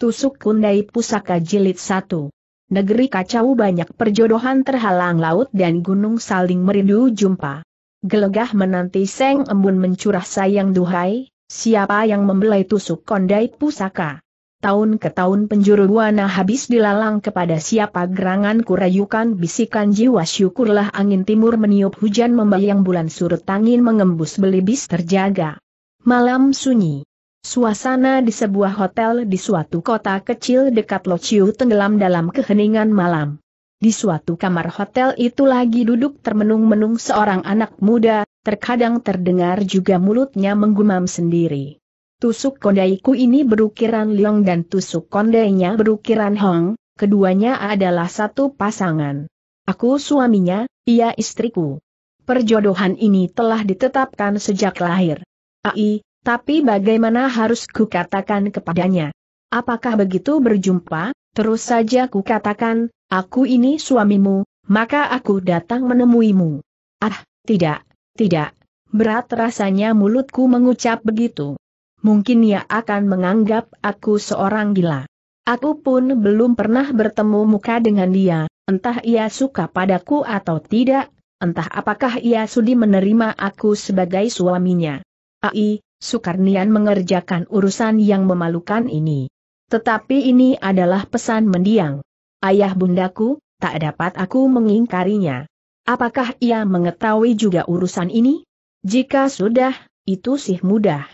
Tusuk Kundai Pusaka Jilid 1 Negeri kacau banyak perjodohan terhalang laut dan gunung saling merindu jumpa. Gelegah menanti Seng Embun mencurah sayang duhai, siapa yang membelai tusuk kondai pusaka. Tahun ke tahun penjuru wana habis dilalang kepada siapa gerangan kurayukan bisikan jiwa syukurlah angin timur meniup hujan membayang bulan surut angin mengembus belibis terjaga. Malam sunyi. Suasana di sebuah hotel di suatu kota kecil dekat Lociu tenggelam dalam keheningan malam. Di suatu kamar hotel itu lagi duduk termenung-menung seorang anak muda, terkadang terdengar juga mulutnya menggumam sendiri. Tusuk kondaiku ini berukiran Liong dan tusuk kondainya berukiran Hong, keduanya adalah satu pasangan. Aku suaminya, ia istriku. Perjodohan ini telah ditetapkan sejak lahir. Ai, tapi bagaimana harus kukatakan kepadanya? Apakah begitu berjumpa, terus saja kukatakan, aku ini suamimu, maka aku datang menemuimu. Ah, tidak, tidak, berat rasanya mulutku mengucap begitu. Mungkin ia akan menganggap aku seorang gila. Aku pun belum pernah bertemu muka dengan dia, entah ia suka padaku atau tidak, entah apakah ia sudi menerima aku sebagai suaminya. Ai, Sukarnian mengerjakan urusan yang memalukan ini. Tetapi ini adalah pesan mendiang. Ayah bundaku, tak dapat aku mengingkarinya. Apakah ia mengetahui juga urusan ini? Jika sudah, itu sih mudah.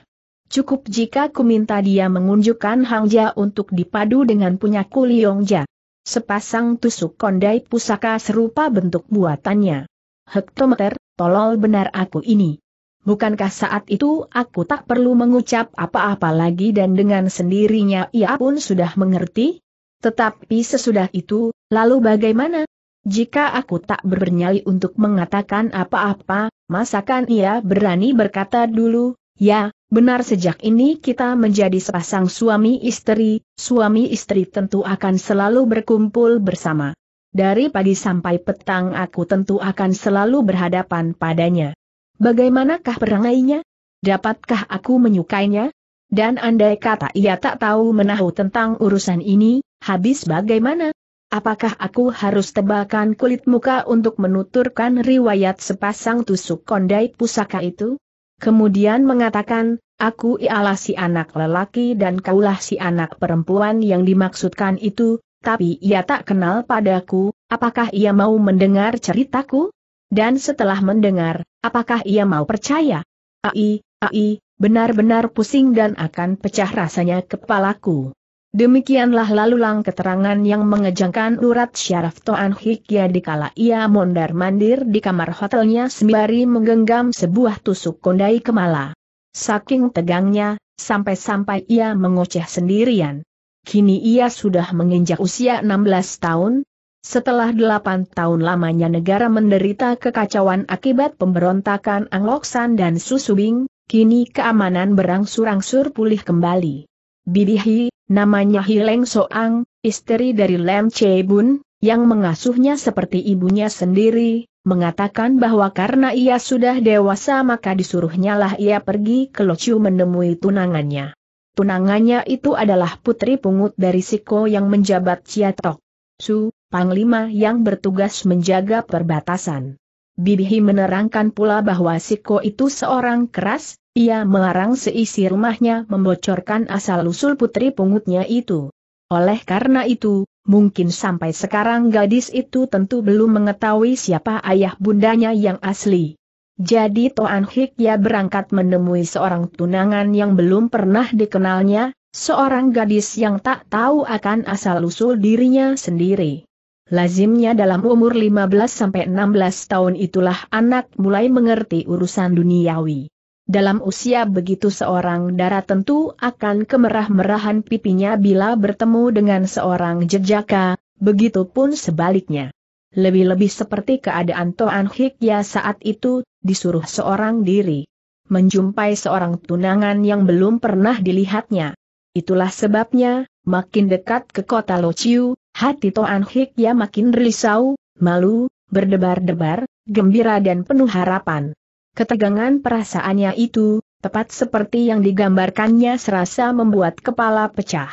Cukup jika ku minta dia mengunjukkan Hangja untuk dipadu dengan punya Liongja. Sepasang tusuk kondai pusaka serupa bentuk buatannya. Hektometer, tolol benar aku ini. Bukankah saat itu aku tak perlu mengucap apa-apa lagi dan dengan sendirinya ia pun sudah mengerti? Tetapi sesudah itu, lalu bagaimana? Jika aku tak bernyali untuk mengatakan apa-apa, masakan ia berani berkata dulu, ya, benar sejak ini kita menjadi sepasang suami istri, suami istri tentu akan selalu berkumpul bersama. Dari pagi sampai petang aku tentu akan selalu berhadapan padanya. Bagaimanakah perangainya? Dapatkah aku menyukainya? Dan andai kata ia tak tahu menahu tentang urusan ini, habis bagaimana? Apakah aku harus tebalkan kulit muka untuk menuturkan riwayat sepasang tusuk kondai pusaka itu? Kemudian mengatakan, aku ialah si anak lelaki dan kaulah si anak perempuan yang dimaksudkan itu, tapi ia tak kenal padaku, apakah ia mau mendengar ceritaku? Dan setelah mendengar, apakah ia mau percaya? Ai, ai, benar-benar pusing dan akan pecah rasanya kepalaku. Demikianlah lalu lang keterangan yang mengejangkan urat syaraf Toan Hikya dikala ia mondar-mandir di kamar hotelnya sembari menggenggam sebuah tusuk kondai kemala. Saking tegangnya, sampai-sampai ia mengoceh sendirian. Kini ia sudah menginjak usia 16 tahun, setelah delapan tahun lamanya negara menderita kekacauan akibat pemberontakan Angloksan dan Susubing, kini keamanan berangsur-angsur pulih kembali. Bibihi, namanya Hileng Soang, istri dari Lem Bun, yang mengasuhnya seperti ibunya sendiri, mengatakan bahwa karena ia sudah dewasa maka disuruhnyalah ia pergi ke Lochu menemui tunangannya. Tunangannya itu adalah putri pungut dari Siko yang menjabat Ciatok. Su, panglima yang bertugas menjaga perbatasan. Bibihi menerangkan pula bahwa Siko itu seorang keras, ia melarang seisi rumahnya membocorkan asal-usul putri pungutnya itu. Oleh karena itu, mungkin sampai sekarang gadis itu tentu belum mengetahui siapa ayah bundanya yang asli. Jadi Toan ya berangkat menemui seorang tunangan yang belum pernah dikenalnya, seorang gadis yang tak tahu akan asal-usul dirinya sendiri. Lazimnya dalam umur 15-16 tahun itulah anak mulai mengerti urusan duniawi. Dalam usia begitu seorang darah tentu akan kemerah-merahan pipinya bila bertemu dengan seorang jejaka, pun sebaliknya. Lebih-lebih seperti keadaan Toan Hikya saat itu, disuruh seorang diri. Menjumpai seorang tunangan yang belum pernah dilihatnya. Itulah sebabnya, makin dekat ke kota Lociu, Hati Toan ya makin risau, malu, berdebar-debar, gembira dan penuh harapan. Ketegangan perasaannya itu, tepat seperti yang digambarkannya serasa membuat kepala pecah.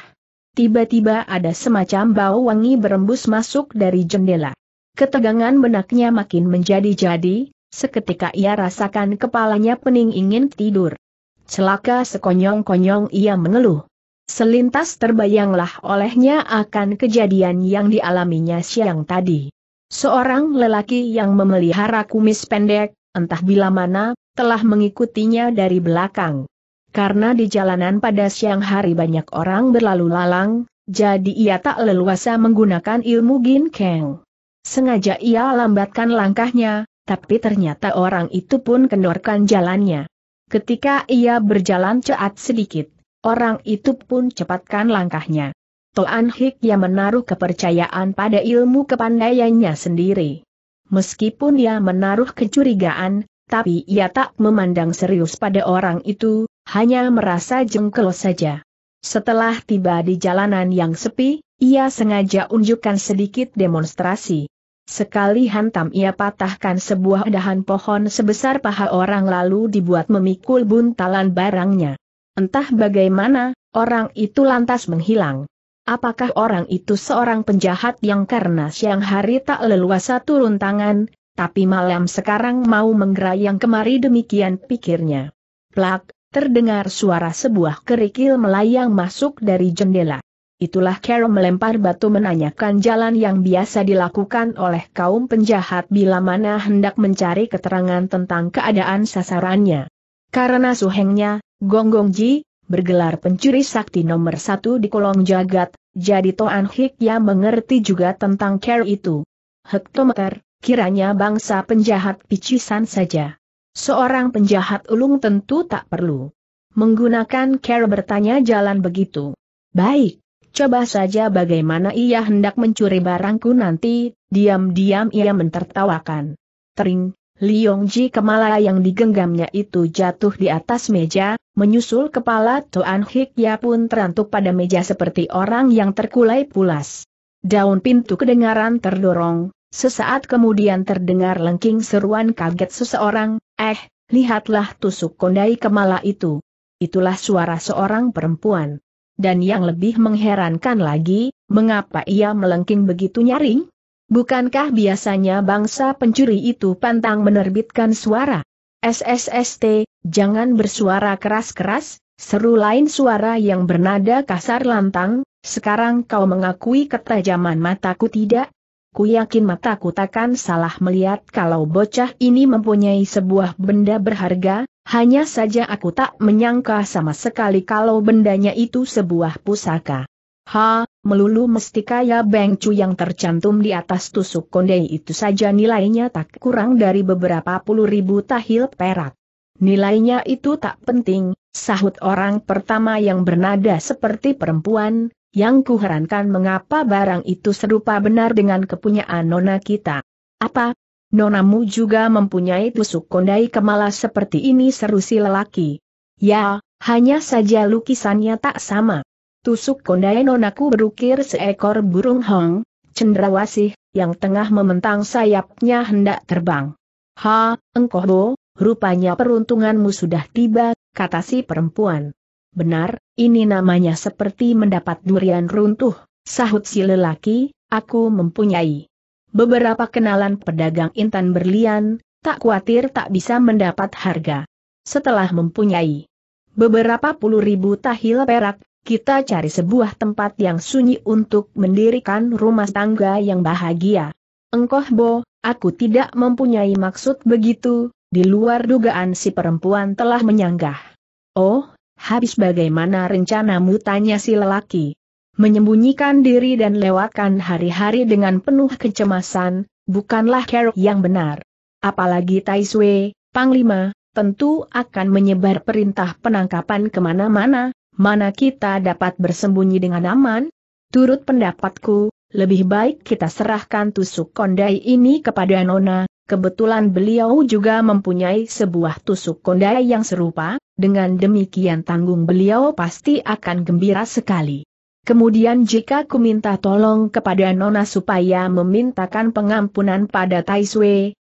Tiba-tiba ada semacam bau wangi berembus masuk dari jendela. Ketegangan benaknya makin menjadi-jadi, seketika ia rasakan kepalanya pening ingin tidur. Celaka sekonyong-konyong ia mengeluh. Selintas terbayanglah olehnya akan kejadian yang dialaminya siang tadi. Seorang lelaki yang memelihara kumis pendek, entah bila mana, telah mengikutinya dari belakang. Karena di jalanan pada siang hari banyak orang berlalu lalang, jadi ia tak leluasa menggunakan ilmu ginkeng. Sengaja ia lambatkan langkahnya, tapi ternyata orang itu pun kendorkan jalannya. Ketika ia berjalan ceat sedikit, Orang itu pun cepatkan langkahnya. Toan yang menaruh kepercayaan pada ilmu kepandaiannya sendiri. Meskipun ia menaruh kecurigaan, tapi ia tak memandang serius pada orang itu, hanya merasa jengkel saja. Setelah tiba di jalanan yang sepi, ia sengaja unjukkan sedikit demonstrasi. Sekali hantam ia patahkan sebuah dahan pohon sebesar paha orang lalu dibuat memikul buntalan barangnya. Entah bagaimana, orang itu lantas menghilang. Apakah orang itu seorang penjahat yang karena siang hari tak leluasa turun tangan, tapi malam sekarang mau menggerayang kemari demikian pikirnya. Plak, terdengar suara sebuah kerikil melayang masuk dari jendela. Itulah Carol melempar batu menanyakan jalan yang biasa dilakukan oleh kaum penjahat bila mana hendak mencari keterangan tentang keadaan sasarannya. Karena suhengnya, Gonggong Ji, bergelar pencuri sakti nomor satu di kolong jagat, jadi Toan Hik yang mengerti juga tentang care itu. Hektometer, kiranya bangsa penjahat picisan saja. Seorang penjahat ulung tentu tak perlu menggunakan care bertanya jalan begitu. Baik, coba saja bagaimana ia hendak mencuri barangku nanti, diam-diam ia mentertawakan. Tering, Liong Ji Kemala yang digenggamnya itu jatuh di atas meja, menyusul kepala Tuan Hikya pun terantuk pada meja seperti orang yang terkulai pulas. Daun pintu kedengaran terdorong, sesaat kemudian terdengar lengking seruan kaget seseorang, eh, lihatlah tusuk kondai Kemala itu. Itulah suara seorang perempuan. Dan yang lebih mengherankan lagi, mengapa ia melengking begitu nyaring? Bukankah biasanya bangsa pencuri itu pantang menerbitkan suara? SSST, jangan bersuara keras-keras, seru lain suara yang bernada kasar lantang, sekarang kau mengakui ketajaman mataku tidak? Ku yakin mataku takkan salah melihat kalau bocah ini mempunyai sebuah benda berharga, hanya saja aku tak menyangka sama sekali kalau bendanya itu sebuah pusaka. Ha, melulu mesti kaya Beng Cu yang tercantum di atas tusuk kondei itu saja nilainya tak kurang dari beberapa puluh ribu tahil perak. Nilainya itu tak penting, sahut orang pertama yang bernada seperti perempuan, yang kuherankan mengapa barang itu serupa benar dengan kepunyaan nona kita. Apa? Nonamu juga mempunyai tusuk kondai kemala seperti ini seru si lelaki. Ya, hanya saja lukisannya tak sama. Tusuk kondai nonaku berukir seekor burung hong, cendrawasih, yang tengah mementang sayapnya hendak terbang. Ha, engkoh bo, rupanya peruntunganmu sudah tiba, kata si perempuan. Benar, ini namanya seperti mendapat durian runtuh, sahut si lelaki, aku mempunyai beberapa kenalan pedagang intan berlian, tak khawatir tak bisa mendapat harga. Setelah mempunyai beberapa puluh ribu tahil perak, kita cari sebuah tempat yang sunyi untuk mendirikan rumah tangga yang bahagia. Engkoh Bo, aku tidak mempunyai maksud begitu, di luar dugaan si perempuan telah menyanggah. Oh, habis bagaimana rencanamu tanya si lelaki? Menyembunyikan diri dan lewatkan hari-hari dengan penuh kecemasan, bukanlah cara yang benar. Apalagi Taiswe, Panglima, tentu akan menyebar perintah penangkapan kemana-mana, mana kita dapat bersembunyi dengan aman? Turut pendapatku, lebih baik kita serahkan tusuk kondai ini kepada Nona, kebetulan beliau juga mempunyai sebuah tusuk kondai yang serupa, dengan demikian tanggung beliau pasti akan gembira sekali. Kemudian jika ku minta tolong kepada Nona supaya memintakan pengampunan pada Tai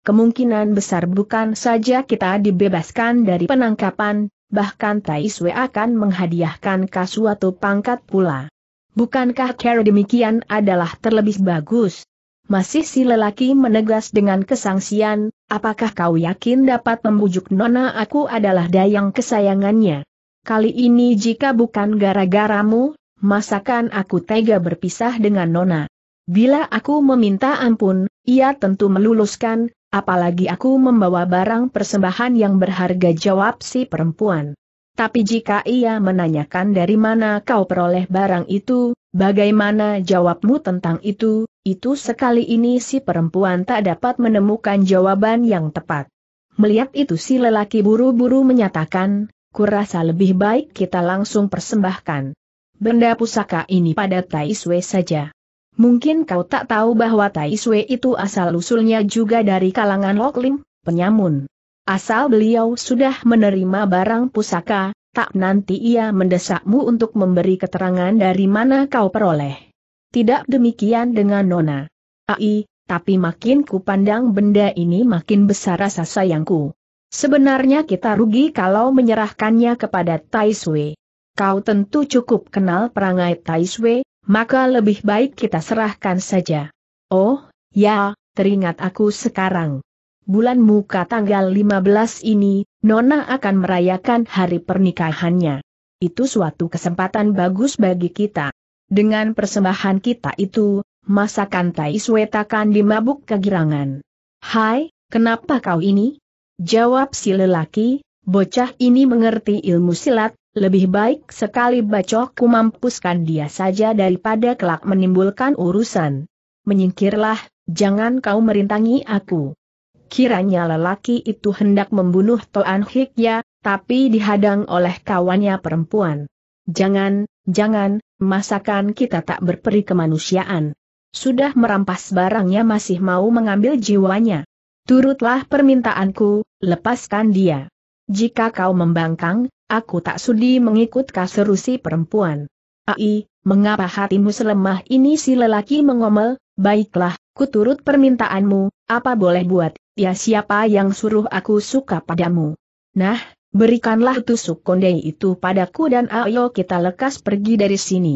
kemungkinan besar bukan saja kita dibebaskan dari penangkapan, bahkan Tai Sui akan menghadiahkan kau suatu pangkat pula. Bukankah cara demikian adalah terlebih bagus? Masih si lelaki menegas dengan kesangsian, apakah kau yakin dapat membujuk nona aku adalah dayang kesayangannya? Kali ini jika bukan gara-garamu, masakan aku tega berpisah dengan nona? Bila aku meminta ampun, ia tentu meluluskan, apalagi aku membawa barang persembahan yang berharga jawab si perempuan. Tapi jika ia menanyakan dari mana kau peroleh barang itu, bagaimana jawabmu tentang itu, itu sekali ini si perempuan tak dapat menemukan jawaban yang tepat. Melihat itu si lelaki buru-buru menyatakan, kurasa lebih baik kita langsung persembahkan. Benda pusaka ini pada Taiswe saja. Mungkin kau tak tahu bahwa Tai Sui itu asal-usulnya juga dari kalangan Loklim, penyamun. Asal beliau sudah menerima barang pusaka, tak nanti ia mendesakmu untuk memberi keterangan dari mana kau peroleh. Tidak demikian dengan Nona. Ai, tapi makin ku pandang benda ini makin besar rasa sayangku. Sebenarnya kita rugi kalau menyerahkannya kepada Tai Sui. Kau tentu cukup kenal perangai Tai Sui, maka lebih baik kita serahkan saja. Oh, ya, teringat aku sekarang. Bulan muka tanggal 15 ini, Nona akan merayakan hari pernikahannya. Itu suatu kesempatan bagus bagi kita. Dengan persembahan kita itu, masakan Tai kan dimabuk kegirangan. Hai, kenapa kau ini? Jawab si lelaki, bocah ini mengerti ilmu silat, lebih baik sekali bacokku mampuskan dia saja daripada kelak menimbulkan urusan. Menyingkirlah, jangan kau merintangi aku. Kiranya lelaki itu hendak membunuh Toan Hikya, tapi dihadang oleh kawannya perempuan. Jangan, jangan, masakan kita tak berperi kemanusiaan. Sudah merampas barangnya masih mau mengambil jiwanya. Turutlah permintaanku, lepaskan dia. Jika kau membangkang, Aku tak sudi mengikut kaseru perempuan. Ai, mengapa hatimu selemah ini si lelaki mengomel, baiklah, kuturut permintaanmu, apa boleh buat, ya siapa yang suruh aku suka padamu. Nah, berikanlah tusuk kondei itu padaku dan ayo kita lekas pergi dari sini.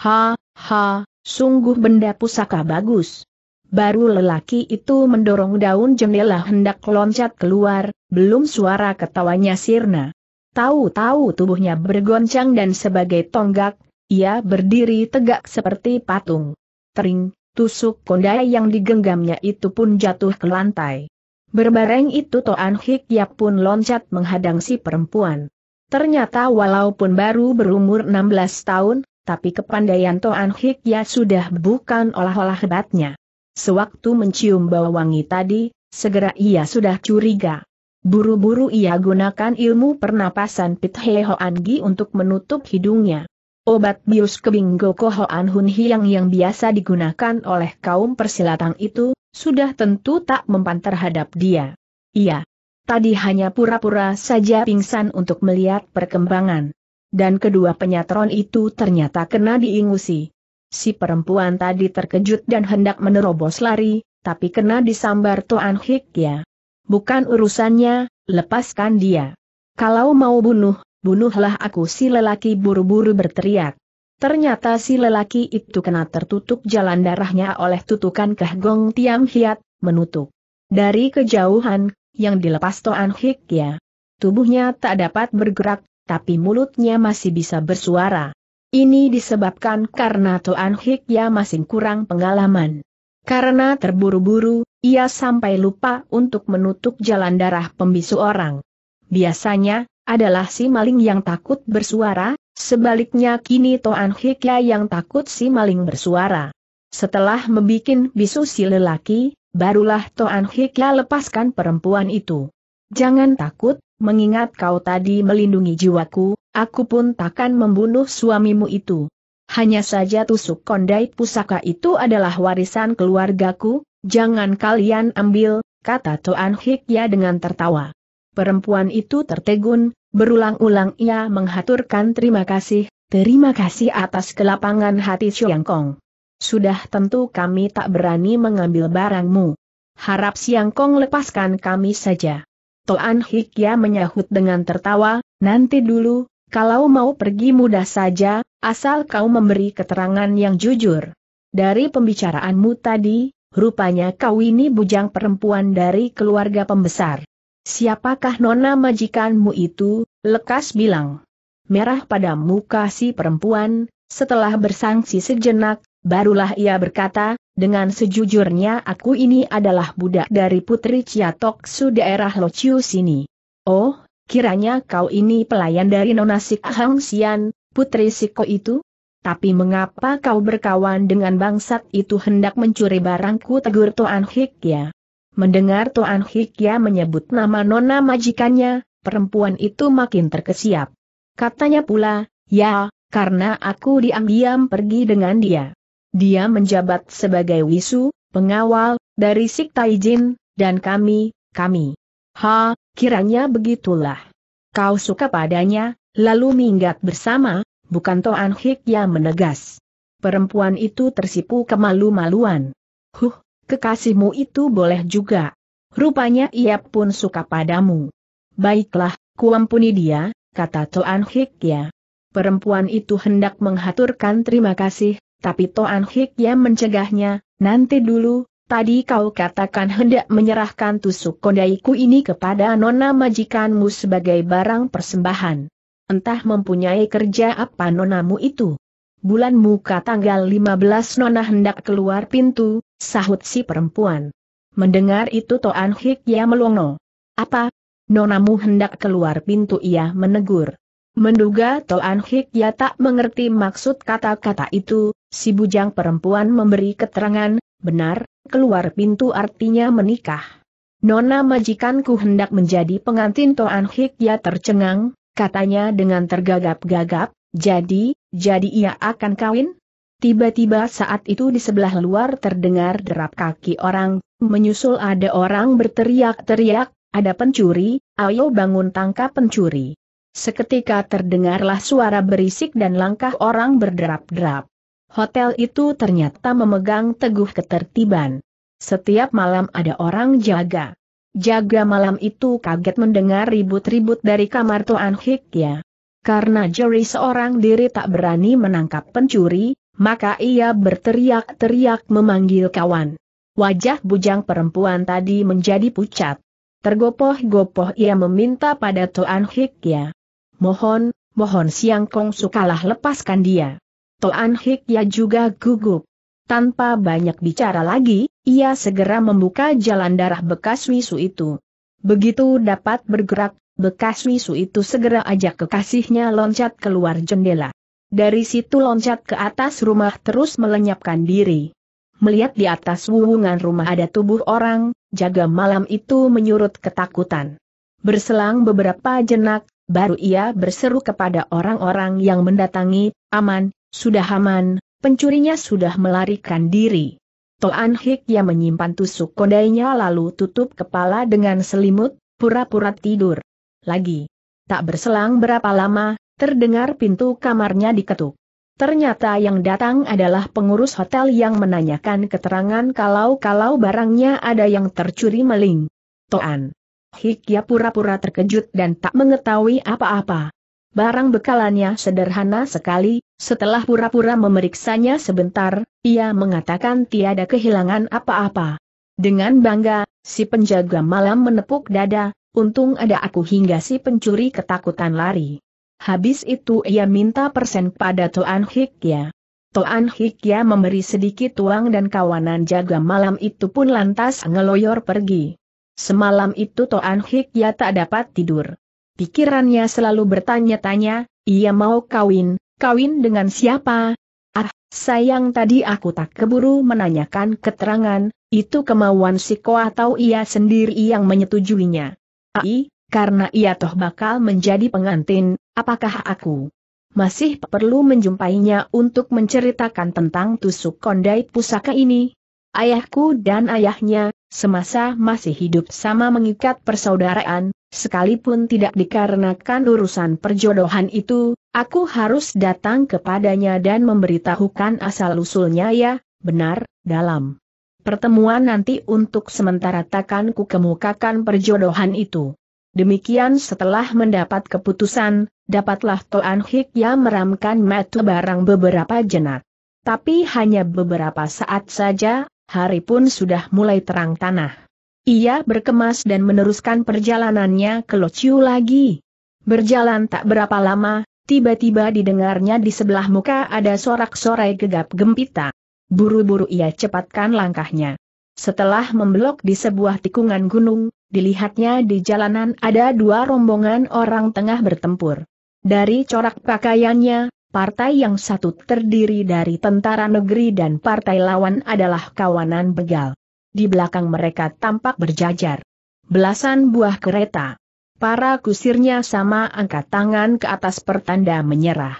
Ha, ha, sungguh benda pusaka bagus. Baru lelaki itu mendorong daun jendela hendak loncat keluar, belum suara ketawanya sirna. Tahu-tahu tubuhnya bergoncang dan sebagai tonggak, ia berdiri tegak seperti patung. Tering, tusuk kondai yang digenggamnya itu pun jatuh ke lantai. Berbareng itu Toan ya pun loncat menghadang si perempuan. Ternyata walaupun baru berumur 16 tahun, tapi kepandaian Toan ya sudah bukan olah-olah hebatnya. Sewaktu mencium bau wangi tadi, segera ia sudah curiga. Buru-buru ia gunakan ilmu pernapasan Pithe Hoangi untuk menutup hidungnya. Obat bius kebing Goko Hoan Hun Hiang yang biasa digunakan oleh kaum persilatang itu, sudah tentu tak mempan terhadap dia. Iya. Tadi hanya pura-pura saja pingsan untuk melihat perkembangan. Dan kedua penyatron itu ternyata kena diingusi. Si perempuan tadi terkejut dan hendak menerobos lari, tapi kena disambar Toan Hik ya. Bukan urusannya, lepaskan dia. Kalau mau bunuh, bunuhlah aku si lelaki buru-buru berteriak. Ternyata si lelaki itu kena tertutup jalan darahnya oleh tutukan kehgong tiang Hiat, menutup. Dari kejauhan, yang dilepas Toan Hik ya. Tubuhnya tak dapat bergerak, tapi mulutnya masih bisa bersuara. Ini disebabkan karena Toan Hik ya masih kurang pengalaman. Karena terburu-buru, ia sampai lupa untuk menutup jalan darah pembisu orang. Biasanya, adalah si maling yang takut bersuara, sebaliknya kini Toan Hikya yang takut si maling bersuara. Setelah membuat bisu si lelaki, barulah Toan Hikya lepaskan perempuan itu. Jangan takut, mengingat kau tadi melindungi jiwaku, aku pun takkan membunuh suamimu itu. Hanya saja tusuk kondai pusaka itu adalah warisan keluargaku, Jangan kalian ambil, kata Toan Hikya dengan tertawa. Perempuan itu tertegun, berulang-ulang ia menghaturkan terima kasih, terima kasih atas kelapangan hati Siang Kong. Sudah tentu kami tak berani mengambil barangmu. Harap Siang Kong lepaskan kami saja. Toan Hikya menyahut dengan tertawa, nanti dulu, kalau mau pergi mudah saja, asal kau memberi keterangan yang jujur. Dari pembicaraanmu tadi, Rupanya kau ini bujang perempuan dari keluarga pembesar. Siapakah nona majikanmu itu? Lekas bilang. Merah pada muka si perempuan, setelah bersangsi sejenak, barulah ia berkata, dengan sejujurnya aku ini adalah budak dari Putri Ciatoksu daerah Lociu sini. Oh, kiranya kau ini pelayan dari nona Sik Hang Sian, Putri Siko itu? Tapi mengapa kau berkawan dengan bangsat itu hendak mencuri barangku tegur Tuan Hikya? Mendengar Tuan Hikya menyebut nama nona majikannya, perempuan itu makin terkesiap. Katanya pula, ya, karena aku diam-diam pergi dengan dia. Dia menjabat sebagai wisu, pengawal, dari Sik Taijin, dan kami, kami. Ha, kiranya begitulah. Kau suka padanya, lalu minggat bersama, bukan Toan Hik yang menegas. Perempuan itu tersipu kemalu-maluan. Huh, kekasihmu itu boleh juga. Rupanya ia pun suka padamu. Baiklah, kuampuni dia, kata Toan Hik ya. Perempuan itu hendak menghaturkan terima kasih, tapi Toan Hik yang mencegahnya, nanti dulu, Tadi kau katakan hendak menyerahkan tusuk kondaiku ini kepada nona majikanmu sebagai barang persembahan. Entah mempunyai kerja apa nonamu itu. Bulan muka tanggal 15 nona hendak keluar pintu, sahut si perempuan. Mendengar itu Toan Hik ya melongo. Apa? Nonamu hendak keluar pintu ia menegur. Menduga Toan Hik ya tak mengerti maksud kata-kata itu, si bujang perempuan memberi keterangan, benar, keluar pintu artinya menikah. Nona majikanku hendak menjadi pengantin Toan Hik ya tercengang, katanya dengan tergagap-gagap, jadi, jadi ia akan kawin? Tiba-tiba saat itu di sebelah luar terdengar derap kaki orang, menyusul ada orang berteriak-teriak, ada pencuri, ayo bangun tangkap pencuri. Seketika terdengarlah suara berisik dan langkah orang berderap-derap. Hotel itu ternyata memegang teguh ketertiban. Setiap malam ada orang jaga. Jaga malam itu kaget mendengar ribut-ribut dari kamar Toan Hikya. Karena Jerry seorang diri tak berani menangkap pencuri, maka ia berteriak-teriak memanggil kawan. Wajah bujang perempuan tadi menjadi pucat. Tergopoh-gopoh ia meminta pada Toan Hikya. Mohon, mohon Siang Kong sukalah lepaskan dia. Tuan Hik ya juga gugup. Tanpa banyak bicara lagi, ia segera membuka jalan darah bekas wisu itu. Begitu dapat bergerak, bekas wisu itu segera ajak kekasihnya loncat keluar jendela. Dari situ loncat ke atas rumah terus melenyapkan diri. Melihat di atas wuwungan rumah ada tubuh orang, jaga malam itu menyurut ketakutan. Berselang beberapa jenak, baru ia berseru kepada orang-orang yang mendatangi, aman, sudah aman, pencurinya sudah melarikan diri. Toan Hik yang menyimpan tusuk kondainya lalu tutup kepala dengan selimut, pura-pura tidur. Lagi. Tak berselang berapa lama, terdengar pintu kamarnya diketuk. Ternyata yang datang adalah pengurus hotel yang menanyakan keterangan kalau-kalau barangnya ada yang tercuri meling. Toan. Hikya pura-pura terkejut dan tak mengetahui apa-apa. Barang bekalannya sederhana sekali, setelah pura-pura memeriksanya sebentar, ia mengatakan tiada kehilangan apa-apa. Dengan bangga, si penjaga malam menepuk dada, untung ada aku hingga si pencuri ketakutan lari. Habis itu ia minta persen pada Toan Hikya. Toan Hikya memberi sedikit uang dan kawanan jaga malam itu pun lantas ngeloyor pergi. Semalam itu Toan Hikya tak dapat tidur. Pikirannya selalu bertanya-tanya, ia mau kawin, Kawin dengan siapa? Ah, sayang tadi aku tak keburu menanyakan keterangan, itu kemauan Si Ko atau ia sendiri yang menyetujuinya. Ai, ah, karena ia toh bakal menjadi pengantin, apakah aku masih perlu menjumpainya untuk menceritakan tentang tusuk kondai pusaka ini? Ayahku dan ayahnya, semasa masih hidup sama mengikat persaudaraan, sekalipun tidak dikarenakan urusan perjodohan itu, aku harus datang kepadanya dan memberitahukan asal-usulnya ya, benar, dalam pertemuan nanti untuk sementara takkan ku kemukakan perjodohan itu. Demikian setelah mendapat keputusan, dapatlah Toan Hikya meramkan metu barang beberapa jenak. Tapi hanya beberapa saat saja, hari pun sudah mulai terang tanah. Ia berkemas dan meneruskan perjalanannya ke Lociu lagi. Berjalan tak berapa lama, tiba-tiba didengarnya di sebelah muka ada sorak-sorai gegap gempita. Buru-buru ia cepatkan langkahnya. Setelah membelok di sebuah tikungan gunung, dilihatnya di jalanan ada dua rombongan orang tengah bertempur. Dari corak pakaiannya, partai yang satu terdiri dari tentara negeri dan partai lawan adalah kawanan begal di belakang mereka tampak berjajar. Belasan buah kereta. Para kusirnya sama angkat tangan ke atas pertanda menyerah.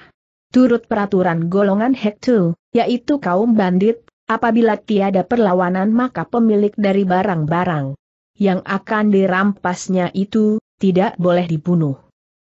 Turut peraturan golongan Hektu, yaitu kaum bandit, apabila tiada perlawanan maka pemilik dari barang-barang yang akan dirampasnya itu, tidak boleh dibunuh.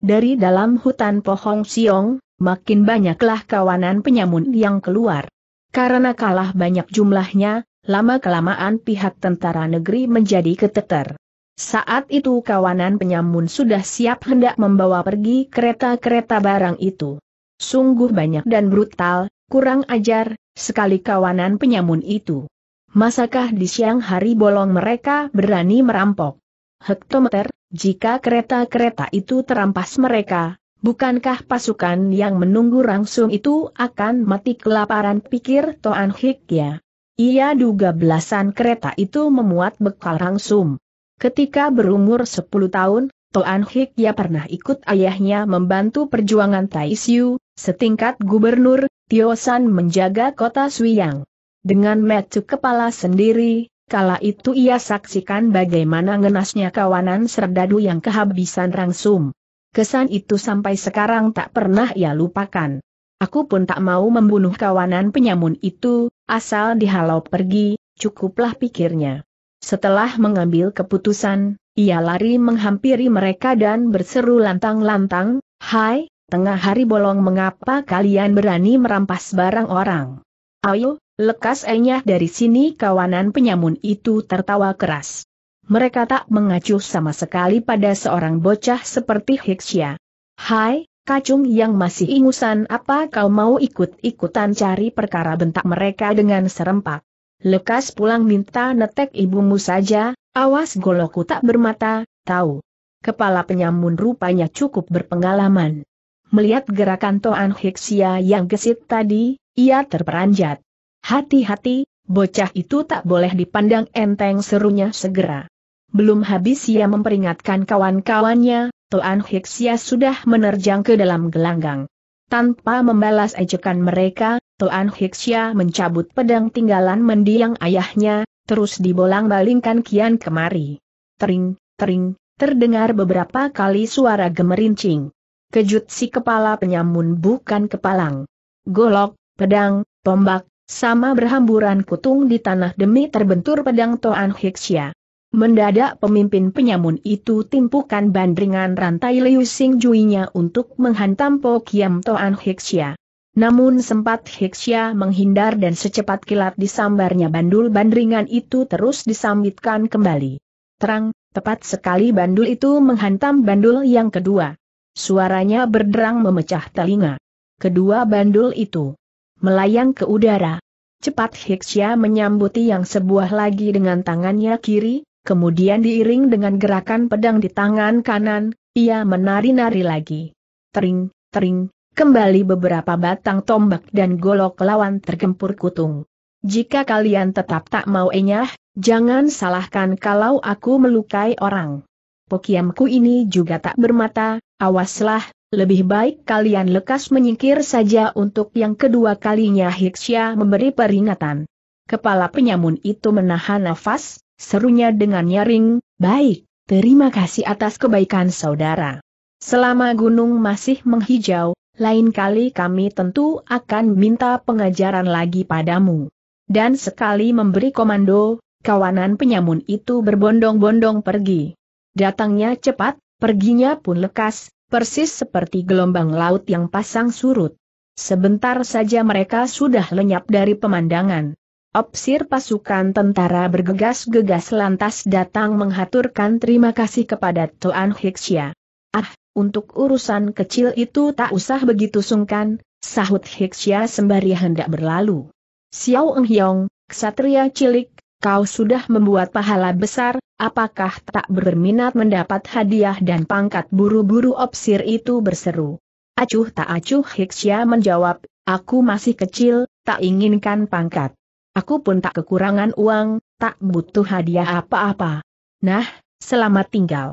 Dari dalam hutan Pohong Siong, makin banyaklah kawanan penyamun yang keluar. Karena kalah banyak jumlahnya, lama-kelamaan pihak tentara negeri menjadi keteter. Saat itu kawanan penyamun sudah siap hendak membawa pergi kereta-kereta barang itu. Sungguh banyak dan brutal, kurang ajar, sekali kawanan penyamun itu. Masakah di siang hari bolong mereka berani merampok? Hektometer, jika kereta-kereta itu terampas mereka, bukankah pasukan yang menunggu langsung itu akan mati kelaparan pikir Toan Hik ya? Ia duga belasan kereta itu memuat bekal rangsum. Ketika berumur 10 tahun, Toan Hik ya pernah ikut ayahnya membantu perjuangan Taishiu, setingkat gubernur, Tiosan menjaga kota Suiyang. Dengan metu kepala sendiri, kala itu ia saksikan bagaimana ngenasnya kawanan serdadu yang kehabisan rangsum. Kesan itu sampai sekarang tak pernah ia lupakan. Aku pun tak mau membunuh kawanan penyamun itu, Asal dihalau pergi, cukuplah pikirnya. Setelah mengambil keputusan, ia lari menghampiri mereka dan berseru lantang-lantang, Hai, tengah hari bolong mengapa kalian berani merampas barang orang? Ayo, lekas enyah dari sini kawanan penyamun itu tertawa keras. Mereka tak mengacuh sama sekali pada seorang bocah seperti Hiksya. Hai, Kacung yang masih ingusan apa kau mau ikut-ikutan cari perkara bentak mereka dengan serempak. Lekas pulang minta netek ibumu saja, awas goloku tak bermata, tahu. Kepala penyamun rupanya cukup berpengalaman. Melihat gerakan Toan Hiksia yang gesit tadi, ia terperanjat. Hati-hati, bocah itu tak boleh dipandang enteng serunya segera. Belum habis ia memperingatkan kawan-kawannya, Tuan Hiksia sudah menerjang ke dalam gelanggang. Tanpa membalas ejekan mereka, Tuan Hiksia mencabut pedang tinggalan mendiang ayahnya, terus dibolang-balingkan kian kemari. Tering, tering, terdengar beberapa kali suara gemerincing. Kejut si kepala penyamun bukan kepalang. Golok, pedang, tombak, sama berhamburan kutung di tanah demi terbentur pedang Tuan Hiksia. Mendadak pemimpin penyamun itu timpukan bandringan rantai Liu Sing Juinya untuk menghantam Po Kiam Toan Hixia. Namun sempat Hixia menghindar dan secepat kilat disambarnya bandul bandringan itu terus disambitkan kembali. Terang, tepat sekali bandul itu menghantam bandul yang kedua. Suaranya berderang memecah telinga. Kedua bandul itu melayang ke udara. Cepat Hixia menyambuti yang sebuah lagi dengan tangannya kiri, kemudian diiring dengan gerakan pedang di tangan kanan, ia menari-nari lagi. Tering, tering, kembali beberapa batang tombak dan golok lawan tergempur kutung. Jika kalian tetap tak mau enyah, jangan salahkan kalau aku melukai orang. Pokiamku ini juga tak bermata, awaslah, lebih baik kalian lekas menyingkir saja untuk yang kedua kalinya Hiksya memberi peringatan. Kepala penyamun itu menahan nafas, Serunya dengan nyaring, baik, terima kasih atas kebaikan saudara. Selama gunung masih menghijau, lain kali kami tentu akan minta pengajaran lagi padamu. Dan sekali memberi komando, kawanan penyamun itu berbondong-bondong pergi. Datangnya cepat, perginya pun lekas, persis seperti gelombang laut yang pasang surut. Sebentar saja mereka sudah lenyap dari pemandangan. Opsir pasukan tentara bergegas-gegas lantas datang menghaturkan terima kasih kepada Tuan Hiksia. Ah, untuk urusan kecil itu tak usah begitu sungkan, sahut Hiksia sembari hendak berlalu. Xiao Eng ksatria cilik, kau sudah membuat pahala besar, apakah tak berminat mendapat hadiah dan pangkat buru-buru opsir itu berseru. Acuh tak acuh Hiksia menjawab, aku masih kecil, tak inginkan pangkat. Aku pun tak kekurangan uang, tak butuh hadiah apa-apa. Nah, selamat tinggal.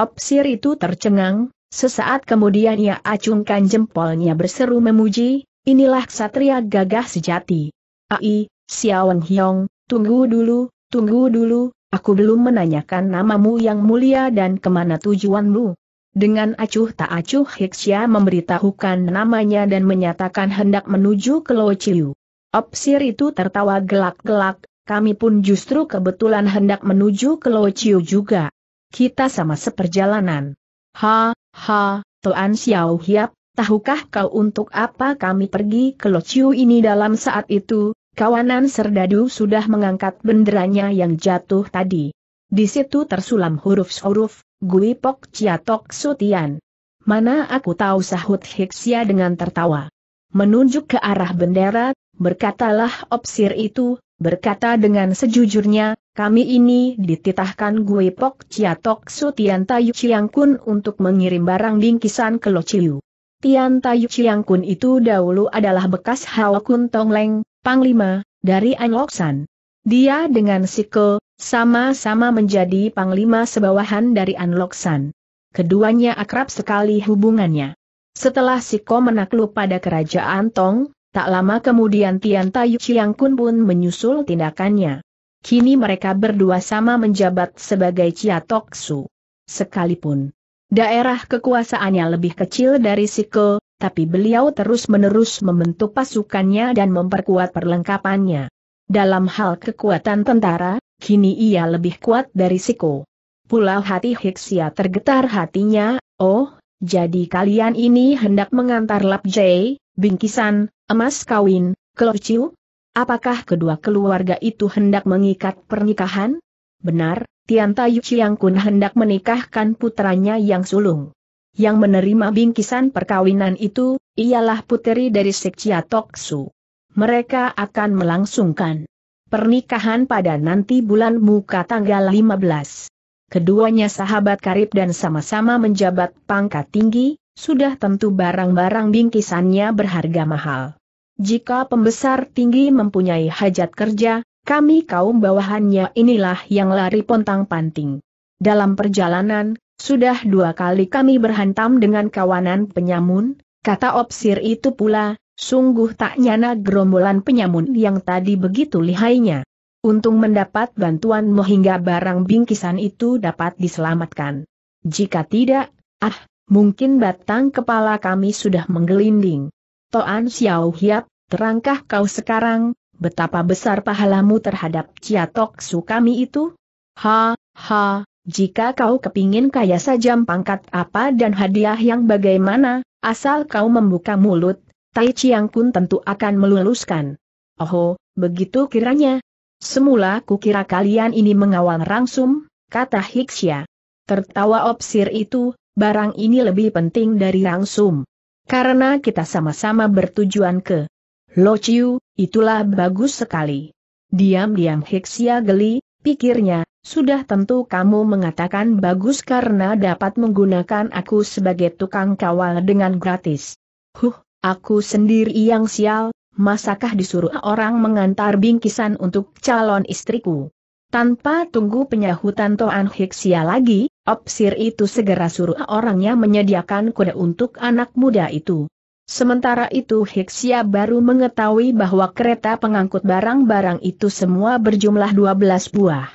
Opsir itu tercengang, sesaat kemudian ia acungkan jempolnya berseru memuji, inilah ksatria gagah sejati. Ai, Xiaowang Hiong, tunggu dulu, tunggu dulu, aku belum menanyakan namamu yang mulia dan kemana tujuanmu. Dengan acuh tak acuh Hiksia memberitahukan namanya dan menyatakan hendak menuju ke Lo Chiu. Opsir itu tertawa gelak-gelak, kami pun justru kebetulan hendak menuju ke Lociu juga. Kita sama seperjalanan. Ha, ha, Tuan Xiao Hiap, tahukah kau untuk apa kami pergi ke Lociu ini dalam saat itu, kawanan Serdadu sudah mengangkat benderanya yang jatuh tadi. Di situ tersulam huruf-huruf, Gui Pok Chia Tok Sutian. Mana aku tahu sahut Hiksia dengan tertawa. Menunjuk ke arah bendera, berkatalah opsir itu, berkata dengan sejujurnya, kami ini dititahkan Gui Pok Tok Su Tian Tayu Chiang Kun untuk mengirim barang bingkisan ke Lociu. Tian Tayu Chiang Kun itu dahulu adalah bekas Hao Kun Tong Leng, Panglima, dari San. Dia dengan Siko, sama-sama menjadi Panglima sebawahan dari San. Keduanya akrab sekali hubungannya. Setelah Siko menakluk pada kerajaan Tong, Tak lama kemudian Tian Tai Chiang Kun pun menyusul tindakannya. Kini mereka berdua sama menjabat sebagai Chia Tok Su. Sekalipun daerah kekuasaannya lebih kecil dari Siko, tapi beliau terus-menerus membentuk pasukannya dan memperkuat perlengkapannya. Dalam hal kekuatan tentara, kini ia lebih kuat dari Siko. Pulau hati Hiksia tergetar hatinya, oh, jadi kalian ini hendak mengantar Lap Jai, bingkisan, Emas kawin, kelociu? Apakah kedua keluarga itu hendak mengikat pernikahan? Benar, Tian Tayu Chiang Kun hendak menikahkan putranya yang sulung. Yang menerima bingkisan perkawinan itu, ialah puteri dari Sekcia Toksu. Mereka akan melangsungkan pernikahan pada nanti bulan muka tanggal 15. Keduanya sahabat karib dan sama-sama menjabat pangkat tinggi, sudah tentu barang-barang bingkisannya berharga mahal. Jika pembesar tinggi mempunyai hajat kerja, kami kaum bawahannya inilah yang lari pontang-panting. Dalam perjalanan, sudah dua kali kami berhantam dengan kawanan penyamun, kata opsir itu pula, sungguh tak nyana gerombolan penyamun yang tadi begitu lihainya. Untung mendapat bantuan, hingga barang bingkisan itu dapat diselamatkan. Jika tidak, ah, mungkin batang kepala kami sudah menggelinding. Toan Xiao Hiap, terangkah kau sekarang, betapa besar pahalamu terhadap Ciatok Su kami itu? Ha, ha, jika kau kepingin kaya saja pangkat apa dan hadiah yang bagaimana, asal kau membuka mulut, Tai Chiang pun tentu akan meluluskan. Oh, begitu kiranya. Semula kukira kalian ini mengawal rangsum, kata Hiksya. Tertawa opsir itu, barang ini lebih penting dari rangsum. Karena kita sama-sama bertujuan ke Lo Chiu, itulah bagus sekali. Diam-diam Hiksia geli, pikirnya, sudah tentu kamu mengatakan bagus karena dapat menggunakan aku sebagai tukang kawal dengan gratis. Huh, aku sendiri yang sial, masakah disuruh orang mengantar bingkisan untuk calon istriku? Tanpa tunggu penyahutan Toan Hiksia lagi, Opsir itu segera suruh orangnya menyediakan kuda untuk anak muda itu. Sementara itu Hiksia baru mengetahui bahwa kereta pengangkut barang-barang itu semua berjumlah 12 buah.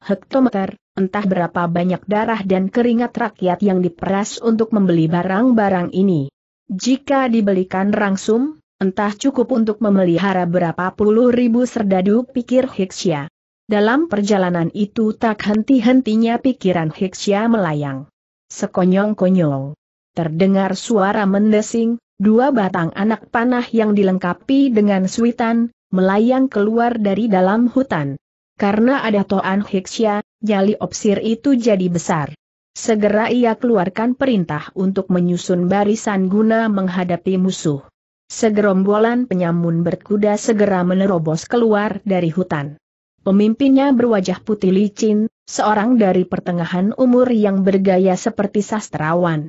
Hektometer, entah berapa banyak darah dan keringat rakyat yang diperas untuk membeli barang-barang ini. Jika dibelikan rangsum, entah cukup untuk memelihara berapa puluh ribu serdadu pikir Hiksia. Dalam perjalanan itu tak henti-hentinya pikiran Hiksia melayang. Sekonyong-konyong. Terdengar suara mendesing, Dua batang anak panah yang dilengkapi dengan suitan, melayang keluar dari dalam hutan. Karena ada Toan Hiksya, nyali opsir itu jadi besar. Segera ia keluarkan perintah untuk menyusun barisan guna menghadapi musuh. Segerombolan penyamun berkuda segera menerobos keluar dari hutan. Pemimpinnya berwajah putih licin, seorang dari pertengahan umur yang bergaya seperti sastrawan.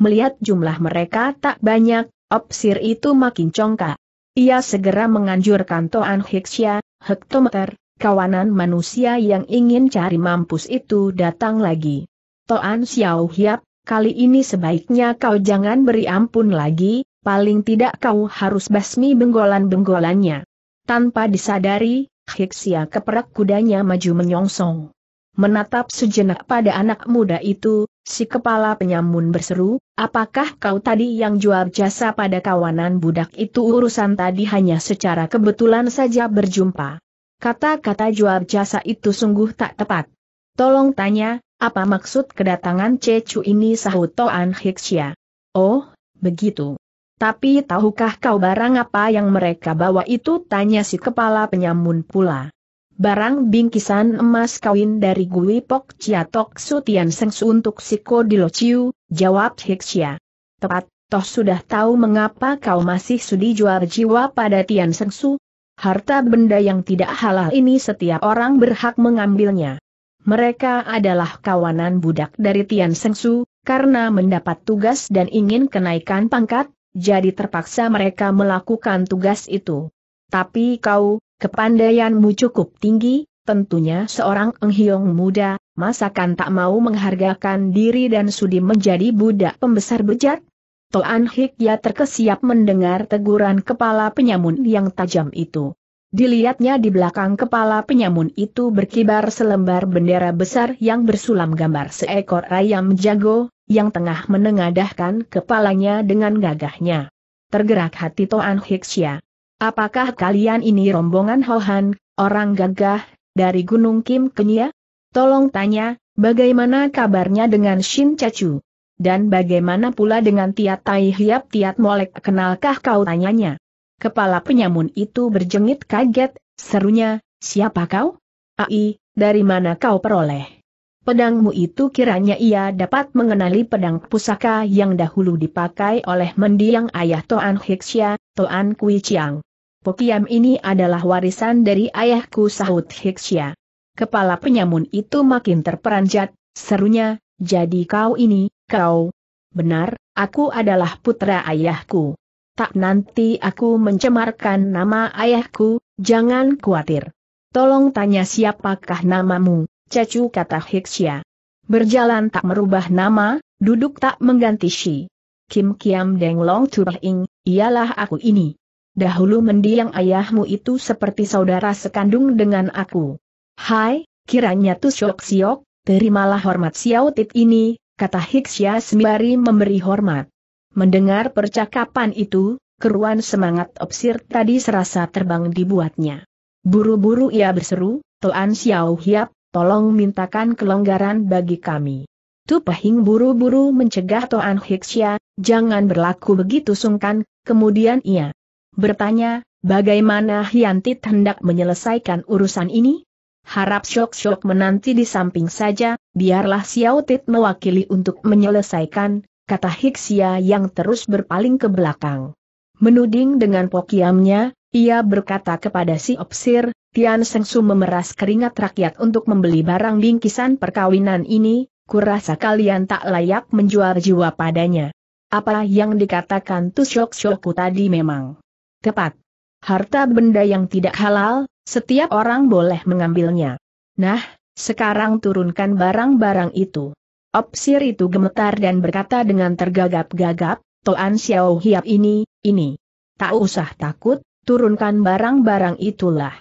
Melihat jumlah mereka tak banyak, opsir itu makin congkak. Ia segera menganjurkan Toan Hiksya, hektometer, kawanan manusia yang ingin cari mampus itu datang lagi. Toan Xiao Hiap, kali ini sebaiknya kau jangan beri ampun lagi, paling tidak kau harus basmi benggolan-benggolannya. Tanpa disadari, Hiksia keperak kudanya maju menyongsong. Menatap sejenak pada anak muda itu, Si kepala penyamun berseru, apakah kau tadi yang jual jasa pada kawanan budak itu urusan tadi hanya secara kebetulan saja berjumpa. Kata-kata jual jasa itu sungguh tak tepat. Tolong tanya, apa maksud kedatangan Cecu ini sahut Toan Hiksya? Oh, begitu. Tapi tahukah kau barang apa yang mereka bawa itu tanya si kepala penyamun pula barang bingkisan emas kawin dari Gui Pok Ciatok Sutian Sengsu untuk Siko Dilociu, jawab Hiksia. Tepat, toh sudah tahu mengapa kau masih sudi jual jiwa pada Tian Sengsu? Harta benda yang tidak halal ini setiap orang berhak mengambilnya. Mereka adalah kawanan budak dari Tian Sengsu, karena mendapat tugas dan ingin kenaikan pangkat, jadi terpaksa mereka melakukan tugas itu. Tapi kau, Kepandaianmu cukup tinggi, tentunya seorang enghiong muda, masakan tak mau menghargakan diri dan sudi menjadi budak pembesar bejat? Toan Hikya terkesiap mendengar teguran kepala penyamun yang tajam itu. Dilihatnya di belakang kepala penyamun itu berkibar selembar bendera besar yang bersulam gambar seekor ayam jago, yang tengah menengadahkan kepalanya dengan gagahnya. Tergerak hati Toan Hikya. Apakah kalian ini rombongan Hohan, orang gagah, dari Gunung Kim Kenya? Tolong tanya, bagaimana kabarnya dengan Shin Chachu? Dan bagaimana pula dengan Tiat Tai Hiap Tiat Molek kenalkah kau tanyanya? Kepala penyamun itu berjengit kaget, serunya, siapa kau? Ai, dari mana kau peroleh? Pedangmu itu kiranya ia dapat mengenali pedang pusaka yang dahulu dipakai oleh mendiang ayah Toan Hixia, Toan Kui Chiang. Pokiam ini adalah warisan dari ayahku sahut Hiksya. Kepala penyamun itu makin terperanjat, serunya, jadi kau ini, kau. Benar, aku adalah putra ayahku. Tak nanti aku mencemarkan nama ayahku, jangan khawatir. Tolong tanya siapakah namamu, Cacu kata Hiksya. Berjalan tak merubah nama, duduk tak mengganti si. Kim Kiam Deng Long Ing, ialah aku ini dahulu mendiang ayahmu itu seperti saudara sekandung dengan aku. Hai, kiranya tuh siok siok, terimalah hormat siautit ini, kata Hixia sembari memberi hormat. Mendengar percakapan itu, keruan semangat opsir tadi serasa terbang dibuatnya. Buru-buru ia berseru, Toan Xiao Hiap, tolong mintakan kelonggaran bagi kami. Tu Pahing buru-buru mencegah Toan Hixia, jangan berlaku begitu sungkan, kemudian ia bertanya, bagaimana Hiantit hendak menyelesaikan urusan ini? Harap Syok-Syok menanti di samping saja, biarlah Xiao Xiaotit mewakili untuk menyelesaikan, kata Hixia yang terus berpaling ke belakang. Menuding dengan pokiamnya, ia berkata kepada si Opsir, Tian Sengsu memeras keringat rakyat untuk membeli barang bingkisan perkawinan ini, kurasa kalian tak layak menjual jiwa padanya. Apa yang dikatakan Tusyok Syoku tadi memang Tepat. Harta benda yang tidak halal, setiap orang boleh mengambilnya. Nah, sekarang turunkan barang-barang itu. Opsir itu gemetar dan berkata dengan tergagap-gagap, Toan Xiao Hiap ini, ini. Tak usah takut, turunkan barang-barang itulah.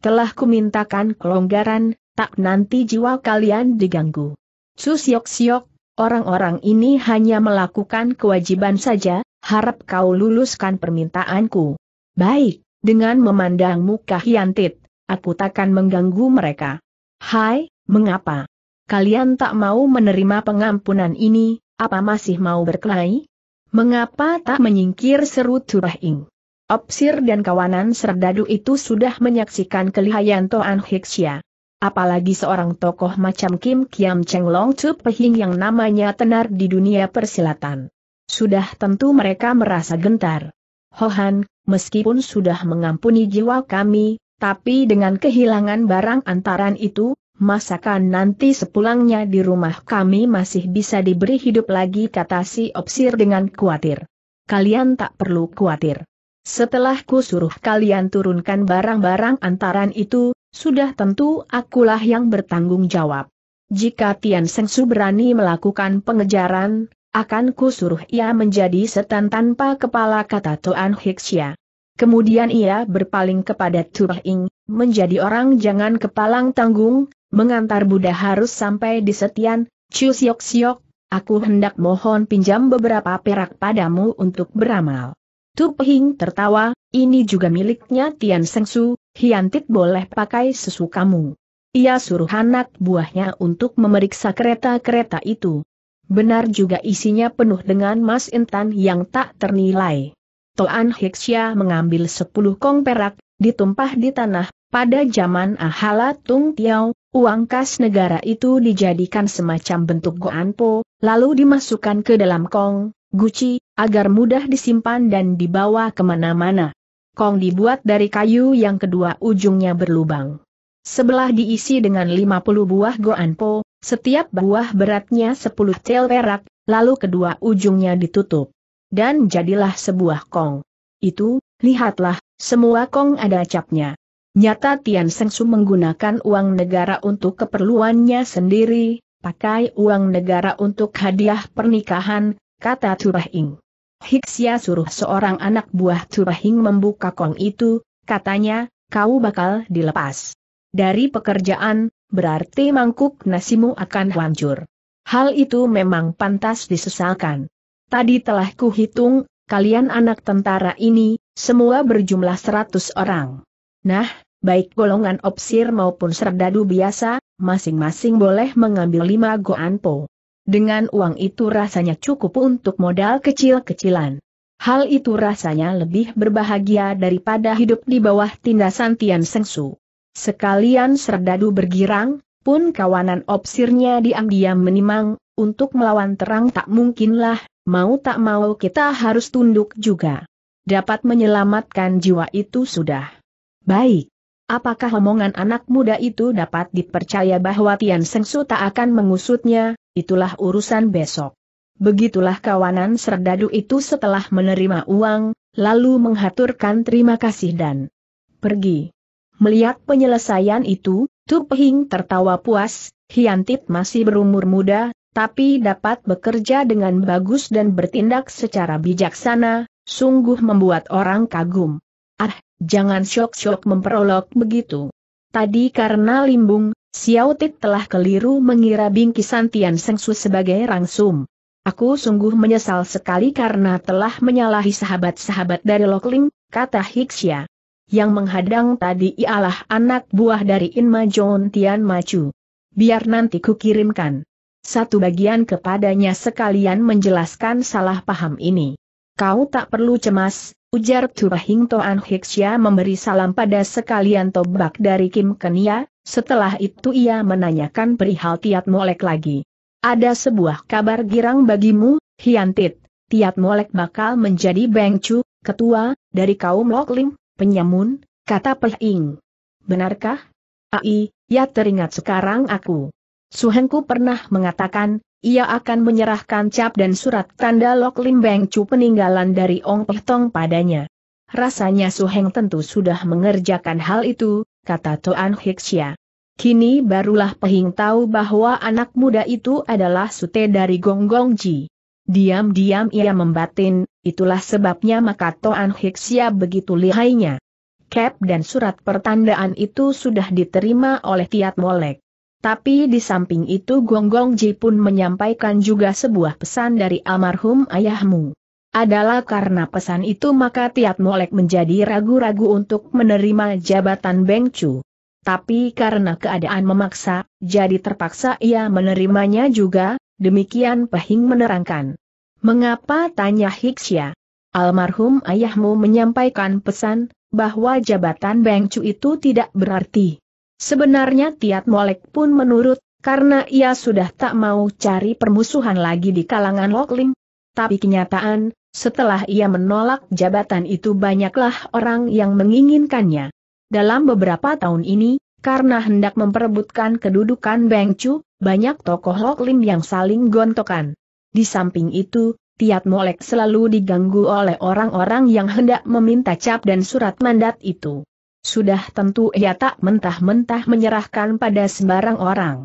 Telah kumintakan kelonggaran, tak nanti jiwa kalian diganggu. susyok siok orang-orang ini hanya melakukan kewajiban saja, harap kau luluskan permintaanku. Baik, dengan memandang muka Hiantit, aku takkan mengganggu mereka. Hai, mengapa? Kalian tak mau menerima pengampunan ini, apa masih mau berkelahi? Mengapa tak menyingkir seru ing? Opsir dan kawanan serdadu itu sudah menyaksikan kelihayan Toan Hiksya. Apalagi seorang tokoh macam Kim Kiam Cheng Long Chu Pehing yang namanya tenar di dunia persilatan. Sudah tentu mereka merasa gentar. Hohan, meskipun sudah mengampuni jiwa kami, tapi dengan kehilangan barang antaran itu, masakan nanti sepulangnya di rumah kami masih bisa diberi hidup lagi kata si Opsir dengan khawatir. Kalian tak perlu khawatir. Setelah ku suruh kalian turunkan barang-barang antaran itu, sudah tentu akulah yang bertanggung jawab. Jika Tian Sengsu berani melakukan pengejaran, akan ku suruh ia menjadi setan tanpa kepala kata Tuan Hiksya. Kemudian ia berpaling kepada Ing, menjadi orang jangan kepalang tanggung, mengantar Buddha harus sampai di setian, Chu Siok Siok, aku hendak mohon pinjam beberapa perak padamu untuk beramal. Tuping tertawa, ini juga miliknya Tian Su, Hiantit boleh pakai sesukamu. Ia suruh anak buahnya untuk memeriksa kereta-kereta itu. Benar juga isinya penuh dengan emas intan yang tak ternilai. Toan Hiksya mengambil sepuluh kong perak, ditumpah di tanah, pada zaman Ahala Tung Tiao, uang kas negara itu dijadikan semacam bentuk goanpo, lalu dimasukkan ke dalam kong, guci, agar mudah disimpan dan dibawa kemana-mana. Kong dibuat dari kayu yang kedua ujungnya berlubang. Sebelah diisi dengan lima puluh buah goanpo, setiap buah beratnya 10 tel perak, lalu kedua ujungnya ditutup. Dan jadilah sebuah kong. Itu, lihatlah, semua kong ada capnya. Nyata Tian Sengsu menggunakan uang negara untuk keperluannya sendiri, pakai uang negara untuk hadiah pernikahan, kata Turahing. Hiksia suruh seorang anak buah Turahing membuka kong itu, katanya, kau bakal dilepas. Dari pekerjaan, berarti mangkuk nasimu akan hancur. Hal itu memang pantas disesalkan. Tadi telah kuhitung, kalian anak tentara ini, semua berjumlah 100 orang. Nah, baik golongan opsir maupun serdadu biasa, masing-masing boleh mengambil 5 goanpo. Dengan uang itu rasanya cukup untuk modal kecil-kecilan. Hal itu rasanya lebih berbahagia daripada hidup di bawah tindasan Tian Sengsu. Sekalian serdadu bergirang, pun kawanan opsirnya diam-diam menimang, untuk melawan terang tak mungkinlah, mau tak mau kita harus tunduk juga. Dapat menyelamatkan jiwa itu sudah. Baik. Apakah omongan anak muda itu dapat dipercaya bahwa Tian Sengsu tak akan mengusutnya, itulah urusan besok. Begitulah kawanan serdadu itu setelah menerima uang, lalu menghaturkan terima kasih dan pergi. Melihat penyelesaian itu, Tu Pehing tertawa puas, Hiantit masih berumur muda, tapi dapat bekerja dengan bagus dan bertindak secara bijaksana, sungguh membuat orang kagum. Ah, jangan syok-syok memperolok begitu. Tadi karena limbung, Xiao Xiaotit telah keliru mengira bingkisan Tian Sengsu sebagai rangsum. Aku sungguh menyesal sekali karena telah menyalahi sahabat-sahabat dari Lokling, kata Hixia yang menghadang tadi ialah anak buah dari Inma John Tian Machu. Biar nanti kukirimkan satu bagian kepadanya sekalian menjelaskan salah paham ini. Kau tak perlu cemas, ujar Turahing Toan Hiksya memberi salam pada sekalian tobak dari Kim Kenia, setelah itu ia menanyakan perihal Tiat Molek lagi. Ada sebuah kabar girang bagimu, Hiantit, Tiat Molek bakal menjadi Chu, ketua, dari kaum Loklim? Penyamun, kata Pehing. Benarkah? Ai, ya teringat sekarang aku. Suhengku pernah mengatakan, ia akan menyerahkan cap dan surat tanda Lok Lim Beng Chu peninggalan dari Ong Peh padanya. Rasanya Suheng tentu sudah mengerjakan hal itu, kata Toan Hiksia. Kini barulah Pehing tahu bahwa anak muda itu adalah sute dari Gong Gong Ji. Diam-diam ia membatin, Itulah sebabnya maka Toan Hiksia begitu lihainya. Cap dan surat pertandaan itu sudah diterima oleh Tiat Molek. Tapi di samping itu Gonggong Ji pun menyampaikan juga sebuah pesan dari almarhum ayahmu. Adalah karena pesan itu maka Tiat Molek menjadi ragu-ragu untuk menerima jabatan Beng Chu. Tapi karena keadaan memaksa, jadi terpaksa ia menerimanya juga, demikian Pahing menerangkan. Mengapa tanya Hiksya? Almarhum ayahmu menyampaikan pesan, bahwa jabatan Bengcu itu tidak berarti. Sebenarnya Tiat Molek pun menurut, karena ia sudah tak mau cari permusuhan lagi di kalangan Lokling. Tapi kenyataan, setelah ia menolak jabatan itu banyaklah orang yang menginginkannya. Dalam beberapa tahun ini, karena hendak memperebutkan kedudukan Bengcu, banyak tokoh Lokling yang saling gontokan. Di samping itu, Tiat Molek selalu diganggu oleh orang-orang yang hendak meminta cap dan surat mandat itu. Sudah tentu ia tak mentah-mentah menyerahkan pada sembarang orang.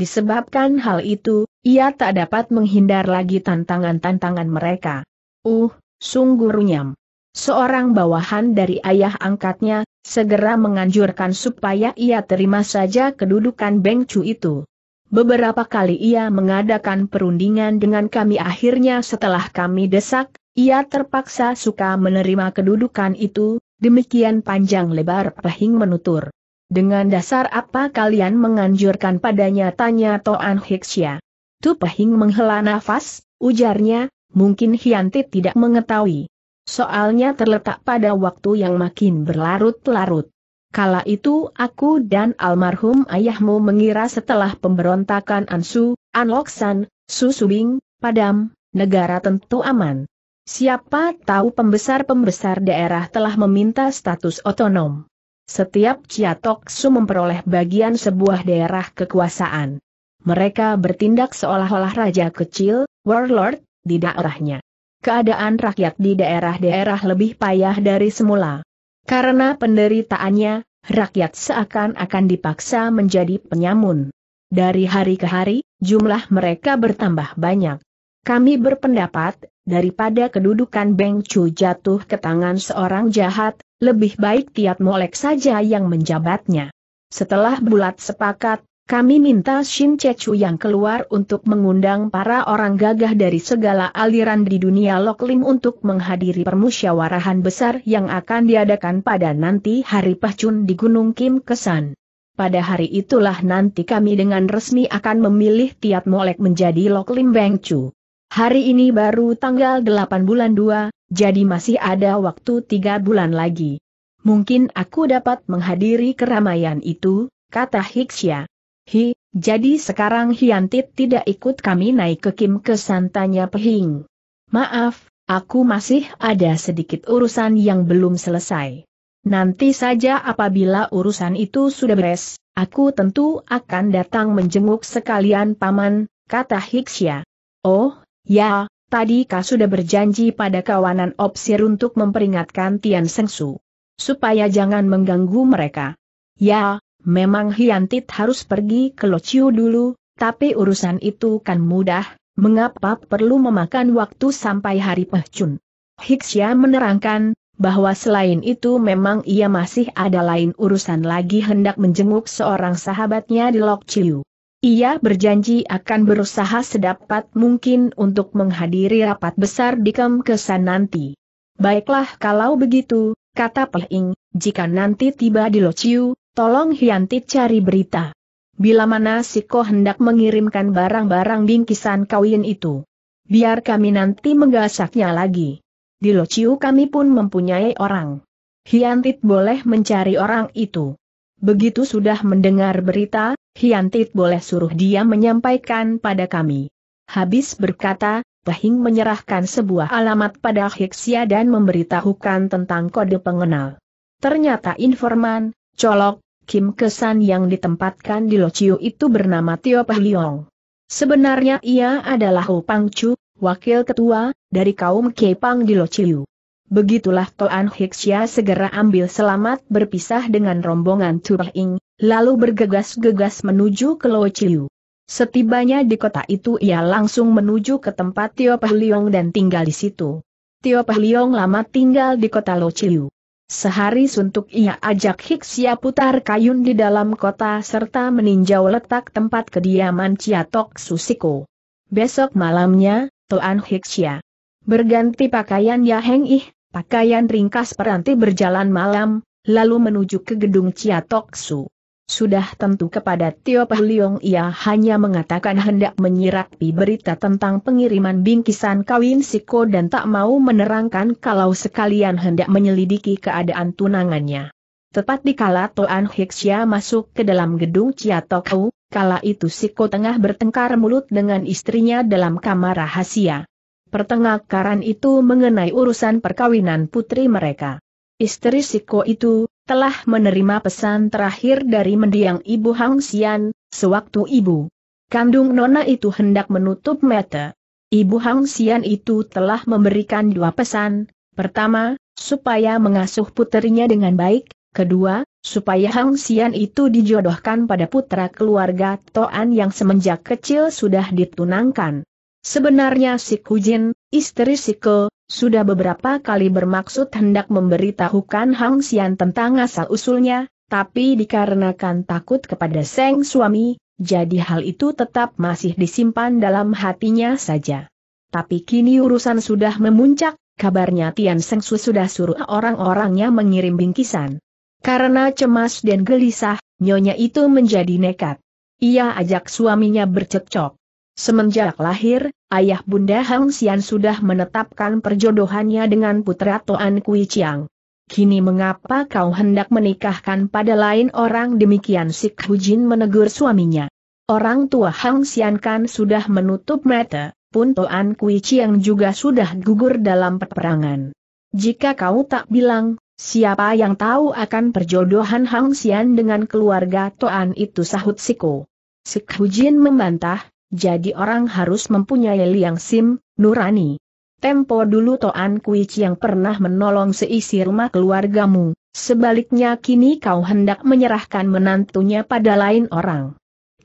Disebabkan hal itu, ia tak dapat menghindar lagi tantangan-tantangan mereka. Uh, sungguh runyam. Seorang bawahan dari ayah angkatnya, segera menganjurkan supaya ia terima saja kedudukan Beng Chu itu. Beberapa kali ia mengadakan perundingan dengan kami akhirnya setelah kami desak, ia terpaksa suka menerima kedudukan itu, demikian panjang lebar Pehing menutur. Dengan dasar apa kalian menganjurkan padanya tanya Toan Hiksya. Tu Pehing menghela nafas, ujarnya, mungkin Hianti tidak mengetahui. Soalnya terletak pada waktu yang makin berlarut-larut. Kala itu aku dan almarhum ayahmu mengira setelah pemberontakan Ansu, Anloksan, Susubing, Padam, negara tentu aman. Siapa tahu pembesar-pembesar daerah telah meminta status otonom. Setiap ciatok su memperoleh bagian sebuah daerah kekuasaan. Mereka bertindak seolah-olah raja kecil, warlord, di daerahnya. Keadaan rakyat di daerah-daerah lebih payah dari semula. Karena penderitaannya, rakyat seakan-akan dipaksa menjadi penyamun. Dari hari ke hari, jumlah mereka bertambah banyak. Kami berpendapat, daripada kedudukan Beng Chu jatuh ke tangan seorang jahat, lebih baik tiap Molek saja yang menjabatnya. Setelah bulat sepakat, kami minta Shin Chechu yang keluar untuk mengundang para orang gagah dari segala aliran di dunia Lokling untuk menghadiri permusyawarahan besar yang akan diadakan pada nanti hari Pahcun di Gunung Kim Kesan. Pada hari itulah nanti kami dengan resmi akan memilih Tiat Molek menjadi Loklim Bengcu. Hari ini baru tanggal 8 bulan 2, jadi masih ada waktu 3 bulan lagi. Mungkin aku dapat menghadiri keramaian itu, kata Hixia. Hi, jadi sekarang Hiantit tidak ikut kami naik ke Kim Kesantanya Pehing. Maaf, aku masih ada sedikit urusan yang belum selesai. Nanti saja apabila urusan itu sudah beres, aku tentu akan datang menjenguk sekalian paman, kata Hiksya. Oh, ya, tadi kau sudah berjanji pada kawanan Opsir untuk memperingatkan Tian Sengsu. Supaya jangan mengganggu mereka. Ya, Memang Hiantit harus pergi ke Lociu dulu, tapi urusan itu kan mudah, mengapa perlu memakan waktu sampai hari Pehcun. Hiksya menerangkan, bahwa selain itu memang ia masih ada lain urusan lagi hendak menjenguk seorang sahabatnya di Lociu. Ia berjanji akan berusaha sedapat mungkin untuk menghadiri rapat besar di Kemkesan nanti. Baiklah kalau begitu, kata Pehing, jika nanti tiba di Lociu, Tolong Hianti cari berita. Bila mana Siko hendak mengirimkan barang-barang bingkisan kawin itu. Biar kami nanti menggasaknya lagi. Di Lociu kami pun mempunyai orang. Hiantit boleh mencari orang itu. Begitu sudah mendengar berita, Hiantit boleh suruh dia menyampaikan pada kami. Habis berkata, Pahing menyerahkan sebuah alamat pada Hiksia dan memberitahukan tentang kode pengenal. Ternyata informan, colok, Kim Kesan yang ditempatkan di Lociu itu bernama Tio Pahliong. Sebenarnya ia adalah Ho Chu, wakil ketua, dari kaum Kepang di Lociu. Begitulah Toan Hixia segera ambil selamat berpisah dengan rombongan Ing, lalu bergegas-gegas menuju ke Lociu. Setibanya di kota itu ia langsung menuju ke tempat Tio Pahliong dan tinggal di situ. Tio Pahliong lama tinggal di kota Lociu. Sehari suntuk ia ajak Hiksia putar kayun di dalam kota serta meninjau letak tempat kediaman Ciatok Susiko. Besok malamnya, tuan Hiksia berganti pakaian Ya Heng Ih, pakaian ringkas peranti berjalan malam, lalu menuju ke gedung Ciatok Su. Sudah tentu kepada Tio Liong ia hanya mengatakan hendak menyirapi berita tentang pengiriman bingkisan kawin Siko dan tak mau menerangkan kalau sekalian hendak menyelidiki keadaan tunangannya. Tepat di kala Toan masuk ke dalam gedung Ciatokau, kala itu Siko tengah bertengkar mulut dengan istrinya dalam kamar rahasia. Pertengkaran itu mengenai urusan perkawinan putri mereka. Istri Siko itu, telah menerima pesan terakhir dari mendiang Ibu Hang Xian, sewaktu Ibu kandung Nona itu hendak menutup mata. Ibu Hang Xian itu telah memberikan dua pesan, pertama, supaya mengasuh puterinya dengan baik, kedua, supaya Hang Xian itu dijodohkan pada putra keluarga Toan yang semenjak kecil sudah ditunangkan. Sebenarnya si Kujin, istri Ke, sudah beberapa kali bermaksud hendak memberitahukan Hang Xian tentang asal-usulnya, tapi dikarenakan takut kepada Seng suami, jadi hal itu tetap masih disimpan dalam hatinya saja. Tapi kini urusan sudah memuncak, kabarnya Tian Seng Su sudah suruh orang-orangnya mengirim bingkisan. Karena cemas dan gelisah, nyonya itu menjadi nekat. Ia ajak suaminya bercekcok. Semenjak lahir, ayah Bunda Hang Xian sudah menetapkan perjodohannya dengan putra Toan Kui Chiang. Kini mengapa kau hendak menikahkan pada lain orang demikian Sik Hu Jin menegur suaminya. Orang tua Hang Xian kan sudah menutup mata, pun Toan Kui Chiang juga sudah gugur dalam peperangan. Jika kau tak bilang, siapa yang tahu akan perjodohan Hang Xian dengan keluarga Toan itu sahut Siko. Sik Hu Jin membantah, jadi orang harus mempunyai liang sim, nurani. Tempo dulu Toan Kui yang pernah menolong seisi rumah keluargamu, sebaliknya kini kau hendak menyerahkan menantunya pada lain orang.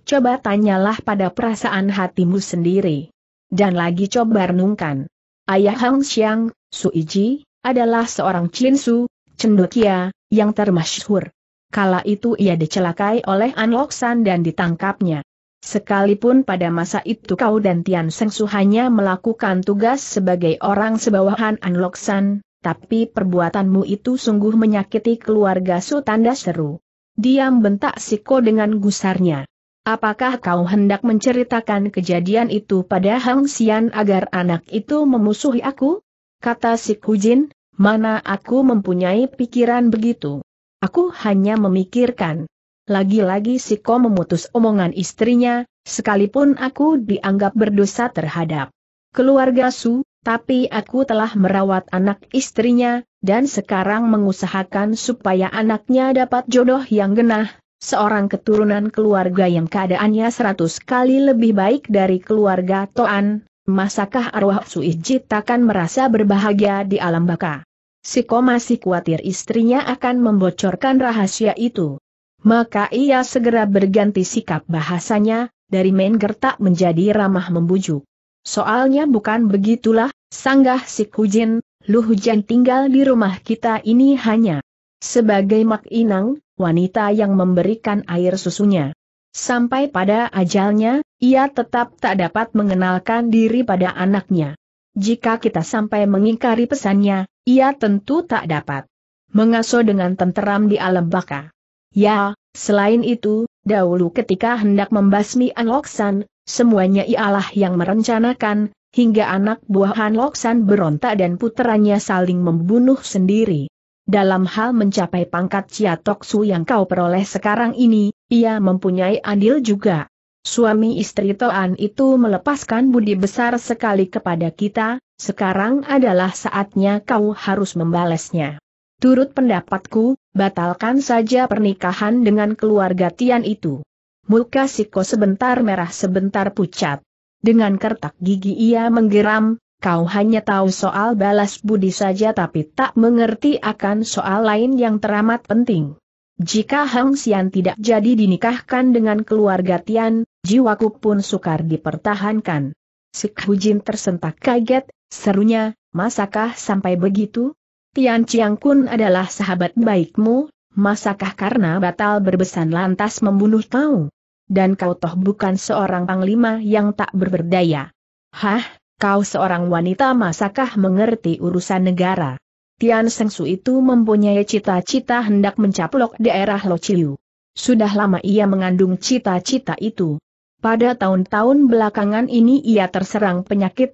Coba tanyalah pada perasaan hatimu sendiri. Dan lagi coba renungkan. Ayah Hang Xiang, Suiji, adalah seorang Cinsu, cendekia, yang termasyhur. Kala itu ia dicelakai oleh An San dan ditangkapnya. Sekalipun pada masa itu kau dan Tian Sengsu hanya melakukan tugas sebagai orang sebawahan Anloksan, tapi perbuatanmu itu sungguh menyakiti keluarga Su Tanda Seru. Diam bentak Siko dengan gusarnya. Apakah kau hendak menceritakan kejadian itu pada Hang Xian agar anak itu memusuhi aku? Kata Siku Jin, mana aku mempunyai pikiran begitu. Aku hanya memikirkan, lagi-lagi Siko memutus omongan istrinya, sekalipun aku dianggap berdosa terhadap keluarga Su, tapi aku telah merawat anak istrinya, dan sekarang mengusahakan supaya anaknya dapat jodoh yang genah, seorang keturunan keluarga yang keadaannya seratus kali lebih baik dari keluarga Toan, masakah arwah Su Ijit takkan merasa berbahagia di alam baka? Siko masih khawatir istrinya akan membocorkan rahasia itu. Maka ia segera berganti sikap bahasanya, dari main gertak menjadi ramah membujuk. Soalnya bukan begitulah, sanggah si Kujin, Lu Hujan tinggal di rumah kita ini hanya sebagai mak inang, wanita yang memberikan air susunya. Sampai pada ajalnya, ia tetap tak dapat mengenalkan diri pada anaknya. Jika kita sampai mengingkari pesannya, ia tentu tak dapat mengasuh dengan tenteram di alam baka. Ya, selain itu, dahulu ketika hendak membasmi An Loksan, semuanya ialah yang merencanakan, hingga anak buah Han Loksan berontak dan puteranya saling membunuh sendiri. Dalam hal mencapai pangkat Ciatoksu yang kau peroleh sekarang ini, ia mempunyai andil juga. Suami istri Toan itu melepaskan budi besar sekali kepada kita, sekarang adalah saatnya kau harus membalasnya. Turut pendapatku, batalkan saja pernikahan dengan keluarga Tian itu. Muka Siko sebentar merah sebentar pucat. Dengan kertak gigi ia menggeram, kau hanya tahu soal balas budi saja tapi tak mengerti akan soal lain yang teramat penting. Jika Hang Xian tidak jadi dinikahkan dengan keluarga Tian, jiwaku pun sukar dipertahankan. Sik Hujin tersentak kaget, serunya, masakah sampai begitu? Tian Chiang Kun adalah sahabat baikmu, masakah karena batal berbesan lantas membunuh kau? Dan kau toh bukan seorang panglima yang tak berberdaya. Hah, kau seorang wanita masakah mengerti urusan negara? Tian Seng Su itu mempunyai cita-cita hendak mencaplok daerah Lo Chiu. Sudah lama ia mengandung cita-cita itu. Pada tahun-tahun belakangan ini ia terserang penyakit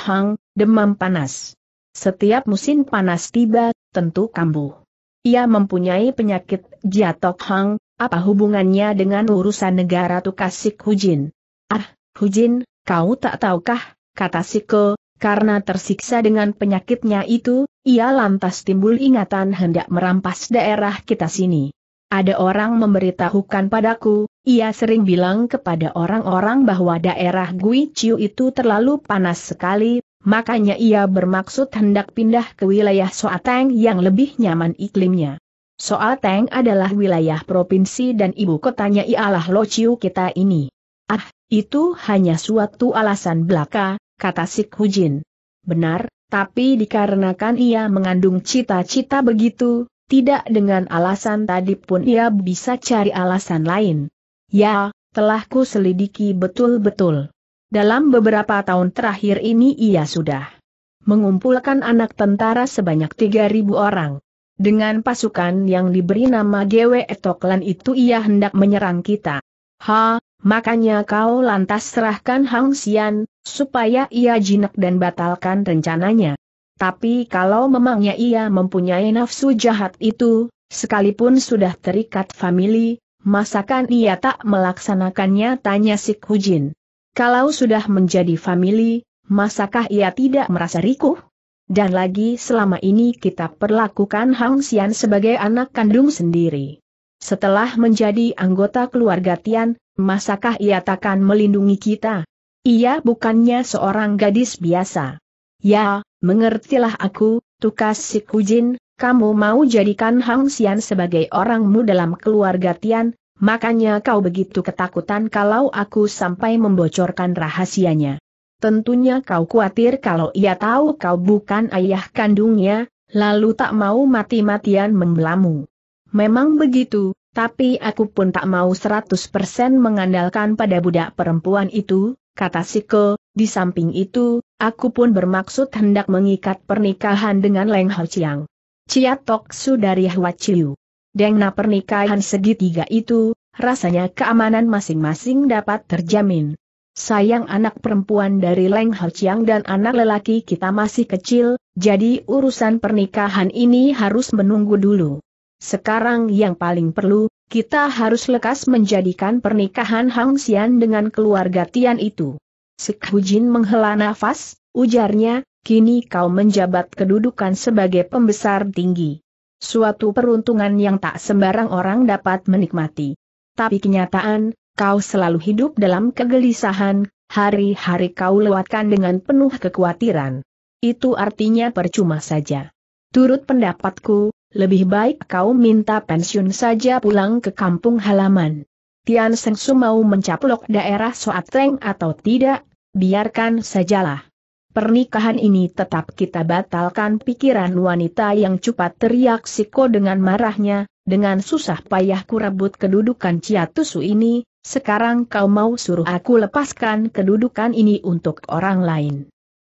Hang, demam panas. Setiap musim panas tiba, tentu kambuh. Ia mempunyai penyakit jatok Hang, apa hubungannya dengan urusan negara Tukasik Hujin? Ah, Hujin, kau tak tahukah, kata Siko, karena tersiksa dengan penyakitnya itu, ia lantas timbul ingatan hendak merampas daerah kita sini. Ada orang memberitahukan padaku, ia sering bilang kepada orang-orang bahwa daerah Gui Chiu itu terlalu panas sekali, makanya ia bermaksud hendak pindah ke wilayah Soateng yang lebih nyaman iklimnya. Soateng adalah wilayah provinsi dan ibu kotanya ialah Lociu kita ini. Ah, itu hanya suatu alasan belaka, kata Sik Hujin. Benar, tapi dikarenakan ia mengandung cita-cita begitu, tidak dengan alasan tadi pun ia bisa cari alasan lain. Ya, telah ku selidiki betul-betul. Dalam beberapa tahun terakhir ini ia sudah mengumpulkan anak tentara sebanyak 3.000 orang. Dengan pasukan yang diberi nama GW Etoklan itu ia hendak menyerang kita. Ha, makanya kau lantas serahkan Hang Xian, supaya ia jinak dan batalkan rencananya. Tapi kalau memangnya ia mempunyai nafsu jahat itu, sekalipun sudah terikat famili, masakan ia tak melaksanakannya tanya si Hujin. Kalau sudah menjadi famili, masakah ia tidak merasa rikuh? Dan lagi selama ini kita perlakukan Hang Xian sebagai anak kandung sendiri. Setelah menjadi anggota keluarga Tian, masakah ia takkan melindungi kita? Ia bukannya seorang gadis biasa. Ya, mengertilah aku, tukas si Kujin, kamu mau jadikan Hang Xian sebagai orangmu dalam keluarga Tian, Makanya kau begitu ketakutan kalau aku sampai membocorkan rahasianya. Tentunya kau khawatir kalau ia tahu kau bukan ayah kandungnya, lalu tak mau mati-matian membelamu. Memang begitu, tapi aku pun tak mau 100% mengandalkan pada budak perempuan itu, kata Siko, di samping itu, aku pun bermaksud hendak mengikat pernikahan dengan Leng Hao Chiang. Ciatok Su dari Hwa Chiu. Dengna pernikahan segitiga itu, rasanya keamanan masing-masing dapat terjamin. Sayang anak perempuan dari Leng Hachiang dan anak lelaki kita masih kecil, jadi urusan pernikahan ini harus menunggu dulu. Sekarang yang paling perlu, kita harus lekas menjadikan pernikahan Hang Xian dengan keluarga Tian itu. Sekhujin menghela nafas, ujarnya, kini kau menjabat kedudukan sebagai pembesar tinggi. Suatu peruntungan yang tak sembarang orang dapat menikmati. Tapi kenyataan, kau selalu hidup dalam kegelisahan, hari-hari kau lewatkan dengan penuh kekhawatiran. Itu artinya percuma saja. Turut pendapatku, lebih baik kau minta pensiun saja pulang ke kampung halaman. Tian Su mau mencaplok daerah Soat Teng atau tidak, biarkan sajalah. Pernikahan ini tetap kita batalkan pikiran wanita yang cepat teriak Siko dengan marahnya, dengan susah payah rebut kedudukan Ciatusu ini, sekarang kau mau suruh aku lepaskan kedudukan ini untuk orang lain.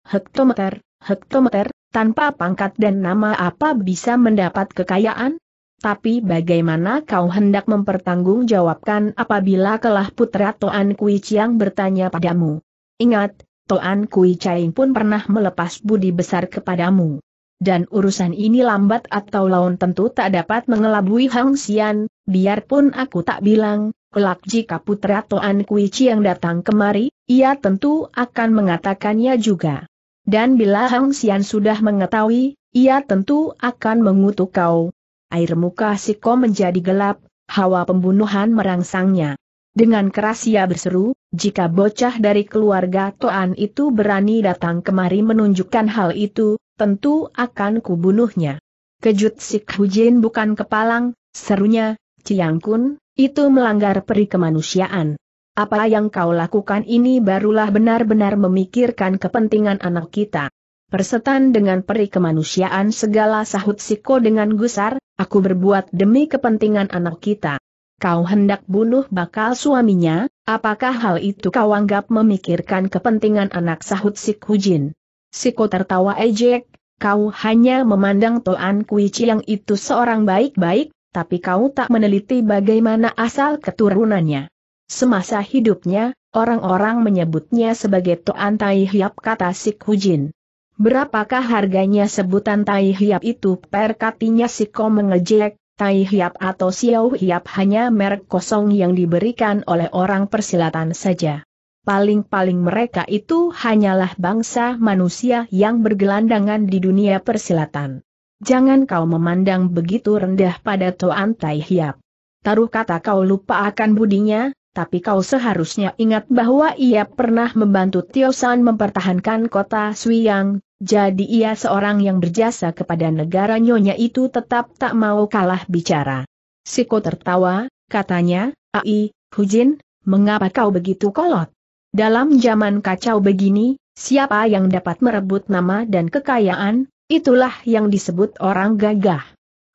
Hektometer, hektometer, tanpa pangkat dan nama apa bisa mendapat kekayaan? Tapi bagaimana kau hendak mempertanggungjawabkan apabila kelah putra Toan Kui Chiang bertanya padamu? Ingat, Toan Kui Chai pun pernah melepas budi besar kepadamu. Dan urusan ini lambat atau laun tentu tak dapat mengelabui Hang Xian, biarpun aku tak bilang, kelak jika putra Toan Kui yang datang kemari, ia tentu akan mengatakannya juga. Dan bila Hang Xian sudah mengetahui, ia tentu akan mengutuk kau. Air muka Siko menjadi gelap, hawa pembunuhan merangsangnya. Dengan keras ia berseru, jika bocah dari keluarga Toan itu berani datang kemari menunjukkan hal itu, tentu akan kubunuhnya. Kejut si Hujin bukan kepalang, serunya, Ciang Kun, itu melanggar peri kemanusiaan. Apa yang kau lakukan ini barulah benar-benar memikirkan kepentingan anak kita. Persetan dengan peri kemanusiaan segala sahut Siko dengan gusar, aku berbuat demi kepentingan anak kita. Kau hendak bunuh bakal suaminya, apakah hal itu kau anggap memikirkan kepentingan anak sahut si Kujin? Siko tertawa ejek, kau hanya memandang Toan Kui yang itu seorang baik-baik, tapi kau tak meneliti bagaimana asal keturunannya. Semasa hidupnya, orang-orang menyebutnya sebagai Toan Tai Hiap kata si Kujin. Berapakah harganya sebutan Tai Hiap itu Perkatinya Si Siko mengejek, Tai Hiap atau Xiao Hiap hanya merek kosong yang diberikan oleh orang persilatan saja. Paling-paling mereka itu hanyalah bangsa manusia yang bergelandangan di dunia persilatan. Jangan kau memandang begitu rendah pada Toan Tai Hiap. Taruh kata kau lupa akan budinya, tapi kau seharusnya ingat bahwa ia pernah membantu Tio San mempertahankan kota Suiyang, jadi ia seorang yang berjasa kepada negara nyonya itu tetap tak mau kalah bicara. Siko tertawa, katanya, Ai, Hujin, mengapa kau begitu kolot? Dalam zaman kacau begini, siapa yang dapat merebut nama dan kekayaan, itulah yang disebut orang gagah.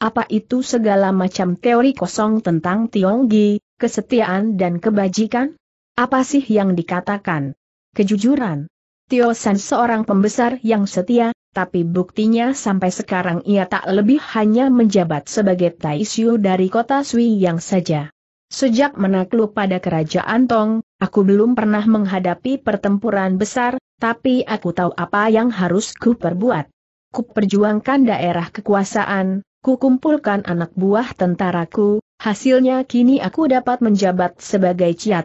Apa itu segala macam teori kosong tentang Tionggi, kesetiaan dan kebajikan? Apa sih yang dikatakan? Kejujuran. Tio San seorang pembesar yang setia, tapi buktinya sampai sekarang ia tak lebih hanya menjabat sebagai Taisyu dari kota Sui yang saja. Sejak menakluk pada kerajaan Tong, aku belum pernah menghadapi pertempuran besar, tapi aku tahu apa yang harus ku perbuat. Ku perjuangkan daerah kekuasaan, ku kumpulkan anak buah tentaraku, Hasilnya kini aku dapat menjabat sebagai Chia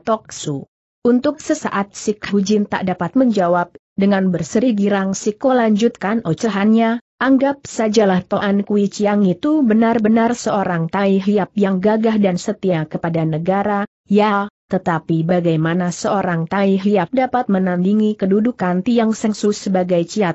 Untuk sesaat si Hujin tak dapat menjawab, dengan berseri girang Siko lanjutkan ocehannya, anggap sajalah Toan Kui Chiang itu benar-benar seorang Tai Hiap yang gagah dan setia kepada negara, ya, tetapi bagaimana seorang Tai Hiap dapat menandingi kedudukan Tiang Sengsu sebagai Chia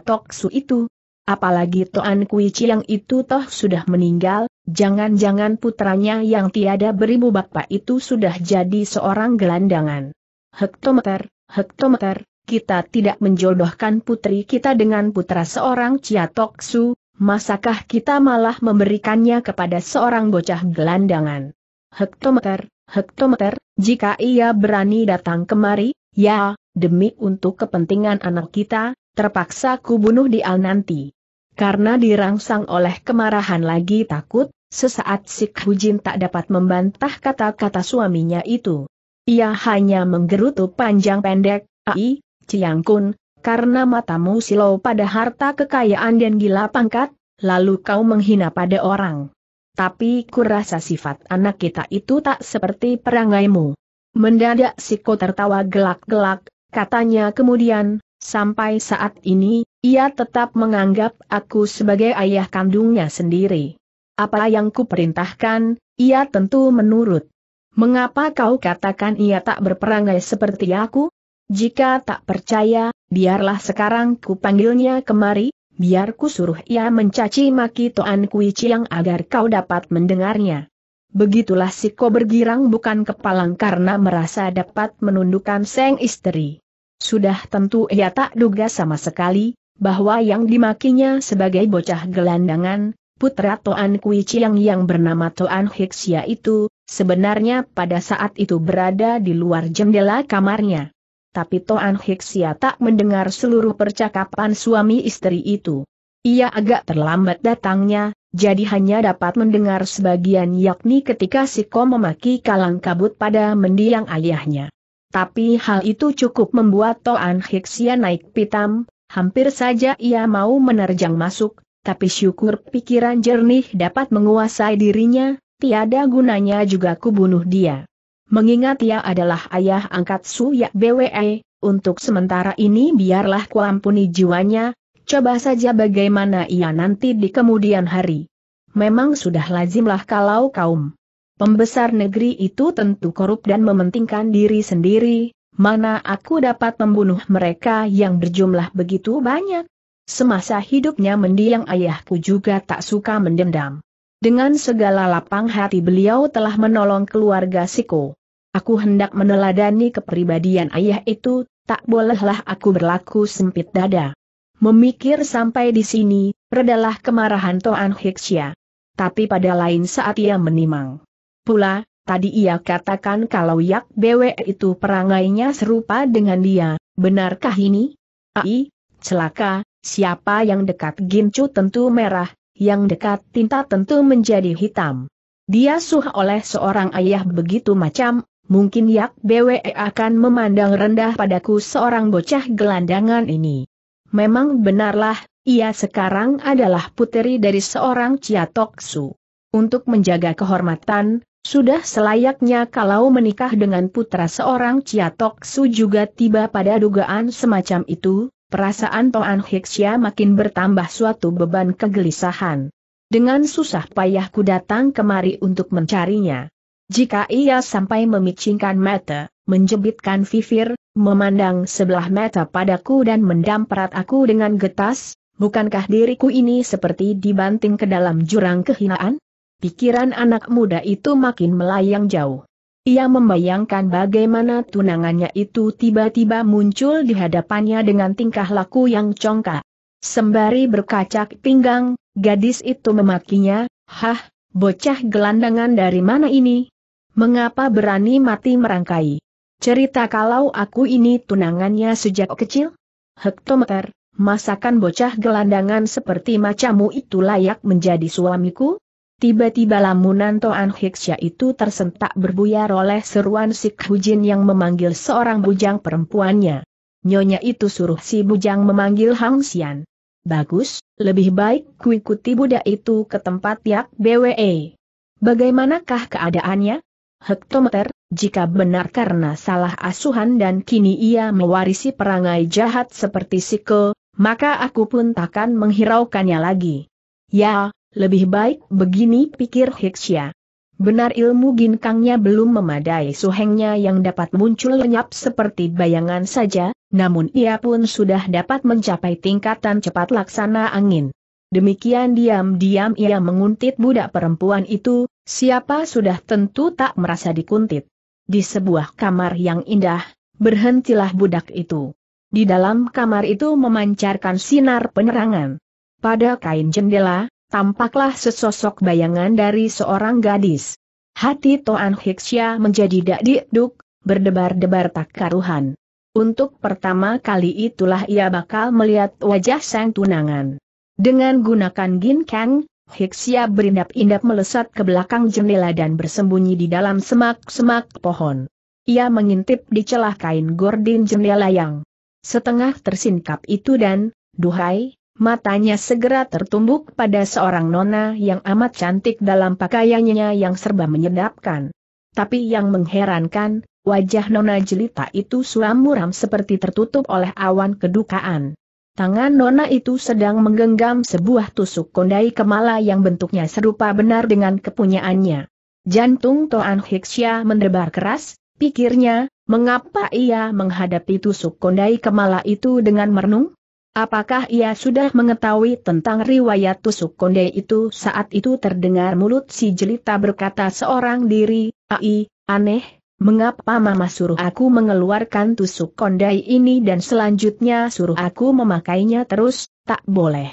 itu? Apalagi Toan Kui Chiang itu toh sudah meninggal, Jangan-jangan putranya yang tiada beribu bapak itu sudah jadi seorang gelandangan. Hektometer, hektometer, kita tidak menjodohkan putri kita dengan putra seorang Ciatoksu, masakah kita malah memberikannya kepada seorang bocah gelandangan? Hektometer, hektometer, jika ia berani datang kemari, ya, demi untuk kepentingan anak kita, terpaksa kubunuh di al nanti. Karena dirangsang oleh kemarahan lagi takut, Sesaat Sik Hujin tak dapat membantah kata-kata suaminya itu. Ia hanya menggerutu panjang pendek, Ai, Ciang Kun, karena matamu silau pada harta kekayaan dan gila pangkat, lalu kau menghina pada orang. Tapi kurasa sifat anak kita itu tak seperti perangaimu. Mendadak Siko tertawa gelak-gelak, katanya kemudian, sampai saat ini, ia tetap menganggap aku sebagai ayah kandungnya sendiri. Apa yang kuperintahkan, ia tentu menurut. Mengapa kau katakan ia tak berperangai seperti aku? Jika tak percaya, biarlah sekarang ku panggilnya kemari, biar ku suruh ia mencaci maki Toan Kui agar kau dapat mendengarnya. Begitulah si ko bergirang bukan kepalang karena merasa dapat menundukkan Seng Istri. Sudah tentu ia tak duga sama sekali, bahwa yang dimakinya sebagai bocah gelandangan, putra Toan Kui Chiang yang bernama Toan Hixia itu, sebenarnya pada saat itu berada di luar jendela kamarnya. Tapi Toan Hixia ya, tak mendengar seluruh percakapan suami istri itu. Ia agak terlambat datangnya, jadi hanya dapat mendengar sebagian yakni ketika si Ko memaki kalang kabut pada mendiang ayahnya. Tapi hal itu cukup membuat Toan Hixia ya, naik pitam, hampir saja ia mau menerjang masuk, tapi syukur pikiran jernih dapat menguasai dirinya, tiada gunanya juga kubunuh dia. Mengingat ia adalah ayah angkat Suyak BWE, untuk sementara ini biarlah kuampuni jiwanya, coba saja bagaimana ia nanti di kemudian hari. Memang sudah lazimlah kalau kaum pembesar negeri itu tentu korup dan mementingkan diri sendiri, mana aku dapat membunuh mereka yang berjumlah begitu banyak. Semasa hidupnya mendiang ayahku juga tak suka mendendam. Dengan segala lapang hati beliau telah menolong keluarga Siko. Aku hendak meneladani kepribadian ayah itu, tak bolehlah aku berlaku sempit dada. Memikir sampai di sini, redalah kemarahan Toan Hiksya. Tapi pada lain saat ia menimang. Pula, tadi ia katakan kalau Yak Bwe itu perangainya serupa dengan dia, benarkah ini? Ai, celaka, Siapa yang dekat gincu tentu merah, yang dekat tinta tentu menjadi hitam. Dia suh oleh seorang ayah begitu macam, mungkin Yak Bwe akan memandang rendah padaku seorang bocah gelandangan ini. Memang benarlah, ia sekarang adalah puteri dari seorang Ciatoksu. Untuk menjaga kehormatan, sudah selayaknya kalau menikah dengan putra seorang Ciatoksu juga tiba pada dugaan semacam itu, perasaan Toan Hiksia makin bertambah suatu beban kegelisahan. Dengan susah payahku datang kemari untuk mencarinya. Jika ia sampai memicingkan mata, menjebitkan vivir, memandang sebelah mata padaku dan mendamprat aku dengan getas, bukankah diriku ini seperti dibanting ke dalam jurang kehinaan? Pikiran anak muda itu makin melayang jauh. Ia membayangkan bagaimana tunangannya itu tiba-tiba muncul di hadapannya dengan tingkah laku yang congkak. Sembari berkacak pinggang, gadis itu memakinya, Hah, bocah gelandangan dari mana ini? Mengapa berani mati merangkai? Cerita kalau aku ini tunangannya sejak kecil? Hektometer, masakan bocah gelandangan seperti macamu itu layak menjadi suamiku? Tiba-tiba lamunan Toan Hiksya itu tersentak berbuyar oleh seruan si Hujin yang memanggil seorang bujang perempuannya. Nyonya itu suruh si bujang memanggil Hang Xian. Bagus, lebih baik kuikuti budak itu ke tempat Yak BWE. Bagaimanakah keadaannya? Hektometer, jika benar karena salah asuhan dan kini ia mewarisi perangai jahat seperti Siko, maka aku pun takkan menghiraukannya lagi. Ya, lebih baik begini pikir Hiksya. Benar ilmu ginkangnya belum memadai suhengnya yang dapat muncul lenyap seperti bayangan saja, namun ia pun sudah dapat mencapai tingkatan cepat laksana angin. Demikian diam-diam ia menguntit budak perempuan itu, siapa sudah tentu tak merasa dikuntit. Di sebuah kamar yang indah, berhentilah budak itu. Di dalam kamar itu memancarkan sinar penerangan. Pada kain jendela, tampaklah sesosok bayangan dari seorang gadis. Hati Toan Hiksya menjadi dakdikduk, dieduk, berdebar-debar tak karuhan. Untuk pertama kali itulah ia bakal melihat wajah sang tunangan. Dengan gunakan ginkang, Hiksia berindap-indap melesat ke belakang jendela dan bersembunyi di dalam semak-semak pohon. Ia mengintip di celah kain gordin jendela yang setengah tersingkap itu dan, duhai, Matanya segera tertumbuk pada seorang nona yang amat cantik dalam pakaiannya yang serba menyedapkan. Tapi yang mengherankan, wajah nona jelita itu suram muram seperti tertutup oleh awan kedukaan. Tangan nona itu sedang menggenggam sebuah tusuk kondai kemala yang bentuknya serupa benar dengan kepunyaannya. Jantung Toan Hiksya mendebar keras, pikirnya, mengapa ia menghadapi tusuk kondai kemala itu dengan merenung? Apakah ia sudah mengetahui tentang riwayat tusuk konde itu saat itu terdengar mulut si jelita berkata seorang diri, Ai, aneh, mengapa mama suruh aku mengeluarkan tusuk kondai ini dan selanjutnya suruh aku memakainya terus, tak boleh.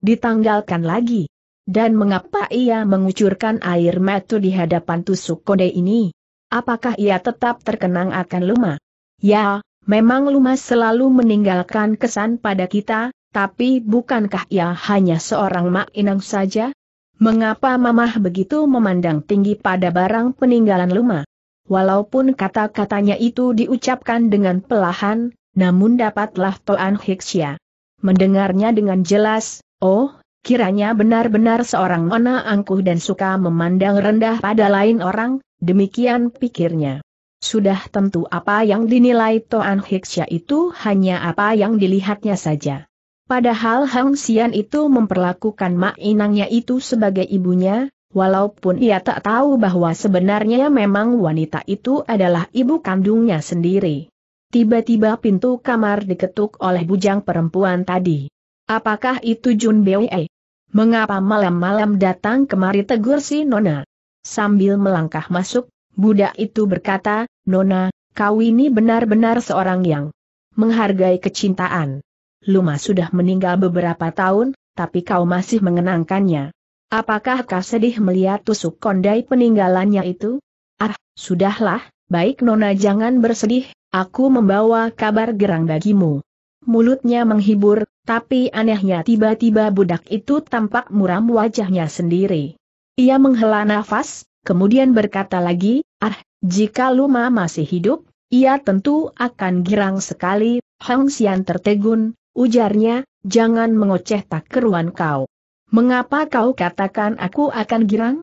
Ditanggalkan lagi. Dan mengapa ia mengucurkan air mata di hadapan tusuk konde ini? Apakah ia tetap terkenang akan lemah? Ya, Memang Lumas selalu meninggalkan kesan pada kita, tapi bukankah ia hanya seorang mak inang saja? Mengapa mamah begitu memandang tinggi pada barang peninggalan Luma? Walaupun kata-katanya itu diucapkan dengan pelahan, namun dapatlah Toan Hiksya. Mendengarnya dengan jelas, oh, kiranya benar-benar seorang mana angkuh dan suka memandang rendah pada lain orang, demikian pikirnya. Sudah tentu apa yang dinilai Toan Hiksya itu hanya apa yang dilihatnya saja. Padahal Hang Xian itu memperlakukan Mak Inangnya itu sebagai ibunya, walaupun ia tak tahu bahwa sebenarnya memang wanita itu adalah ibu kandungnya sendiri. Tiba-tiba pintu kamar diketuk oleh bujang perempuan tadi. Apakah itu Jun Bwe? Mengapa malam-malam datang kemari tegur si Nona? Sambil melangkah masuk, Budak itu berkata, Nona, kau ini benar-benar seorang yang menghargai kecintaan. Luma sudah meninggal beberapa tahun, tapi kau masih mengenangkannya. Apakah kau sedih melihat tusuk kondai peninggalannya itu? Ah, sudahlah, baik Nona jangan bersedih, aku membawa kabar gerang bagimu. Mulutnya menghibur, tapi anehnya tiba-tiba budak itu tampak muram wajahnya sendiri. Ia menghela nafas, kemudian berkata lagi, ah, jika Luma masih hidup, ia tentu akan girang sekali, Hang Xian tertegun, ujarnya, jangan mengoceh tak keruan kau. Mengapa kau katakan aku akan girang?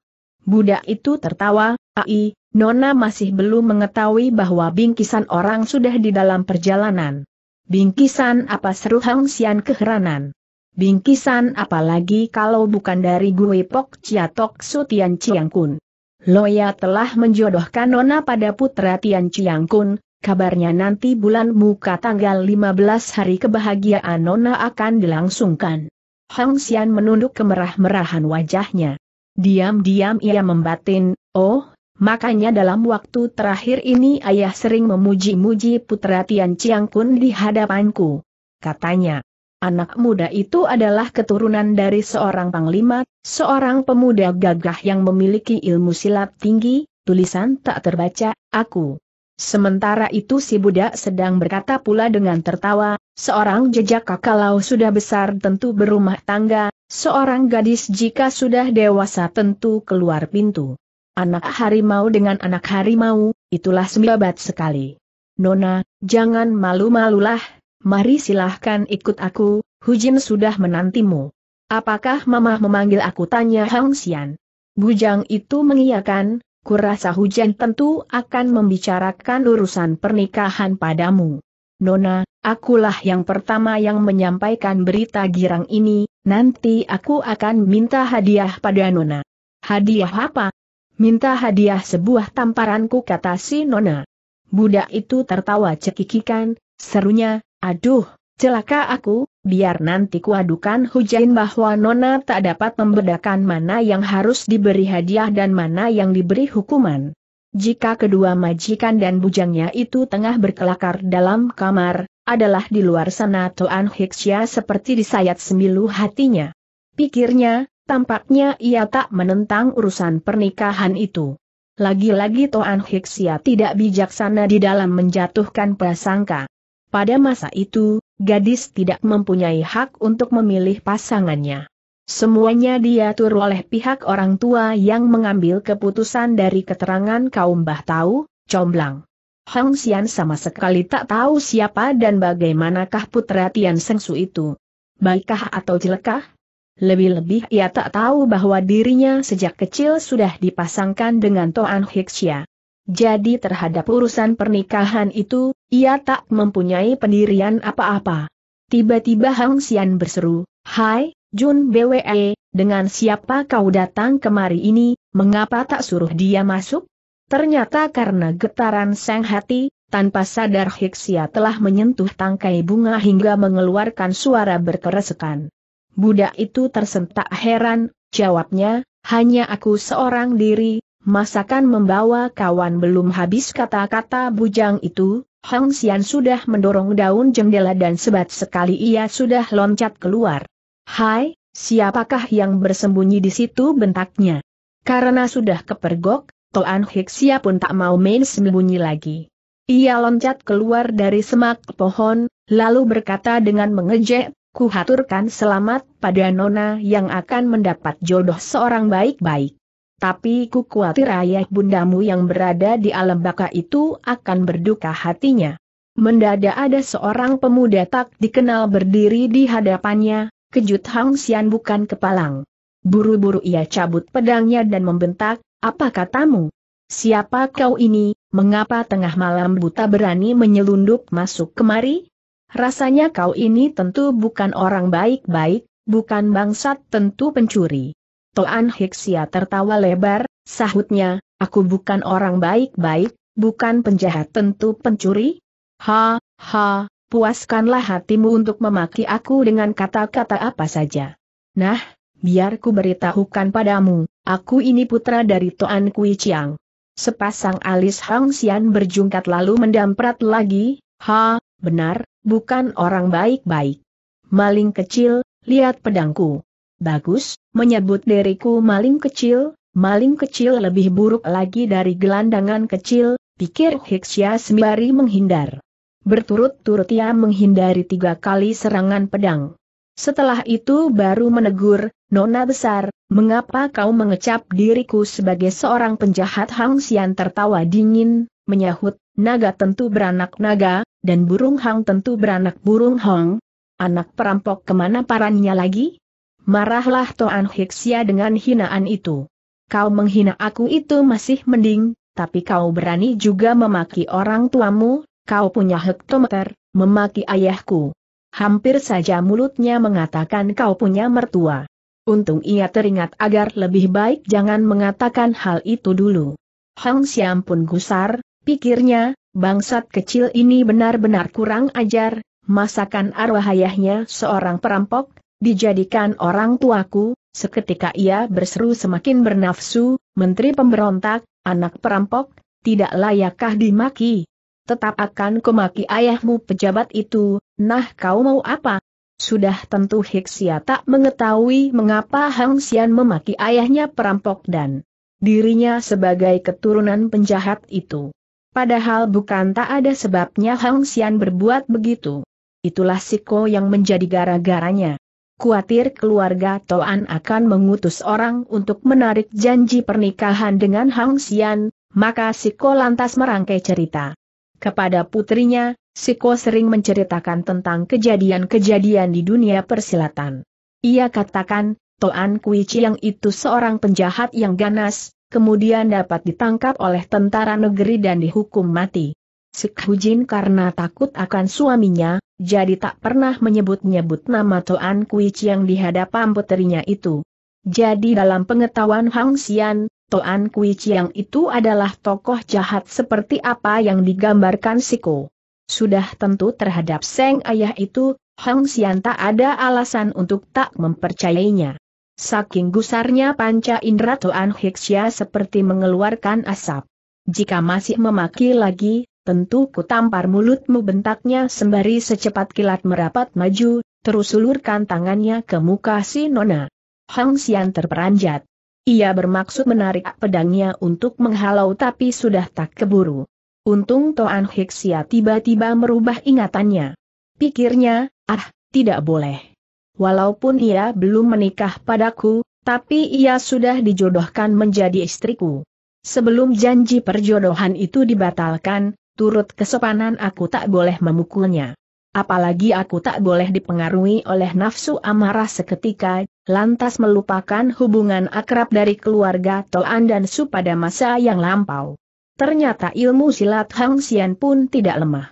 Budak itu tertawa, ai, Nona masih belum mengetahui bahwa bingkisan orang sudah di dalam perjalanan. Bingkisan apa seru Hang Xian keheranan. Bingkisan apalagi kalau bukan dari Gui Pok Chia Tok Sutian Chiang Kun. Loya telah menjodohkan Nona pada putra Tian Chiang Kun, kabarnya nanti bulan muka tanggal 15 hari kebahagiaan Nona akan dilangsungkan. Hang Xian menunduk kemerah-merahan wajahnya. Diam-diam ia membatin, oh, makanya dalam waktu terakhir ini ayah sering memuji-muji putra Tian Chiang Kun di hadapanku. Katanya, Anak muda itu adalah keturunan dari seorang panglima, seorang pemuda gagah yang memiliki ilmu silat tinggi, tulisan tak terbaca, aku. Sementara itu si budak sedang berkata pula dengan tertawa, seorang jejak kalau sudah besar tentu berumah tangga, seorang gadis jika sudah dewasa tentu keluar pintu. Anak harimau dengan anak harimau, itulah sembabat sekali. Nona, jangan malu-malulah, Mari silahkan ikut aku, Hujin sudah menantimu. Apakah mamah memanggil aku tanya Hang Xian? Bujang itu mengiyakan, kurasa Hujan tentu akan membicarakan urusan pernikahan padamu. Nona, akulah yang pertama yang menyampaikan berita girang ini, nanti aku akan minta hadiah pada Nona. Hadiah apa? Minta hadiah sebuah tamparanku kata si Nona. Budak itu tertawa cekikikan, serunya, Aduh, celaka aku, biar nanti kuadukan hujan bahwa Nona tak dapat membedakan mana yang harus diberi hadiah dan mana yang diberi hukuman. Jika kedua majikan dan bujangnya itu tengah berkelakar dalam kamar, adalah di luar sana Toan Hixia seperti disayat semilu hatinya. Pikirnya, tampaknya ia tak menentang urusan pernikahan itu. Lagi-lagi Toan Hixia tidak bijaksana di dalam menjatuhkan prasangka. Pada masa itu, gadis tidak mempunyai hak untuk memilih pasangannya. Semuanya diatur oleh pihak orang tua yang mengambil keputusan dari keterangan kaum bah tahu, comblang. Hang Xian sama sekali tak tahu siapa dan bagaimanakah putra Tian Sengsu itu. Baikkah atau jelekah? Lebih-lebih ia tak tahu bahwa dirinya sejak kecil sudah dipasangkan dengan Toan Hixia. Jadi terhadap urusan pernikahan itu, ia tak mempunyai pendirian apa-apa. Tiba-tiba Hang Xian berseru, Hai, Jun BWE, dengan siapa kau datang kemari ini, mengapa tak suruh dia masuk? Ternyata karena getaran sang hati, tanpa sadar Hiksia telah menyentuh tangkai bunga hingga mengeluarkan suara berkeresekan. Budak itu tersentak heran, jawabnya, hanya aku seorang diri, Masakan membawa kawan belum habis kata-kata bujang itu, Hang Xian sudah mendorong daun jendela dan sebat sekali ia sudah loncat keluar. Hai, siapakah yang bersembunyi di situ bentaknya? Karena sudah kepergok, Toan Hiksia pun tak mau main sembunyi lagi. Ia loncat keluar dari semak pohon, lalu berkata dengan mengejek, kuhaturkan selamat pada Nona yang akan mendapat jodoh seorang baik-baik. Tapi ku khawatir ayah bundamu yang berada di alam baka itu akan berduka hatinya. Mendadak ada seorang pemuda tak dikenal berdiri di hadapannya, kejut Hang Xian bukan kepalang. Buru-buru ia cabut pedangnya dan membentak, apa katamu? Siapa kau ini, mengapa tengah malam buta berani menyelundup masuk kemari? Rasanya kau ini tentu bukan orang baik-baik, bukan bangsat tentu pencuri. Toan Hiksia tertawa lebar, sahutnya, aku bukan orang baik-baik, bukan penjahat tentu pencuri. Ha, ha, puaskanlah hatimu untuk memaki aku dengan kata-kata apa saja. Nah, biar ku beritahukan padamu, aku ini putra dari Toan Kui Chiang. Sepasang alis Hang Xian berjungkat lalu mendamprat lagi, ha, benar, bukan orang baik-baik. Maling kecil, lihat pedangku. Bagus, menyebut diriku maling kecil, maling kecil lebih buruk lagi dari gelandangan kecil, pikir Hiksya sembari menghindar. Berturut-turut ia menghindari tiga kali serangan pedang. Setelah itu baru menegur, Nona besar, mengapa kau mengecap diriku sebagai seorang penjahat Hang Sian tertawa dingin, menyahut, naga tentu beranak naga, dan burung Hang tentu beranak burung Hong. Anak perampok kemana parannya lagi? Marahlah Toan Hiksia dengan hinaan itu. Kau menghina aku itu masih mending, tapi kau berani juga memaki orang tuamu, kau punya hektometer, memaki ayahku. Hampir saja mulutnya mengatakan kau punya mertua. Untung ia teringat agar lebih baik jangan mengatakan hal itu dulu. Hang Siam pun gusar, pikirnya, bangsat kecil ini benar-benar kurang ajar, masakan arwah ayahnya seorang perampok, dijadikan orang tuaku, seketika ia berseru semakin bernafsu, menteri pemberontak, anak perampok, tidak layakkah dimaki? Tetap akan kumaki ayahmu pejabat itu, nah kau mau apa? Sudah tentu Hiksia tak mengetahui mengapa Hang Xian memaki ayahnya perampok dan dirinya sebagai keturunan penjahat itu. Padahal bukan tak ada sebabnya Hang Xian berbuat begitu. Itulah Siko yang menjadi gara-garanya. Kuatir keluarga Toan akan mengutus orang untuk menarik janji pernikahan dengan Hang Xian, maka Siko lantas merangkai cerita. Kepada putrinya, Siko sering menceritakan tentang kejadian-kejadian di dunia persilatan. Ia katakan, Toan Kui yang itu seorang penjahat yang ganas, kemudian dapat ditangkap oleh tentara negeri dan dihukum mati. Sekhujin karena takut akan suaminya, jadi tak pernah menyebut-nyebut nama Toan Kui Chiang di hadapan puterinya itu. Jadi dalam pengetahuan Hang Xian, Toan Kui Chiang itu adalah tokoh jahat seperti apa yang digambarkan Siko. Sudah tentu terhadap Seng Ayah itu, Hang Xian tak ada alasan untuk tak mempercayainya. Saking gusarnya panca indera Toan Hixia seperti mengeluarkan asap. Jika masih memaki lagi, tentu ku tampar mulutmu bentaknya sembari secepat kilat merapat maju, terus ulurkan tangannya ke muka si Nona. Hang Xian terperanjat. Ia bermaksud menarik pedangnya untuk menghalau tapi sudah tak keburu. Untung Toan Hiksia tiba-tiba merubah ingatannya. Pikirnya, ah, tidak boleh. Walaupun ia belum menikah padaku, tapi ia sudah dijodohkan menjadi istriku. Sebelum janji perjodohan itu dibatalkan, turut kesopanan aku tak boleh memukulnya. Apalagi aku tak boleh dipengaruhi oleh nafsu amarah seketika, lantas melupakan hubungan akrab dari keluarga Toan dan Su pada masa yang lampau. Ternyata ilmu silat Hang Xian pun tidak lemah.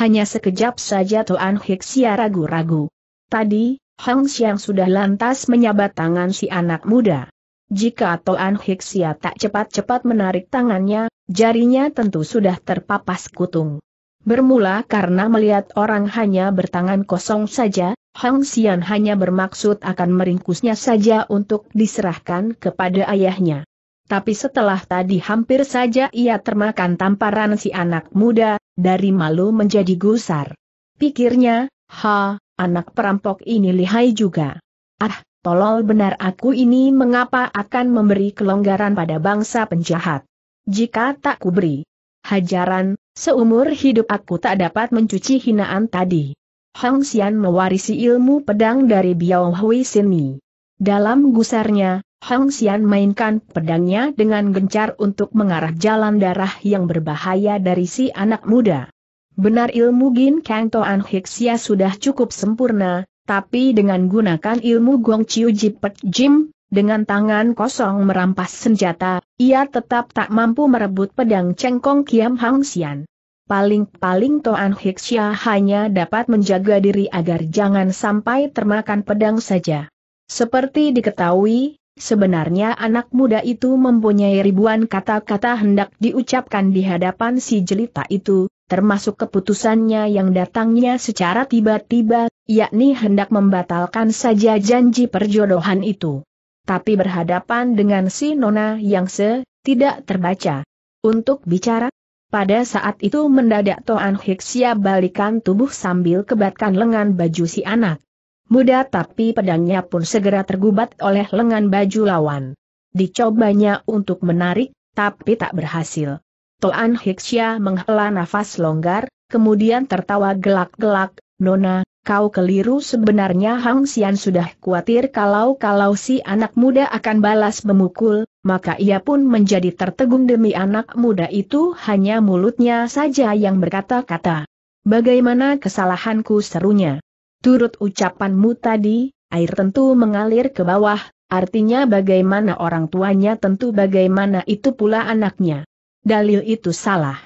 Hanya sekejap saja Toan Hixia ragu-ragu. Tadi, Hang Xian sudah lantas menyabat tangan si anak muda. Jika Toan Hixia tak cepat-cepat menarik tangannya, Jarinya tentu sudah terpapas kutung. Bermula karena melihat orang hanya bertangan kosong saja, Hang Xian hanya bermaksud akan meringkusnya saja untuk diserahkan kepada ayahnya. Tapi setelah tadi hampir saja ia termakan tamparan si anak muda, dari malu menjadi gusar. Pikirnya, ha, anak perampok ini lihai juga. Ah, tolol benar aku ini mengapa akan memberi kelonggaran pada bangsa penjahat. Jika tak kuberi hajaran, seumur hidup aku tak dapat mencuci hinaan tadi. Hong Xian mewarisi ilmu pedang dari Biao Hui Sini. Dalam gusarnya, Hong Xian mainkan pedangnya dengan gencar untuk mengarah jalan darah yang berbahaya dari si anak muda. Benar ilmu Gin Kang Toan Hiksia sudah cukup sempurna, tapi dengan gunakan ilmu Gong Chiu Jipet Jim, dengan tangan kosong merampas senjata, ia tetap tak mampu merebut pedang cengkong Kiam Hang Xian. Paling-paling Toan Hiksya hanya dapat menjaga diri agar jangan sampai termakan pedang saja. Seperti diketahui, sebenarnya anak muda itu mempunyai ribuan kata-kata hendak diucapkan di hadapan si jelita itu, termasuk keputusannya yang datangnya secara tiba-tiba, yakni hendak membatalkan saja janji perjodohan itu tapi berhadapan dengan si Nona yang se, tidak terbaca. Untuk bicara, pada saat itu mendadak Toan Hiksia balikan tubuh sambil kebatkan lengan baju si anak muda tapi pedangnya pun segera tergubat oleh lengan baju lawan. Dicobanya untuk menarik, tapi tak berhasil. Toan Hiksia menghela nafas longgar, kemudian tertawa gelak-gelak, Nona, kau keliru sebenarnya Hang Xian sudah khawatir kalau-kalau si anak muda akan balas memukul, maka ia pun menjadi tertegun demi anak muda itu hanya mulutnya saja yang berkata-kata. Bagaimana kesalahanku serunya? Turut ucapanmu tadi, air tentu mengalir ke bawah, artinya bagaimana orang tuanya tentu bagaimana itu pula anaknya. Dalil itu salah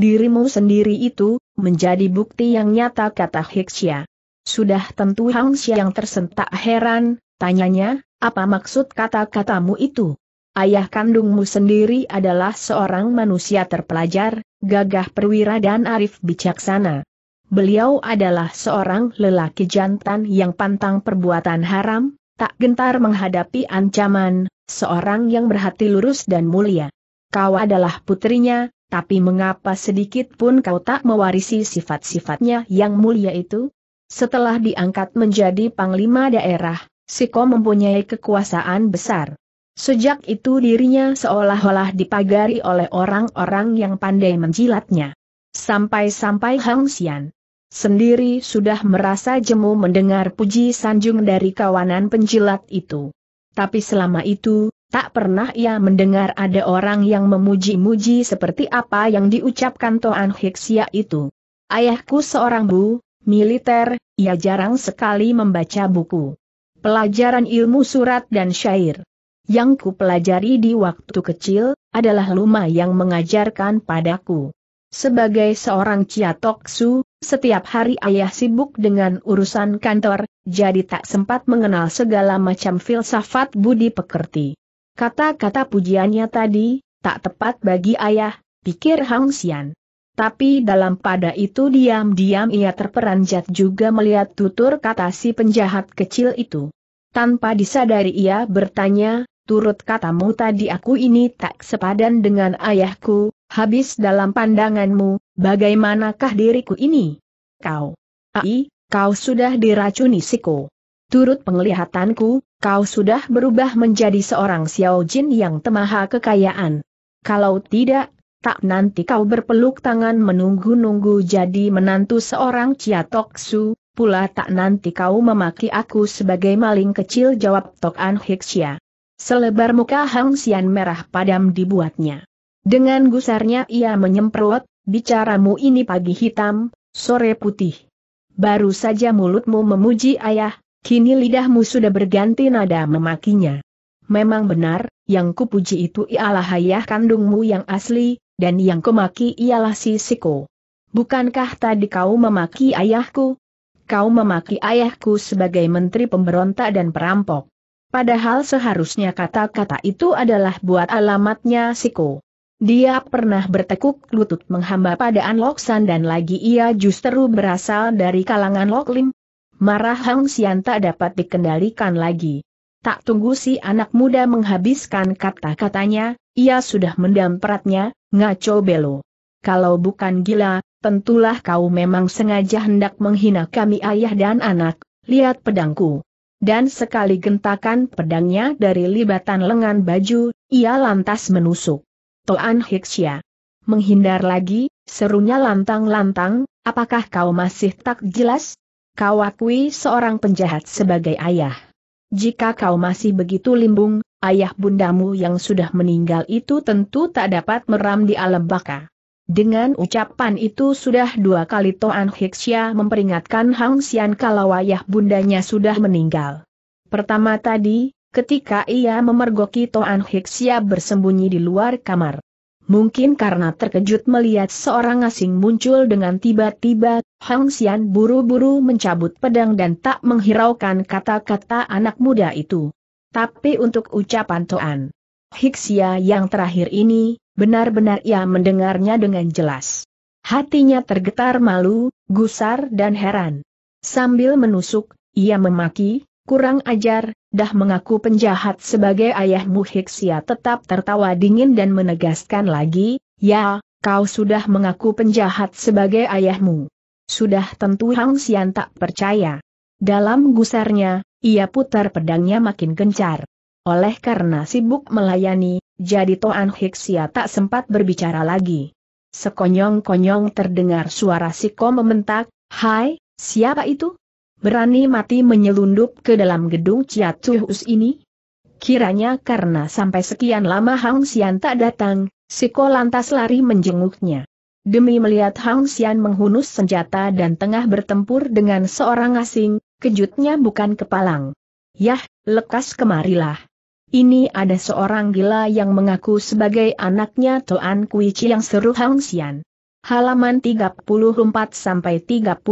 dirimu sendiri itu, menjadi bukti yang nyata kata Hiksya. Sudah tentu Hang Xiang tersentak heran, tanyanya, apa maksud kata-katamu itu? Ayah kandungmu sendiri adalah seorang manusia terpelajar, gagah perwira dan arif bijaksana. Beliau adalah seorang lelaki jantan yang pantang perbuatan haram, tak gentar menghadapi ancaman, seorang yang berhati lurus dan mulia. Kau adalah putrinya, tapi mengapa sedikit pun kau tak mewarisi sifat-sifatnya yang mulia itu? Setelah diangkat menjadi Panglima Daerah, Siko mempunyai kekuasaan besar. Sejak itu dirinya seolah-olah dipagari oleh orang-orang yang pandai menjilatnya. Sampai-sampai Hang Xian sendiri sudah merasa jemu mendengar puji sanjung dari kawanan penjilat itu. Tapi selama itu, tak pernah ia mendengar ada orang yang memuji-muji seperti apa yang diucapkan Toan Hiksia itu. Ayahku seorang bu, militer, ia jarang sekali membaca buku. Pelajaran ilmu surat dan syair. Yang ku pelajari di waktu kecil, adalah Luma yang mengajarkan padaku. Sebagai seorang ciatoksu, setiap hari ayah sibuk dengan urusan kantor, jadi tak sempat mengenal segala macam filsafat budi pekerti. Kata-kata pujiannya tadi, tak tepat bagi ayah, pikir Hang Xian. Tapi dalam pada itu diam-diam ia terperanjat juga melihat tutur kata si penjahat kecil itu. Tanpa disadari ia bertanya, turut katamu tadi aku ini tak sepadan dengan ayahku, habis dalam pandanganmu, bagaimanakah diriku ini? Kau, ai, kau sudah diracuni siku. Turut penglihatanku, kau sudah berubah menjadi seorang Xiao Jin yang temaha kekayaan. Kalau tidak, tak nanti kau berpeluk tangan menunggu-nunggu jadi menantu seorang Ciatok Su, pula tak nanti kau memaki aku sebagai maling kecil jawab Tok An Hiksia. Selebar muka Hang Sian merah padam dibuatnya. Dengan gusarnya ia menyemprot, bicaramu ini pagi hitam, sore putih. Baru saja mulutmu memuji ayah, kini lidahmu sudah berganti nada memakinya. Memang benar, yang kupuji itu ialah ayah kandungmu yang asli, dan yang kemaki ialah si Siko. Bukankah tadi kau memaki ayahku? Kau memaki ayahku sebagai menteri pemberontak dan perampok. Padahal seharusnya kata-kata itu adalah buat alamatnya Siko. Dia pernah bertekuk lutut menghamba pada San dan lagi ia justru berasal dari kalangan Loklim. Marah Hang Sian tak dapat dikendalikan lagi. Tak tunggu si anak muda menghabiskan kata-katanya, ia sudah mendam peratnya, Ngaco Belo. Kalau bukan gila, tentulah kau memang sengaja hendak menghina kami ayah dan anak, lihat pedangku. Dan sekali gentakan pedangnya dari libatan lengan baju, ia lantas menusuk. Toan Hiksya. Menghindar lagi, serunya lantang-lantang, apakah kau masih tak jelas? Kau akui seorang penjahat sebagai ayah. Jika kau masih begitu limbung, ayah bundamu yang sudah meninggal itu tentu tak dapat meram di alam baka. Dengan ucapan itu sudah dua kali Toan Hiksya memperingatkan Hang Xian kalau ayah bundanya sudah meninggal. Pertama tadi, ketika ia memergoki Toan Hiksya bersembunyi di luar kamar. Mungkin karena terkejut melihat seorang asing muncul dengan tiba-tiba, Hang Xian buru-buru mencabut pedang dan tak menghiraukan kata-kata anak muda itu. Tapi untuk ucapan Toan Hiksia yang terakhir ini, benar-benar ia mendengarnya dengan jelas. Hatinya tergetar malu, gusar dan heran. Sambil menusuk, ia memaki, kurang ajar, dah mengaku penjahat sebagai ayahmu Hiksia tetap tertawa dingin dan menegaskan lagi, ya, kau sudah mengaku penjahat sebagai ayahmu. Sudah tentu Hang Xian tak percaya. Dalam gusarnya, ia putar pedangnya makin gencar. Oleh karena sibuk melayani, jadi Toan Hiksia tak sempat berbicara lagi. Sekonyong-konyong terdengar suara Siko membentak, Hai, siapa itu? Berani mati menyelundup ke dalam gedung Ciatuhus ini? Kiranya karena sampai sekian lama Hang Xian tak datang, Siko lantas lari menjenguknya. Demi melihat Hang Xian menghunus senjata dan tengah bertempur dengan seorang asing, Kejutnya bukan kepalang. Yah, lekas kemarilah. Ini ada seorang gila yang mengaku sebagai anaknya Toan Kuichi yang seru Hang Xian. Halaman 34 sampai 35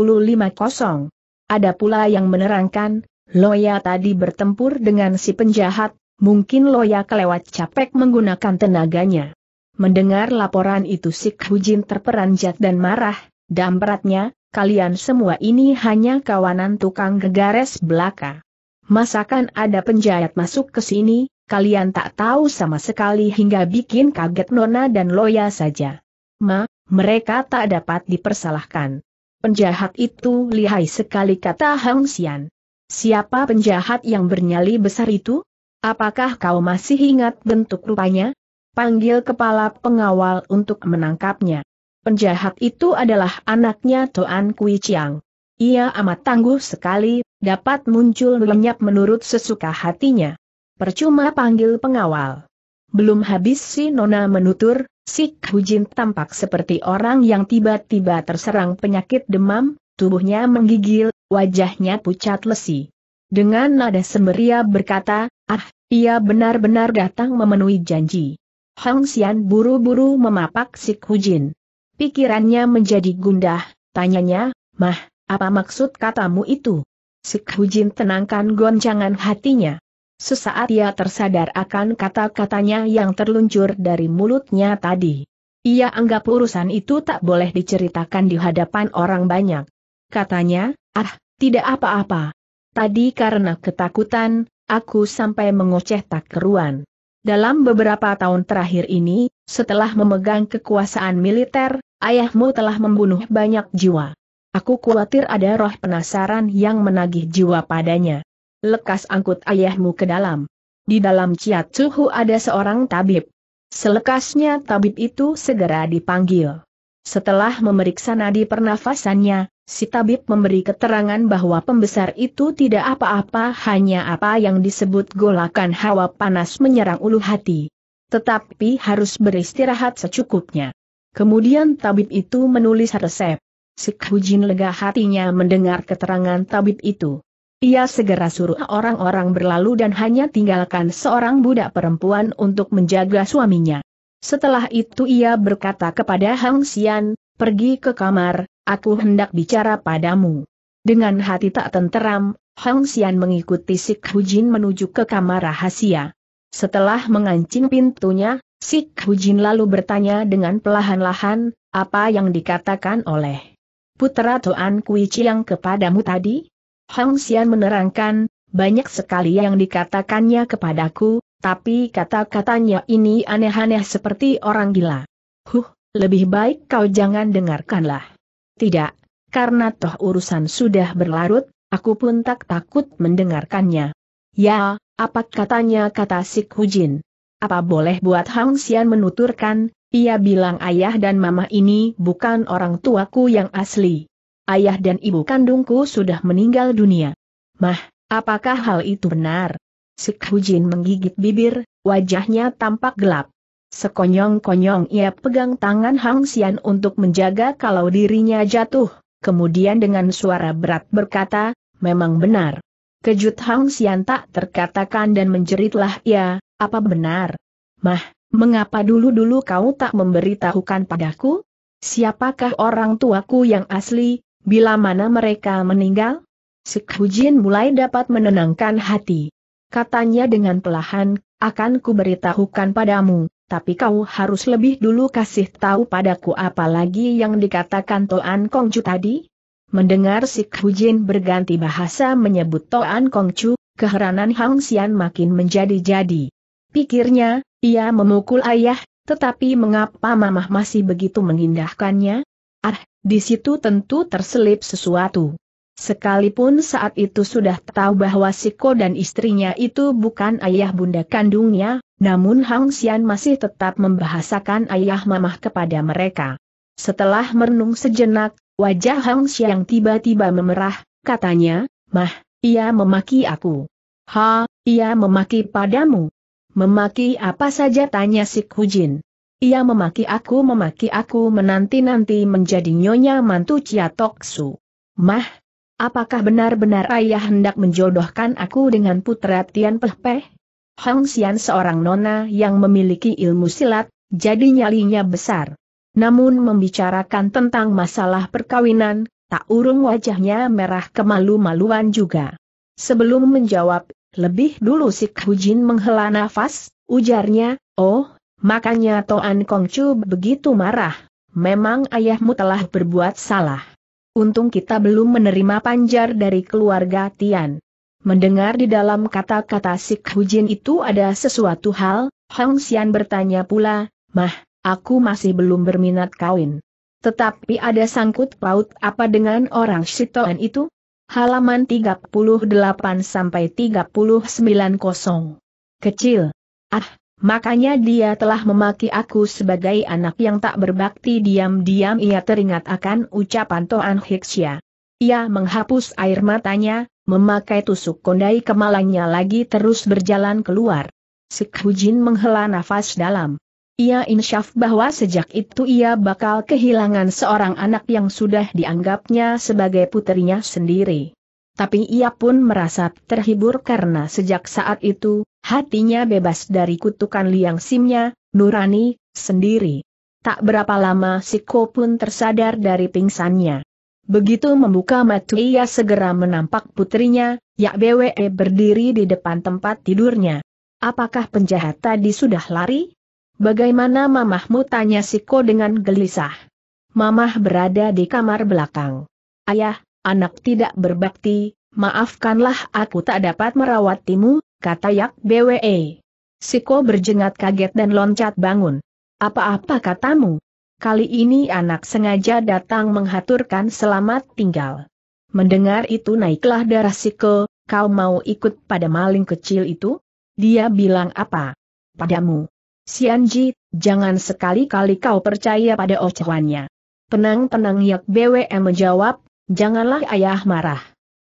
kosong. Ada pula yang menerangkan, Loya tadi bertempur dengan si penjahat, mungkin Loya kelewat capek menggunakan tenaganya. Mendengar laporan itu si Hujin terperanjat dan marah, dampratnya, kalian semua ini hanya kawanan tukang gegares belaka. Masakan ada penjahat masuk ke sini, kalian tak tahu sama sekali hingga bikin kaget Nona dan Loya saja. Ma, mereka tak dapat dipersalahkan. Penjahat itu lihai sekali kata Hang Xian. Siapa penjahat yang bernyali besar itu? Apakah kau masih ingat bentuk rupanya? Panggil kepala pengawal untuk menangkapnya. Penjahat itu adalah anaknya Toan Kui Chiang. Ia amat tangguh sekali, dapat muncul lenyap menurut sesuka hatinya. Percuma panggil pengawal. Belum habis si Nona menutur, si Hujin tampak seperti orang yang tiba-tiba terserang penyakit demam, tubuhnya menggigil, wajahnya pucat lesi. Dengan nada semeria berkata, ah, ia benar-benar datang memenuhi janji. Hang Xian buru-buru memapak si Jin. Pikirannya menjadi gundah, tanyanya, Mah, apa maksud katamu itu? Sikhujin tenangkan goncangan hatinya. Sesaat ia tersadar akan kata-katanya yang terluncur dari mulutnya tadi. Ia anggap urusan itu tak boleh diceritakan di hadapan orang banyak. Katanya, ah, tidak apa-apa. Tadi karena ketakutan, aku sampai mengoceh tak keruan. Dalam beberapa tahun terakhir ini, setelah memegang kekuasaan militer, ayahmu telah membunuh banyak jiwa. Aku khawatir ada roh penasaran yang menagih jiwa padanya. Lekas angkut ayahmu ke dalam. Di dalam ciat suhu ada seorang tabib. Selekasnya tabib itu segera dipanggil. Setelah memeriksa nadi pernafasannya, si tabib memberi keterangan bahwa pembesar itu tidak apa-apa hanya apa yang disebut golakan hawa panas menyerang ulu hati. Tetapi harus beristirahat secukupnya. Kemudian tabib itu menulis resep. Jin lega hatinya mendengar keterangan tabib itu. Ia segera suruh orang-orang berlalu dan hanya tinggalkan seorang budak perempuan untuk menjaga suaminya. Setelah itu ia berkata kepada Hang Xian, pergi ke kamar, aku hendak bicara padamu. Dengan hati tak tenteram, Hang Xian mengikuti Sik Jin menuju ke kamar rahasia. Setelah mengancing pintunya, Sik Hujin lalu bertanya dengan pelahan-lahan, apa yang dikatakan oleh Putera tuan Kui Chiang kepadamu tadi? Hong Xian menerangkan, banyak sekali yang dikatakannya kepadaku, tapi kata-katanya ini aneh-aneh seperti orang gila. Huh, lebih baik kau jangan dengarkanlah. Tidak, karena toh urusan sudah berlarut, aku pun tak takut mendengarkannya. Ya, apa katanya kata Sik Hujin? Apa boleh buat Hang Xian menuturkan, ia bilang ayah dan mama ini bukan orang tuaku yang asli. Ayah dan ibu kandungku sudah meninggal dunia. Mah, apakah hal itu benar? Sekhujin menggigit bibir, wajahnya tampak gelap. Sekonyong-konyong ia pegang tangan Hang Xian untuk menjaga kalau dirinya jatuh, kemudian dengan suara berat berkata, memang benar. Kejut Hang Xian tak terkatakan dan menjeritlah ia, apa benar? Mah, mengapa dulu-dulu kau tak memberitahukan padaku? Siapakah orang tuaku yang asli, bila mana mereka meninggal? Sekhujin mulai dapat menenangkan hati. Katanya dengan pelahan, akan kuberitahukan padamu, tapi kau harus lebih dulu kasih tahu padaku apalagi yang dikatakan Toan Kongcu tadi? Mendengar si Kujin berganti bahasa menyebut Toan Kongcu, keheranan Hang Xian makin menjadi-jadi. Pikirnya, ia memukul ayah, tetapi mengapa mamah masih begitu mengindahkannya? Ah, di situ tentu terselip sesuatu. Sekalipun saat itu sudah tahu bahwa Siko dan istrinya itu bukan ayah bunda kandungnya, namun Hang Xian masih tetap membahasakan ayah mamah kepada mereka. Setelah merenung sejenak, wajah Hang Xian tiba-tiba memerah, katanya, Mah, ia memaki aku. Ha, ia memaki padamu. Memaki apa saja tanya si Kujin. Ia memaki aku memaki aku menanti-nanti menjadi nyonya mantu Chia Toksu. Mah, apakah benar-benar ayah hendak menjodohkan aku dengan putra Tian Peh Peh? Hang Xian seorang nona yang memiliki ilmu silat, jadi nyalinya besar. Namun membicarakan tentang masalah perkawinan, tak urung wajahnya merah kemalu-maluan juga. Sebelum menjawab, lebih dulu si Hujin menghela nafas, ujarnya, oh, makanya Toan Kongcu begitu marah. Memang ayahmu telah berbuat salah. Untung kita belum menerima panjar dari keluarga Tian. Mendengar di dalam kata-kata si Hujin itu ada sesuatu hal, Hong Xian bertanya pula, Mah, aku masih belum berminat kawin. Tetapi ada sangkut paut apa dengan orang Shitoan itu? halaman 38 sampai 39 kosong. Kecil. Ah, makanya dia telah memaki aku sebagai anak yang tak berbakti diam-diam ia teringat akan ucapan Toan Hiksya. Ia menghapus air matanya, memakai tusuk kondai kemalangnya lagi terus berjalan keluar. Sekhujin menghela nafas dalam. Ia insyaf bahwa sejak itu ia bakal kehilangan seorang anak yang sudah dianggapnya sebagai putrinya sendiri. Tapi ia pun merasa terhibur karena sejak saat itu, hatinya bebas dari kutukan liang simnya, Nurani, sendiri. Tak berapa lama Siko pun tersadar dari pingsannya. Begitu membuka mata ia segera menampak putrinya, Yak BWE berdiri di depan tempat tidurnya. Apakah penjahat tadi sudah lari? Bagaimana mamahmu tanya Siko dengan gelisah. Mamah berada di kamar belakang. Ayah, anak tidak berbakti, maafkanlah aku tak dapat merawat timu, kata Yak BWE. Siko berjengat kaget dan loncat bangun. Apa-apa katamu? Kali ini anak sengaja datang menghaturkan selamat tinggal. Mendengar itu naiklah darah Siko, kau mau ikut pada maling kecil itu? Dia bilang apa? Padamu. Sianji, jangan sekali-kali kau percaya pada ocehannya. tenang penang Yak BWM menjawab, janganlah ayah marah.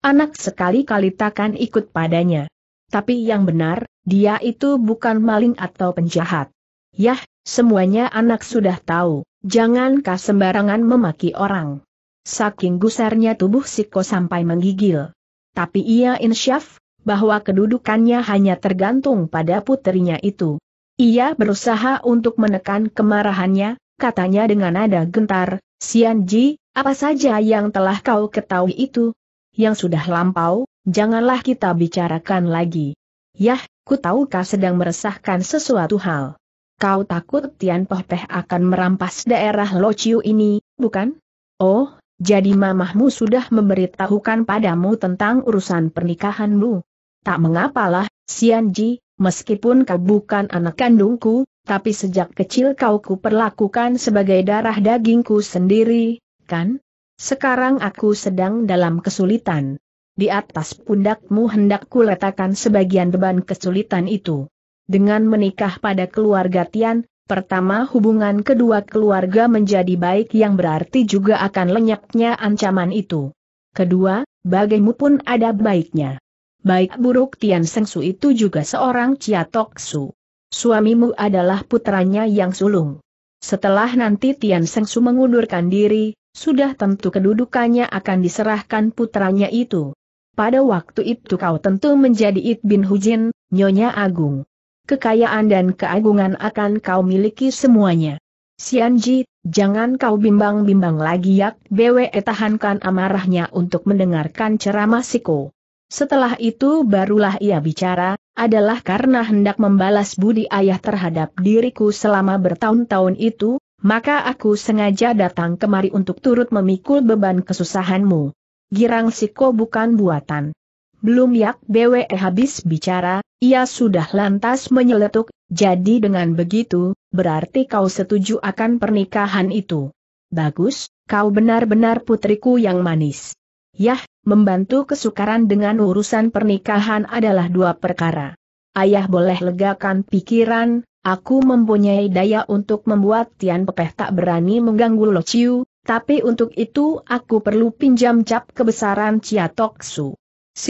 Anak sekali-kali takkan ikut padanya. Tapi yang benar, dia itu bukan maling atau penjahat. Yah, semuanya anak sudah tahu, jangankah sembarangan memaki orang. Saking gusarnya tubuh Siko sampai menggigil. Tapi ia insyaf, bahwa kedudukannya hanya tergantung pada putrinya itu. Ia berusaha untuk menekan kemarahannya, katanya dengan nada gentar, Sian Ji, apa saja yang telah kau ketahui itu? Yang sudah lampau, janganlah kita bicarakan lagi. Yah, ku tahu kau sedang meresahkan sesuatu hal. Kau takut Tian Poh Peh akan merampas daerah Lociu ini, bukan? Oh, jadi mamahmu sudah memberitahukan padamu tentang urusan pernikahanmu. Tak mengapalah, Sian Ji, meskipun kau bukan anak kandungku, tapi sejak kecil kau kuperlakukan sebagai darah dagingku sendiri, kan? Sekarang aku sedang dalam kesulitan. Di atas pundakmu hendak letakkan sebagian beban kesulitan itu. Dengan menikah pada keluarga Tian, pertama hubungan kedua keluarga menjadi baik yang berarti juga akan lenyapnya ancaman itu. Kedua, bagaimu pun ada baiknya baik buruk Tian Seng Su itu juga seorang Tok Su. Suamimu adalah putranya yang sulung. Setelah nanti Tian Seng Su mengundurkan diri, sudah tentu kedudukannya akan diserahkan putranya itu. Pada waktu itu kau tentu menjadi It bin Hujin, Nyonya Agung. Kekayaan dan keagungan akan kau miliki semuanya. Sianji, jangan kau bimbang-bimbang lagi yak BWE tahankan amarahnya untuk mendengarkan ceramah Siko. Setelah itu barulah ia bicara, adalah karena hendak membalas budi ayah terhadap diriku selama bertahun-tahun itu, maka aku sengaja datang kemari untuk turut memikul beban kesusahanmu. Girang Siko bukan buatan. Belum Yak BWE habis bicara, ia sudah lantas menyeletuk, jadi dengan begitu, berarti kau setuju akan pernikahan itu. Bagus, kau benar-benar putriku yang manis. Yah, membantu kesukaran dengan urusan pernikahan adalah dua perkara. Ayah boleh legakan pikiran, aku mempunyai daya untuk membuat Tian Pepeh tak berani mengganggu Lo Chiu, tapi untuk itu aku perlu pinjam cap kebesaran Chia Tok Su.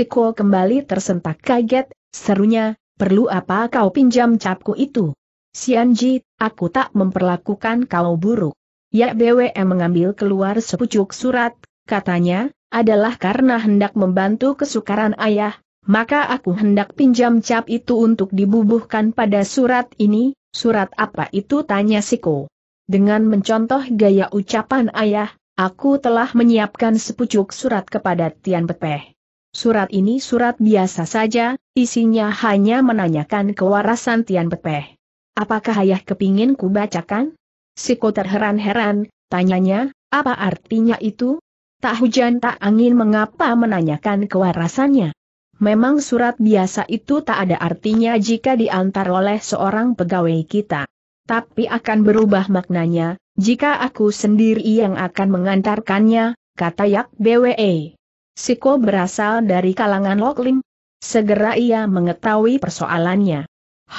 kembali tersentak kaget, serunya, perlu apa kau pinjam capku itu? Ji, aku tak memperlakukan kau buruk. Ya BWM mengambil keluar sepucuk surat, katanya, adalah karena hendak membantu kesukaran ayah, maka aku hendak pinjam cap itu untuk dibubuhkan pada surat ini, surat apa itu tanya Siko. Dengan mencontoh gaya ucapan ayah, aku telah menyiapkan sepucuk surat kepada Tian Pepeh. Surat ini surat biasa saja, isinya hanya menanyakan kewarasan Tian Pepeh. Apakah ayah kepingin ku bacakan? Siko terheran-heran, tanyanya, apa artinya itu? Tak hujan tak angin mengapa menanyakan kewarasannya. Memang surat biasa itu tak ada artinya jika diantar oleh seorang pegawai kita. Tapi akan berubah maknanya, jika aku sendiri yang akan mengantarkannya, kata Yak BWE. Siko berasal dari kalangan Lokling. Segera ia mengetahui persoalannya.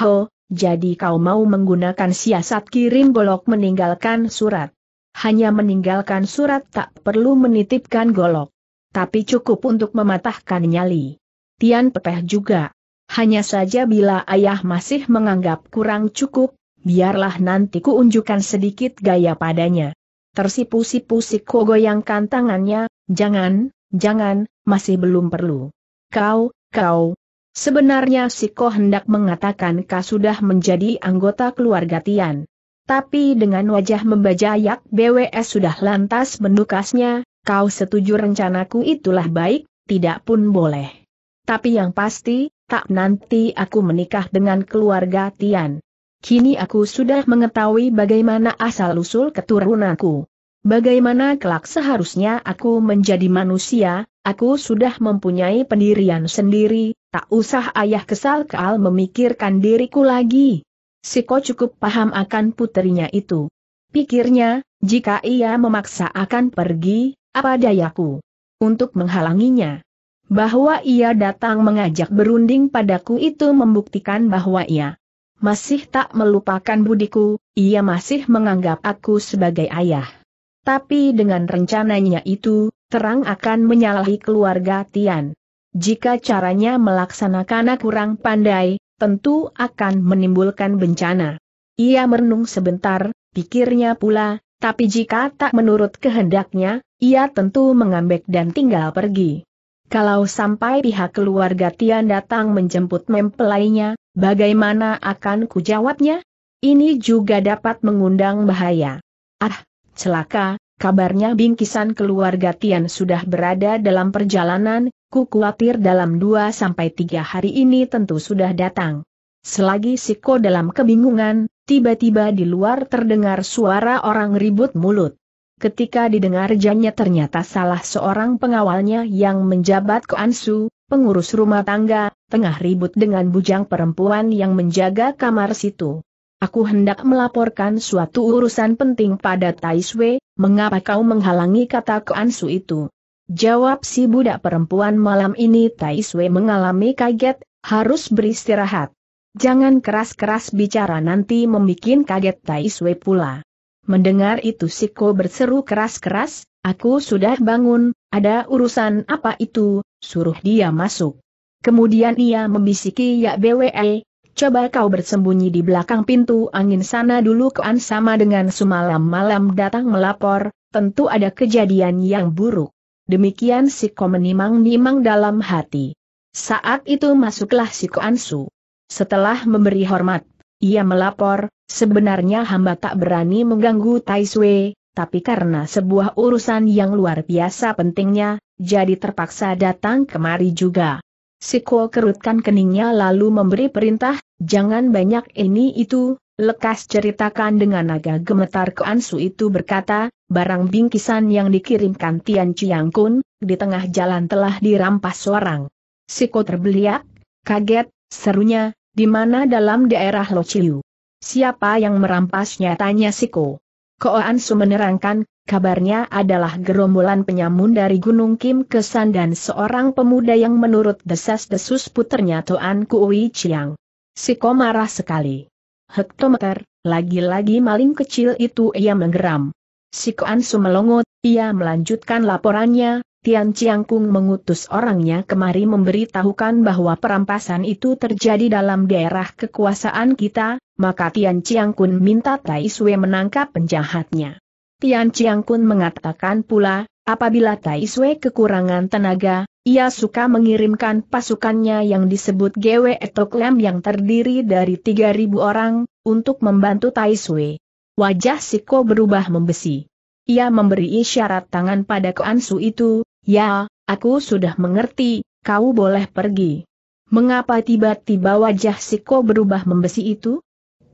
Ho, jadi kau mau menggunakan siasat kirim golok meninggalkan surat hanya meninggalkan surat tak perlu menitipkan golok. Tapi cukup untuk mematahkan nyali. Tian Pepeh juga. Hanya saja bila ayah masih menganggap kurang cukup, biarlah nanti kuunjukkan sedikit gaya padanya. Tersipu-sipu si Ko goyangkan tangannya, jangan, jangan, masih belum perlu. Kau, kau. Sebenarnya si Ko hendak mengatakan kau sudah menjadi anggota keluarga Tian tapi dengan wajah yak BWS sudah lantas mendukasnya, kau setuju rencanaku itulah baik, tidak pun boleh. Tapi yang pasti, tak nanti aku menikah dengan keluarga Tian. Kini aku sudah mengetahui bagaimana asal-usul keturunanku. Bagaimana kelak seharusnya aku menjadi manusia, aku sudah mempunyai pendirian sendiri, tak usah ayah kesal keal memikirkan diriku lagi. Siko cukup paham akan putrinya itu. Pikirnya, jika ia memaksa akan pergi, apa dayaku untuk menghalanginya. Bahwa ia datang mengajak berunding padaku itu membuktikan bahwa ia masih tak melupakan budiku, ia masih menganggap aku sebagai ayah. Tapi dengan rencananya itu, terang akan menyalahi keluarga Tian. Jika caranya melaksanakan kurang pandai, tentu akan menimbulkan bencana. Ia merenung sebentar, pikirnya pula, tapi jika tak menurut kehendaknya, ia tentu mengambek dan tinggal pergi. Kalau sampai pihak keluarga Tian datang menjemput mempelainya, bagaimana akan kujawabnya? Ini juga dapat mengundang bahaya. Ah, celaka, kabarnya bingkisan keluarga Tian sudah berada dalam perjalanan, ku khawatir dalam dua sampai tiga hari ini tentu sudah datang. Selagi Siko dalam kebingungan, tiba-tiba di luar terdengar suara orang ribut mulut. Ketika didengar jannya ternyata salah seorang pengawalnya yang menjabat ke Ansu, pengurus rumah tangga, tengah ribut dengan bujang perempuan yang menjaga kamar situ. Aku hendak melaporkan suatu urusan penting pada Taiswe, mengapa kau menghalangi kata Ke Ansu itu? Jawab si budak perempuan malam ini Tai Sui mengalami kaget, harus beristirahat. Jangan keras-keras bicara nanti membuat kaget Tai Sui pula. Mendengar itu Siko berseru keras-keras, aku sudah bangun, ada urusan apa itu, suruh dia masuk. Kemudian ia membisiki Ya BWE, eh, coba kau bersembunyi di belakang pintu angin sana dulu kean sama dengan semalam malam datang melapor, tentu ada kejadian yang buruk. Demikian si menimang-nimang dalam hati. Saat itu masuklah si Ansu. Setelah memberi hormat, ia melapor, sebenarnya hamba tak berani mengganggu Tai Sui, tapi karena sebuah urusan yang luar biasa pentingnya, jadi terpaksa datang kemari juga. Si Siko kerutkan keningnya lalu memberi perintah, jangan banyak ini itu, Lekas ceritakan dengan naga gemetar ke Ansu itu berkata, barang bingkisan yang dikirimkan Tian Chiang Kun, di tengah jalan telah dirampas orang. Siko terbeliak, kaget, serunya, di mana dalam daerah Lo Chiu? Siapa yang merampasnya tanya Siko. Ko Ansu menerangkan, kabarnya adalah gerombolan penyamun dari Gunung Kim Kesan dan seorang pemuda yang menurut desas-desus puternya Toan Kui Chiang. Siko marah sekali hektometer, lagi-lagi maling kecil itu ia menggeram. Si Koan Sumelongo, ia melanjutkan laporannya, Tian Kung mengutus orangnya kemari memberitahukan bahwa perampasan itu terjadi dalam daerah kekuasaan kita, maka Tian Chiangkun minta Tai Sui menangkap penjahatnya. Tian Chiangkun mengatakan pula, apabila Tai Sui kekurangan tenaga, ia suka mengirimkan pasukannya yang disebut GW Etoklem yang terdiri dari 3.000 orang, untuk membantu Tai Sui. Wajah Siko berubah membesi. Ia memberi isyarat tangan pada Koansu itu, ya, aku sudah mengerti, kau boleh pergi. Mengapa tiba-tiba wajah Siko berubah membesi itu?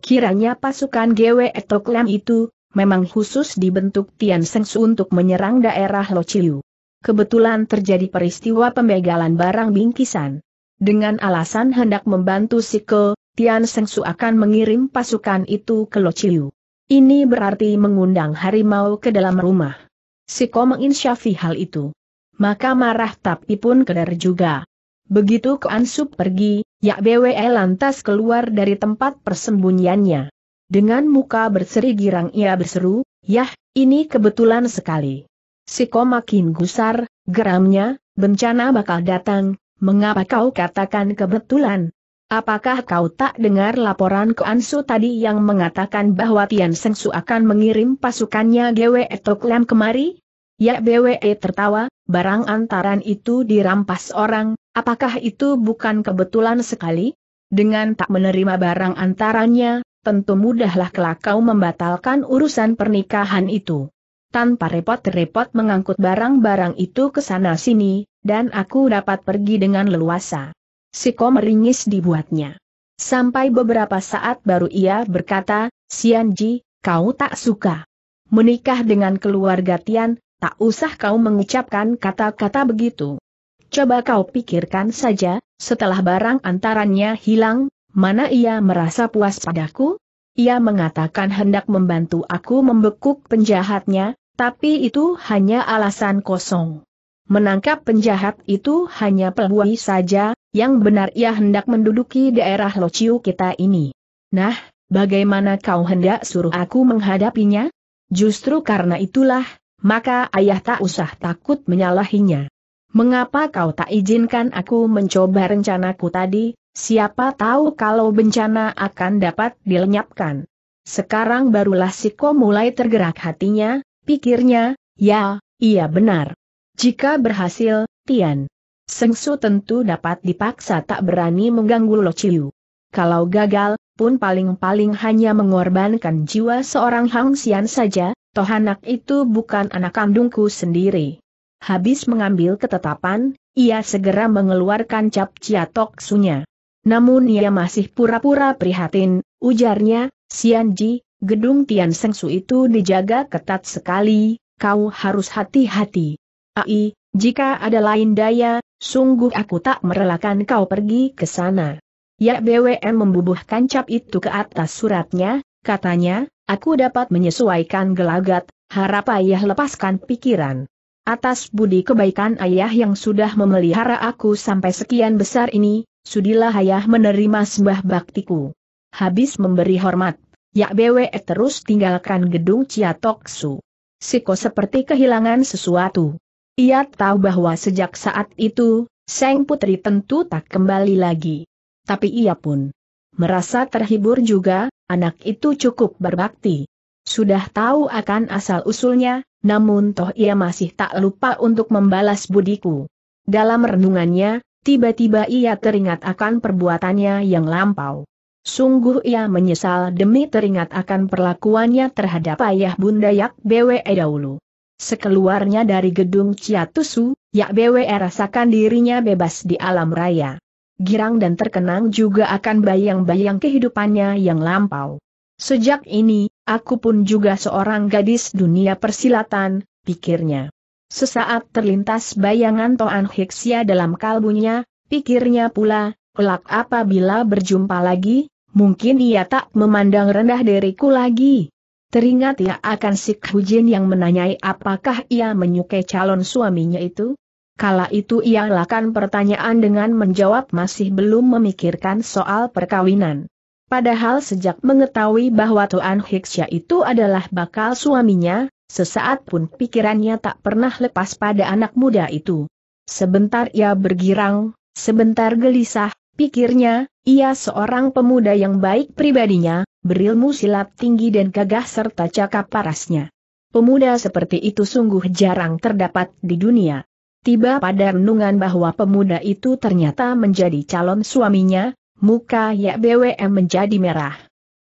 Kiranya pasukan GW Etoklem itu, memang khusus dibentuk Tian Sengsu untuk menyerang daerah Lociu kebetulan terjadi peristiwa pembegalan barang bingkisan. Dengan alasan hendak membantu Siko, Tian Sengsu akan mengirim pasukan itu ke Lociu. Ini berarti mengundang harimau ke dalam rumah. Siko menginsyafi hal itu. Maka marah tapi pun keder juga. Begitu Kuan Sup pergi, Yak Bwe lantas keluar dari tempat persembunyiannya. Dengan muka berseri girang ia berseru, Yah, ini kebetulan sekali. Siko makin gusar, geramnya, bencana bakal datang, mengapa kau katakan kebetulan? Apakah kau tak dengar laporan ke Ansu tadi yang mengatakan bahwa Tian Sengsu akan mengirim pasukannya GWE Toklam kemari? Ya BWE tertawa, barang antaran itu dirampas orang, apakah itu bukan kebetulan sekali? Dengan tak menerima barang antarannya, tentu mudahlah kelak kau membatalkan urusan pernikahan itu tanpa repot-repot mengangkut barang-barang itu ke sana-sini, dan aku dapat pergi dengan leluasa. Siko meringis dibuatnya. Sampai beberapa saat baru ia berkata, Sianji, kau tak suka. Menikah dengan keluarga Tian, tak usah kau mengucapkan kata-kata begitu. Coba kau pikirkan saja, setelah barang antarannya hilang, mana ia merasa puas padaku? Ia mengatakan hendak membantu aku membekuk penjahatnya, tapi itu hanya alasan kosong. Menangkap penjahat itu hanya pelbuai saja, yang benar ia hendak menduduki daerah Lociu kita ini. Nah, bagaimana kau hendak suruh aku menghadapinya? Justru karena itulah, maka ayah tak usah takut menyalahinya. Mengapa kau tak izinkan aku mencoba rencanaku tadi, siapa tahu kalau bencana akan dapat dilenyapkan. Sekarang barulah Siko mulai tergerak hatinya, Pikirnya, ya, iya benar. Jika berhasil, Tian. Sengsu tentu dapat dipaksa tak berani mengganggu Lo Chiu. Kalau gagal, pun paling-paling hanya mengorbankan jiwa seorang Hang Xian saja, toh anak itu bukan anak kandungku sendiri. Habis mengambil ketetapan, ia segera mengeluarkan cap ciatok sunya. Namun ia masih pura-pura prihatin, ujarnya, Xian Ji, Gedung Tian Su itu dijaga ketat sekali, kau harus hati-hati. Ai, jika ada lain daya, sungguh aku tak merelakan kau pergi ke sana. Ya BWM membubuhkan cap itu ke atas suratnya, katanya, aku dapat menyesuaikan gelagat, harap ayah lepaskan pikiran. Atas budi kebaikan ayah yang sudah memelihara aku sampai sekian besar ini, sudilah ayah menerima sembah baktiku. Habis memberi hormat, Yak Bwe terus tinggalkan gedung Ciatoksu. Siko seperti kehilangan sesuatu. Ia tahu bahwa sejak saat itu, Seng Putri tentu tak kembali lagi. Tapi ia pun merasa terhibur juga, anak itu cukup berbakti. Sudah tahu akan asal-usulnya, namun toh ia masih tak lupa untuk membalas budiku. Dalam renungannya, tiba-tiba ia teringat akan perbuatannya yang lampau. Sungguh ia menyesal demi teringat akan perlakuannya terhadap ayah Bunda Yak BWE dahulu. Sekeluarnya dari gedung Ciatusu, Yak BWE rasakan dirinya bebas di alam raya. Girang dan terkenang juga akan bayang-bayang kehidupannya yang lampau. Sejak ini, aku pun juga seorang gadis dunia persilatan, pikirnya. Sesaat terlintas bayangan Toan Hiksia dalam kalbunya, pikirnya pula, kelak apabila berjumpa lagi, Mungkin ia tak memandang rendah diriku lagi. Teringat ia akan si Hujin yang menanyai apakah ia menyukai calon suaminya itu. Kala itu ia lakukan pertanyaan dengan menjawab masih belum memikirkan soal perkawinan. Padahal sejak mengetahui bahwa Tuan Hiksya itu adalah bakal suaminya, sesaat pun pikirannya tak pernah lepas pada anak muda itu. Sebentar ia bergirang, sebentar gelisah, Pikirnya, ia seorang pemuda yang baik pribadinya, berilmu silat tinggi dan gagah serta cakap parasnya. Pemuda seperti itu sungguh jarang terdapat di dunia. Tiba pada renungan bahwa pemuda itu ternyata menjadi calon suaminya, muka Yak BWM menjadi merah.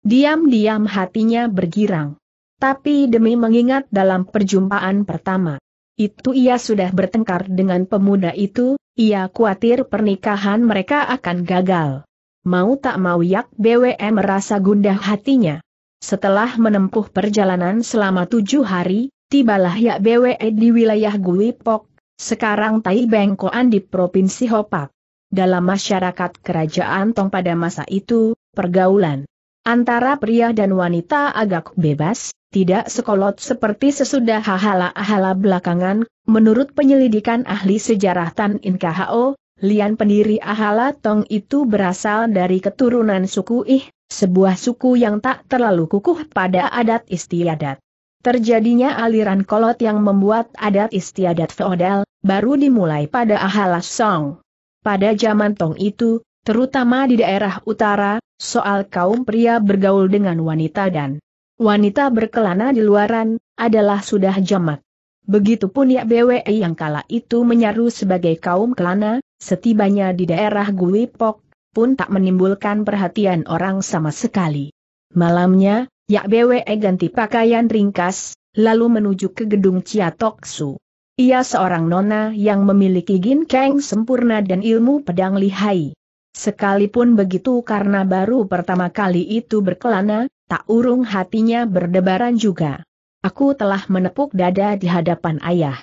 Diam-diam hatinya bergirang. Tapi demi mengingat dalam perjumpaan pertama, itu ia sudah bertengkar dengan pemuda itu, ia khawatir pernikahan mereka akan gagal. Mau tak mau Yak BWM merasa gundah hatinya. Setelah menempuh perjalanan selama tujuh hari, tibalah Yak BWE di wilayah Guipok, sekarang Tai Bengkoan di Provinsi Hopak. Dalam masyarakat kerajaan Tong pada masa itu, pergaulan antara pria dan wanita agak bebas, tidak sekolot seperti sesudah hahala ahala belakangan, menurut penyelidikan ahli sejarah Tan In KHO, Lian pendiri Ahala Tong itu berasal dari keturunan suku Ih, sebuah suku yang tak terlalu kukuh pada adat istiadat. Terjadinya aliran kolot yang membuat adat istiadat feodal, baru dimulai pada Ahala Song. Pada zaman Tong itu, terutama di daerah utara, soal kaum pria bergaul dengan wanita dan Wanita berkelana di luaran, adalah sudah jamak. Begitupun ya BWE yang kala itu menyaru sebagai kaum kelana, setibanya di daerah Guipok, pun tak menimbulkan perhatian orang sama sekali. Malamnya, ya BWE ganti pakaian ringkas, lalu menuju ke gedung Ciatoksu. Ia seorang nona yang memiliki ginkeng sempurna dan ilmu pedang lihai. Sekalipun begitu karena baru pertama kali itu berkelana, tak urung hatinya berdebaran juga. Aku telah menepuk dada di hadapan ayah.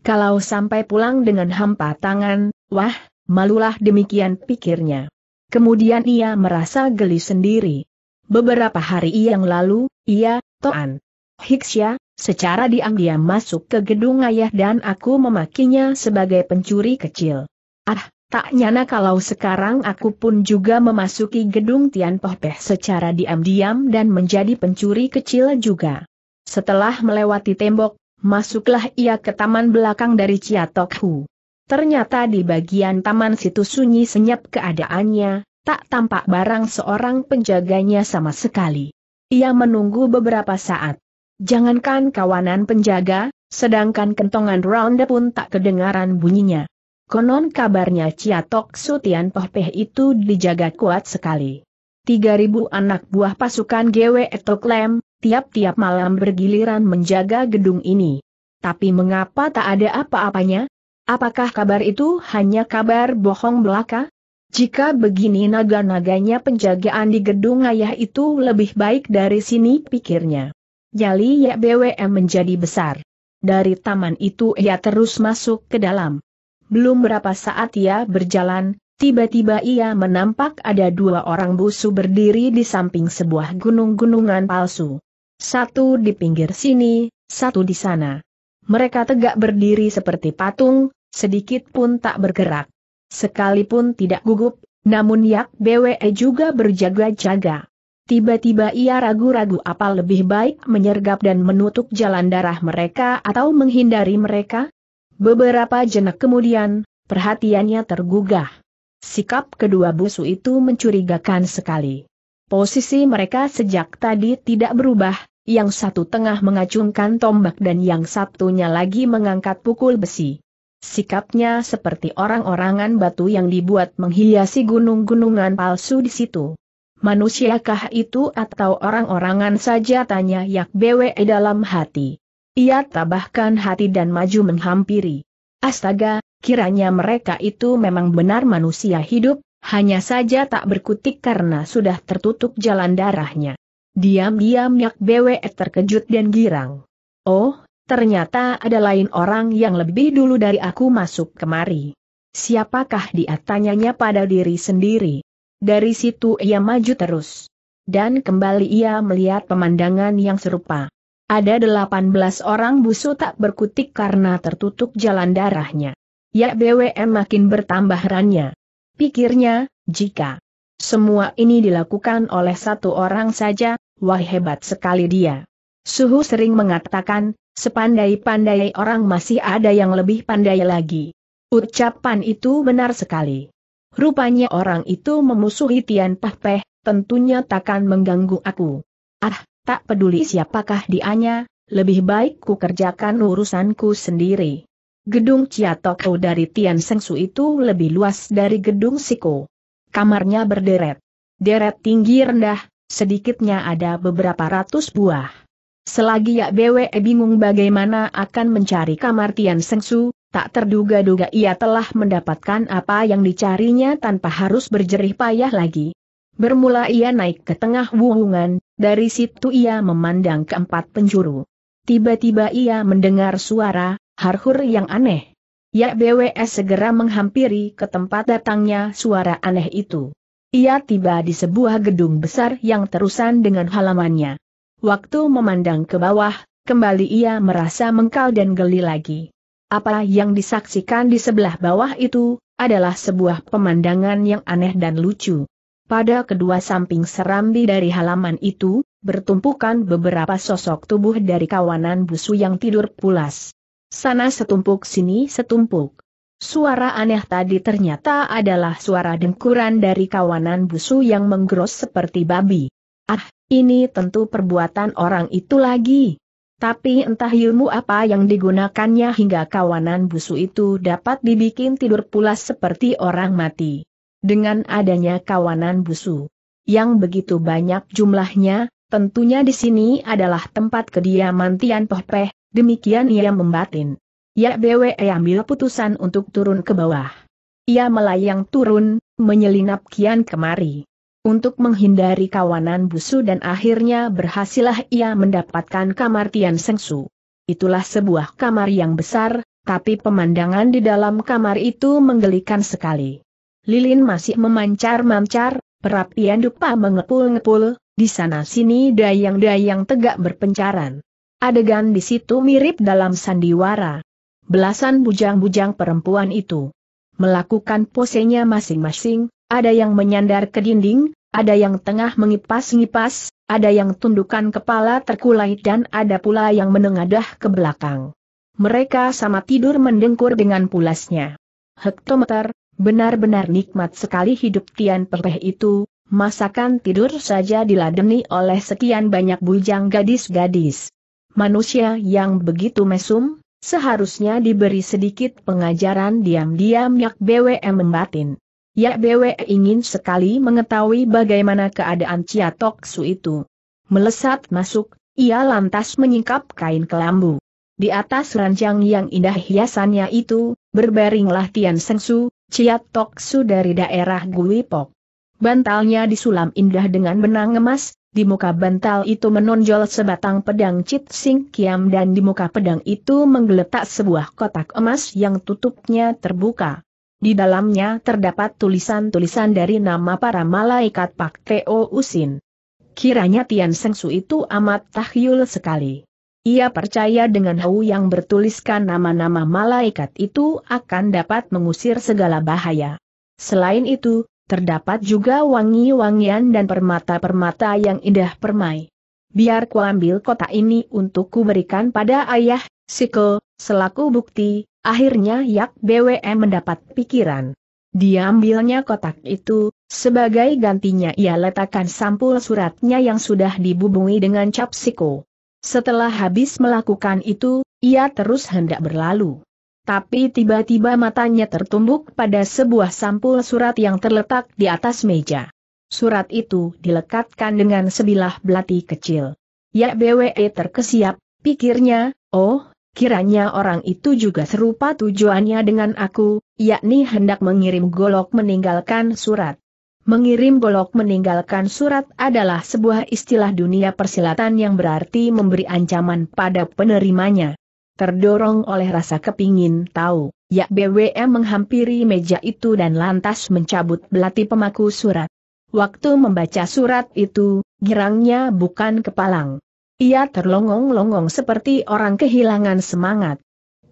Kalau sampai pulang dengan hampa tangan, wah, malulah demikian pikirnya. Kemudian ia merasa geli sendiri. Beberapa hari yang lalu, ia, Toan, Hiksya, secara diam-diam masuk ke gedung ayah dan aku memakinya sebagai pencuri kecil. Ah, Tak nyana kalau sekarang aku pun juga memasuki gedung Tian Pohpeh secara diam-diam dan menjadi pencuri kecil juga. Setelah melewati tembok, masuklah ia ke taman belakang dari Ciatok Hu. Ternyata di bagian taman situ sunyi senyap keadaannya, tak tampak barang seorang penjaganya sama sekali. Ia menunggu beberapa saat. Jangankan kawanan penjaga, sedangkan kentongan ronde pun tak kedengaran bunyinya. Konon kabarnya Ciatok Sutian Pohpeh itu dijaga kuat sekali. 3.000 anak buah pasukan GW Etoklem, tiap-tiap malam bergiliran menjaga gedung ini. Tapi mengapa tak ada apa-apanya? Apakah kabar itu hanya kabar bohong belaka? Jika begini naga-naganya penjagaan di gedung ayah itu lebih baik dari sini pikirnya. Jali YBWM menjadi besar. Dari taman itu ia terus masuk ke dalam. Belum berapa saat ia berjalan, tiba-tiba ia menampak ada dua orang busu berdiri di samping sebuah gunung-gunungan palsu. Satu di pinggir sini, satu di sana. Mereka tegak berdiri seperti patung, sedikit pun tak bergerak. Sekalipun tidak gugup, namun Yak BWE juga berjaga-jaga. Tiba-tiba ia ragu-ragu apa lebih baik menyergap dan menutup jalan darah mereka atau menghindari mereka? Beberapa jenak kemudian, perhatiannya tergugah. Sikap kedua busu itu mencurigakan sekali. Posisi mereka sejak tadi tidak berubah, yang satu tengah mengacungkan tombak dan yang satunya lagi mengangkat pukul besi. Sikapnya seperti orang-orangan batu yang dibuat menghiasi gunung-gunungan palsu di situ. Manusiakah itu atau orang-orangan saja tanya Yak Bwe dalam hati. Ia tabahkan hati dan maju menghampiri. Astaga, kiranya mereka itu memang benar manusia hidup, hanya saja tak berkutik karena sudah tertutup jalan darahnya. Diam-diam Yak Bwe terkejut dan girang. Oh, ternyata ada lain orang yang lebih dulu dari aku masuk kemari. Siapakah dia tanyanya pada diri sendiri. Dari situ ia maju terus. Dan kembali ia melihat pemandangan yang serupa. Ada 18 orang busu tak berkutik karena tertutup jalan darahnya. Ya BWM makin bertambah rannya. Pikirnya, jika semua ini dilakukan oleh satu orang saja, wah hebat sekali dia. Suhu sering mengatakan, sepandai-pandai orang masih ada yang lebih pandai lagi. Ucapan itu benar sekali. Rupanya orang itu memusuhi Tian Pah Peh, tentunya takkan mengganggu aku. Ah, tak peduli siapakah dianya, lebih baik ku kerjakan urusanku sendiri. Gedung Ciatoko dari Tian Sengsu itu lebih luas dari gedung Siko. Kamarnya berderet. Deret tinggi rendah, sedikitnya ada beberapa ratus buah. Selagi Yak Bwe bingung bagaimana akan mencari kamar Tian Sengsu, tak terduga-duga ia telah mendapatkan apa yang dicarinya tanpa harus berjerih payah lagi. Bermula ia naik ke tengah wungungan, dari situ ia memandang keempat penjuru. Tiba-tiba ia mendengar suara, harhur yang aneh. Ya BWS segera menghampiri ke tempat datangnya suara aneh itu. Ia tiba di sebuah gedung besar yang terusan dengan halamannya. Waktu memandang ke bawah, kembali ia merasa mengkal dan geli lagi. Apa yang disaksikan di sebelah bawah itu, adalah sebuah pemandangan yang aneh dan lucu. Pada kedua samping serambi dari halaman itu, bertumpukan beberapa sosok tubuh dari kawanan busu yang tidur pulas. Sana setumpuk sini setumpuk. Suara aneh tadi ternyata adalah suara dengkuran dari kawanan busu yang menggeros seperti babi. Ah, ini tentu perbuatan orang itu lagi. Tapi entah ilmu apa yang digunakannya hingga kawanan busu itu dapat dibikin tidur pulas seperti orang mati dengan adanya kawanan busu. Yang begitu banyak jumlahnya, tentunya di sini adalah tempat kediaman Tian Pohpeh, demikian ia membatin. Ya BWE ambil putusan untuk turun ke bawah. Ia melayang turun, menyelinap kian kemari. Untuk menghindari kawanan busu dan akhirnya berhasillah ia mendapatkan kamar Tian Sengsu. Itulah sebuah kamar yang besar, tapi pemandangan di dalam kamar itu menggelikan sekali lilin masih memancar-mancar, perapian Dupa mengepul-ngepul, di sana-sini dayang-dayang tegak berpencaran. Adegan di situ mirip dalam sandiwara. Belasan bujang-bujang perempuan itu melakukan posenya masing-masing, ada yang menyandar ke dinding, ada yang tengah mengipas-ngipas, ada yang tundukan kepala terkulai dan ada pula yang menengadah ke belakang. Mereka sama tidur mendengkur dengan pulasnya. Hektometer, Benar-benar nikmat sekali hidup Tian Pepeh itu, masakan tidur saja diladeni oleh sekian banyak bujang gadis-gadis. Manusia yang begitu mesum, seharusnya diberi sedikit pengajaran diam-diam Yak BWM membatin. Yak BWE ingin sekali mengetahui bagaimana keadaan Cia Su itu. Melesat masuk, ia lantas menyingkap kain kelambu. Di atas ranjang yang indah hiasannya itu, berbaringlah Tian Sengsu, Ciat Tok Su dari daerah Gui Pok. Bantalnya disulam indah dengan benang emas, di muka bantal itu menonjol sebatang pedang Cit Sing Kiam dan di muka pedang itu menggeletak sebuah kotak emas yang tutupnya terbuka. Di dalamnya terdapat tulisan-tulisan dari nama para malaikat Pak Teo Usin. Kiranya Tian Sengsu itu amat tahyul sekali. Ia percaya dengan hau yang bertuliskan nama-nama malaikat itu akan dapat mengusir segala bahaya. Selain itu, terdapat juga wangi-wangian dan permata-permata yang indah permai. Biar kuambil ambil kota ini untuk ku berikan pada ayah, Siko, selaku bukti, akhirnya Yak BWM mendapat pikiran. Diambilnya kotak itu, sebagai gantinya ia letakkan sampul suratnya yang sudah dibubungi dengan cap Siko. Setelah habis melakukan itu, ia terus hendak berlalu. Tapi tiba-tiba matanya tertumbuk pada sebuah sampul surat yang terletak di atas meja. Surat itu dilekatkan dengan sebilah belati kecil. Ya BWE terkesiap, pikirnya, oh, kiranya orang itu juga serupa tujuannya dengan aku, yakni hendak mengirim golok meninggalkan surat. Mengirim golok meninggalkan surat adalah sebuah istilah dunia persilatan yang berarti memberi ancaman pada penerimanya. Terdorong oleh rasa kepingin tahu, Yak BWM menghampiri meja itu dan lantas mencabut belati pemaku surat. Waktu membaca surat itu, girangnya bukan kepalang. Ia terlongong-longong seperti orang kehilangan semangat.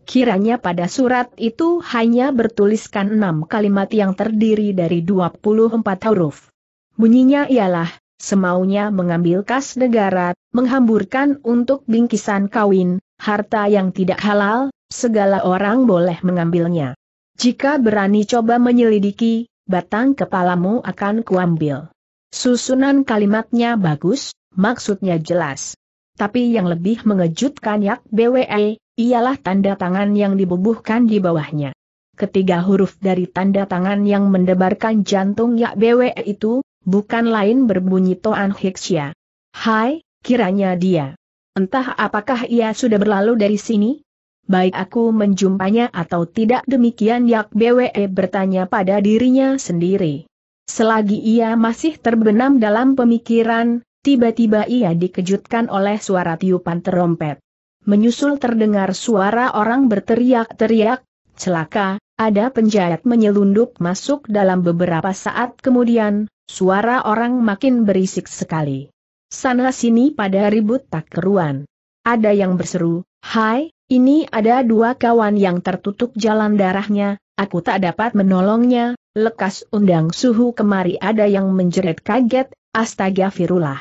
Kiranya pada surat itu hanya bertuliskan enam kalimat yang terdiri dari 24 huruf. Bunyinya ialah, semaunya mengambil kas negara, menghamburkan untuk bingkisan kawin, harta yang tidak halal, segala orang boleh mengambilnya. Jika berani coba menyelidiki, batang kepalamu akan kuambil. Susunan kalimatnya bagus, maksudnya jelas. Tapi yang lebih mengejutkan Yak BWE, ialah tanda tangan yang dibubuhkan di bawahnya. Ketiga huruf dari tanda tangan yang mendebarkan jantung Yak Bwe itu, bukan lain berbunyi Toan Hiksya. Hai, kiranya dia. Entah apakah ia sudah berlalu dari sini? Baik aku menjumpanya atau tidak demikian Yak Bwe bertanya pada dirinya sendiri. Selagi ia masih terbenam dalam pemikiran, tiba-tiba ia dikejutkan oleh suara tiupan terompet menyusul terdengar suara orang berteriak-teriak, celaka, ada penjahat menyelundup masuk dalam beberapa saat kemudian, suara orang makin berisik sekali. Sana-sini pada ribut tak keruan. Ada yang berseru, Hai, ini ada dua kawan yang tertutup jalan darahnya, aku tak dapat menolongnya, lekas undang suhu kemari ada yang menjerit kaget, Astaga firullah,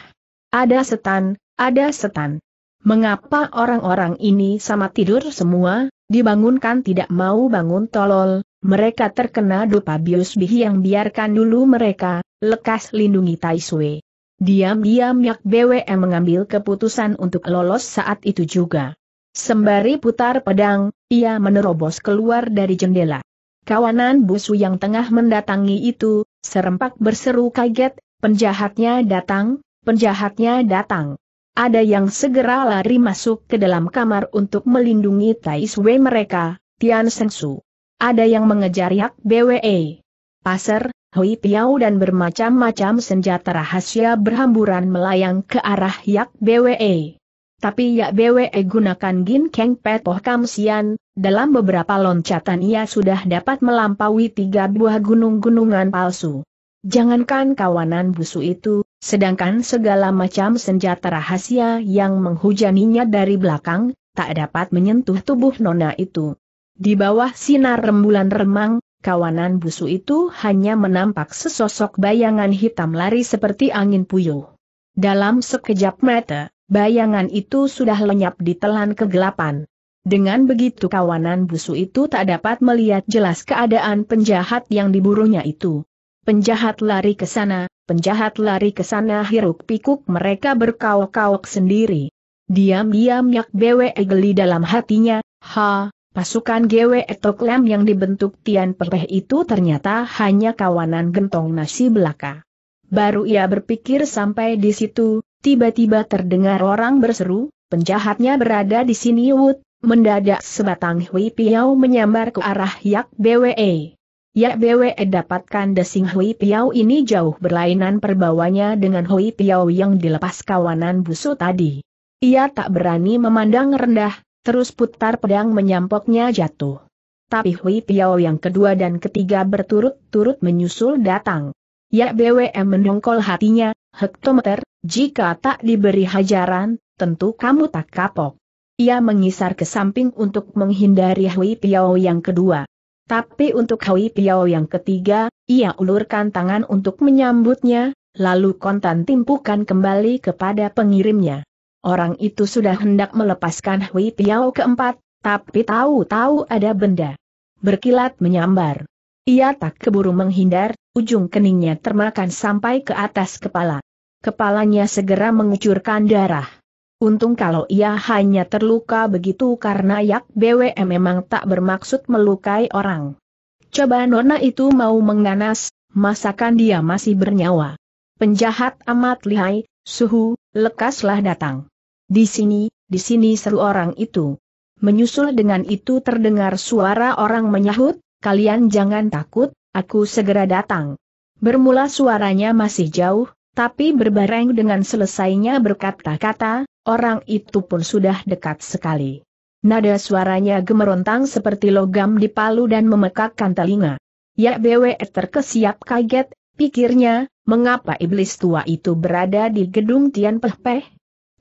Ada setan, ada setan, Mengapa orang-orang ini sama tidur semua, dibangunkan tidak mau bangun tolol, mereka terkena dupa bius bihi yang biarkan dulu mereka, lekas lindungi Taiswe. Diam-diam Yak BWM mengambil keputusan untuk lolos saat itu juga. Sembari putar pedang, ia menerobos keluar dari jendela. Kawanan busu yang tengah mendatangi itu, serempak berseru kaget, penjahatnya datang, penjahatnya datang. Ada yang segera lari masuk ke dalam kamar untuk melindungi Tai Sui mereka, Tian Sengsu. Ada yang mengejar Yak BWE. Pasar, Hui Piao dan bermacam-macam senjata rahasia berhamburan melayang ke arah Yak BWE. Tapi Yak BWE gunakan Gin Keng Petoh Kam Sian, dalam beberapa loncatan ia sudah dapat melampaui tiga buah gunung-gunungan palsu. Jangankan kawanan busu itu, Sedangkan segala macam senjata rahasia yang menghujaninya dari belakang, tak dapat menyentuh tubuh nona itu. Di bawah sinar rembulan remang, kawanan busu itu hanya menampak sesosok bayangan hitam lari seperti angin puyuh. Dalam sekejap mata, bayangan itu sudah lenyap di telan kegelapan. Dengan begitu kawanan busu itu tak dapat melihat jelas keadaan penjahat yang diburunya itu. Penjahat lari ke sana, penjahat lari ke sana hiruk pikuk mereka berkauk-kauk sendiri. Diam-diam Yak Bwe geli dalam hatinya, ha, pasukan etok Etoklem yang dibentuk Tian Perpeh itu ternyata hanya kawanan gentong nasi belaka. Baru ia berpikir sampai di situ, tiba-tiba terdengar orang berseru, penjahatnya berada di sini Wut, mendadak sebatang Hui piau menyambar ke arah Yak Bwe. Ya BWE eh, dapatkan desing Hui Piao ini jauh berlainan perbawanya dengan Hui Piao yang dilepas kawanan busu tadi. Ia tak berani memandang rendah, terus putar pedang menyampoknya jatuh. Tapi Hui Piao yang kedua dan ketiga berturut-turut menyusul datang. Ya BWE eh, mendongkol hatinya, hektometer, jika tak diberi hajaran, tentu kamu tak kapok. Ia mengisar ke samping untuk menghindari Hui Piao yang kedua. Tapi untuk Hui Piao yang ketiga, ia ulurkan tangan untuk menyambutnya, lalu kontan timpukan kembali kepada pengirimnya. Orang itu sudah hendak melepaskan Hui Piao keempat, tapi tahu-tahu ada benda berkilat menyambar. Ia tak keburu menghindar, ujung keningnya termakan sampai ke atas kepala. Kepalanya segera mengucurkan darah. Untung kalau ia hanya terluka begitu karena Yak BWM memang tak bermaksud melukai orang. Coba Nona itu mau mengganas, masakan dia masih bernyawa. Penjahat amat lihai, suhu, lekaslah datang. Di sini, di sini seru orang itu. Menyusul dengan itu terdengar suara orang menyahut, kalian jangan takut, aku segera datang. Bermula suaranya masih jauh, tapi berbareng dengan selesainya berkata-kata, Orang itu pun sudah dekat sekali. Nada suaranya gemerontang seperti logam di palu dan memekakkan telinga. Ya BW terkesiap kaget, pikirnya, mengapa iblis tua itu berada di gedung Tian Pei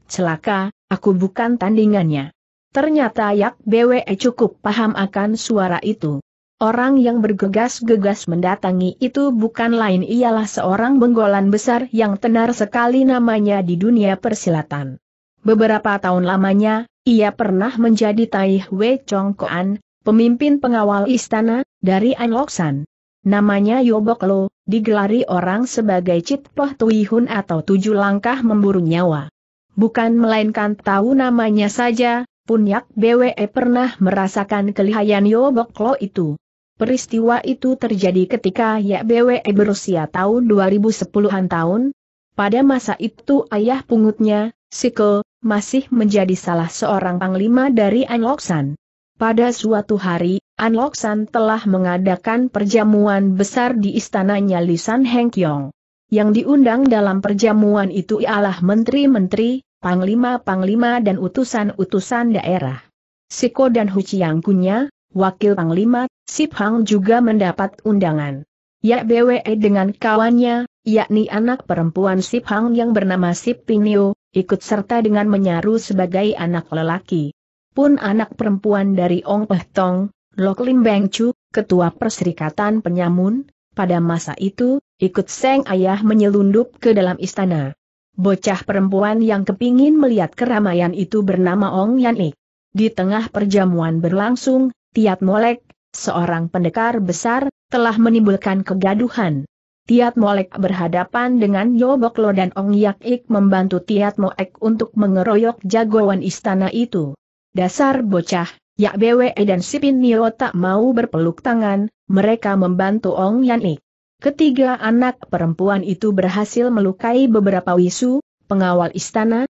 Celaka, aku bukan tandingannya. Ternyata Yak Bwe cukup paham akan suara itu. Orang yang bergegas-gegas mendatangi itu bukan lain ialah seorang benggolan besar yang tenar sekali namanya di dunia persilatan. Beberapa tahun lamanya, ia pernah menjadi Tai Hwe Chong Koan, pemimpin pengawal istana, dari Anloksan. Namanya Yobok Lo, digelari orang sebagai Cit Poh Tui Hun atau tujuh langkah memburu nyawa. Bukan melainkan tahu namanya saja, Punyak BWE e pernah merasakan kelihayan Yobok Lo itu. Peristiwa itu terjadi ketika YBWE BWE berusia tahun 2010-an tahun. Pada masa itu ayah pungutnya, Siko, masih menjadi salah seorang panglima dari Anloksan. Pada suatu hari, Anloksan telah mengadakan perjamuan besar di istananya Lisan Hengkyong. Yang diundang dalam perjamuan itu ialah menteri-menteri, panglima-panglima dan utusan-utusan daerah. Siko dan Huciangkunya, Kunya, wakil panglima, Siphang juga mendapat undangan. Ya BWE dengan kawannya, yakni anak perempuan Siphang yang bernama Sip Pinio, ikut serta dengan menyaru sebagai anak lelaki. Pun anak perempuan dari Ong Peh Tong, Lok Lim Beng Chu, ketua perserikatan penyamun, pada masa itu, ikut Seng Ayah menyelundup ke dalam istana. Bocah perempuan yang kepingin melihat keramaian itu bernama Ong Yan Ik. Di tengah perjamuan berlangsung, Tiat Molek, seorang pendekar besar, telah menimbulkan kegaduhan. Tiat Molek berhadapan dengan Yobok Lo dan Ong Yak Ik membantu Tiat Moek untuk mengeroyok jagoan istana itu. Dasar bocah, Yak BWE dan Sipin Nio tak mau berpeluk tangan, mereka membantu Ong Yan Ik. Ketiga anak perempuan itu berhasil melukai beberapa wisu, pengawal istana,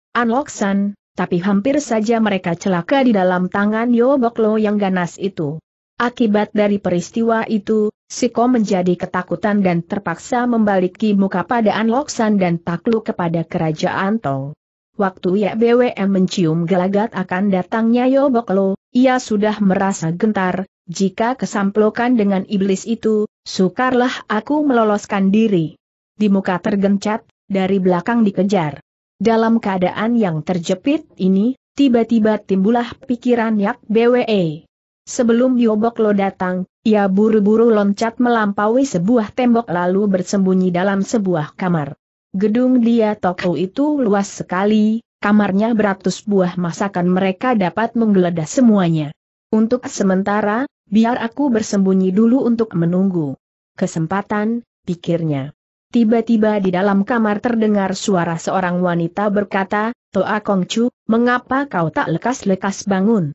San, tapi hampir saja mereka celaka di dalam tangan Yoboklo yang ganas itu. Akibat dari peristiwa itu, Siko menjadi ketakutan dan terpaksa membaliki muka pada Anloksan dan takluk kepada kerajaan Tong. Waktu ya BWM mencium gelagat akan datangnya Yoboklo, ia sudah merasa gentar, jika kesamplokan dengan iblis itu, sukarlah aku meloloskan diri. Di muka tergencat, dari belakang dikejar. Dalam keadaan yang terjepit ini, tiba-tiba timbullah pikiran Yak BWE. Sebelum Yobok Lo datang, ia buru-buru loncat melampaui sebuah tembok lalu bersembunyi dalam sebuah kamar. Gedung dia toko itu luas sekali, kamarnya beratus buah masakan mereka dapat menggeledah semuanya. Untuk sementara, biar aku bersembunyi dulu untuk menunggu. Kesempatan, pikirnya. Tiba-tiba di dalam kamar terdengar suara seorang wanita berkata, Toa Kongcu, mengapa kau tak lekas-lekas bangun?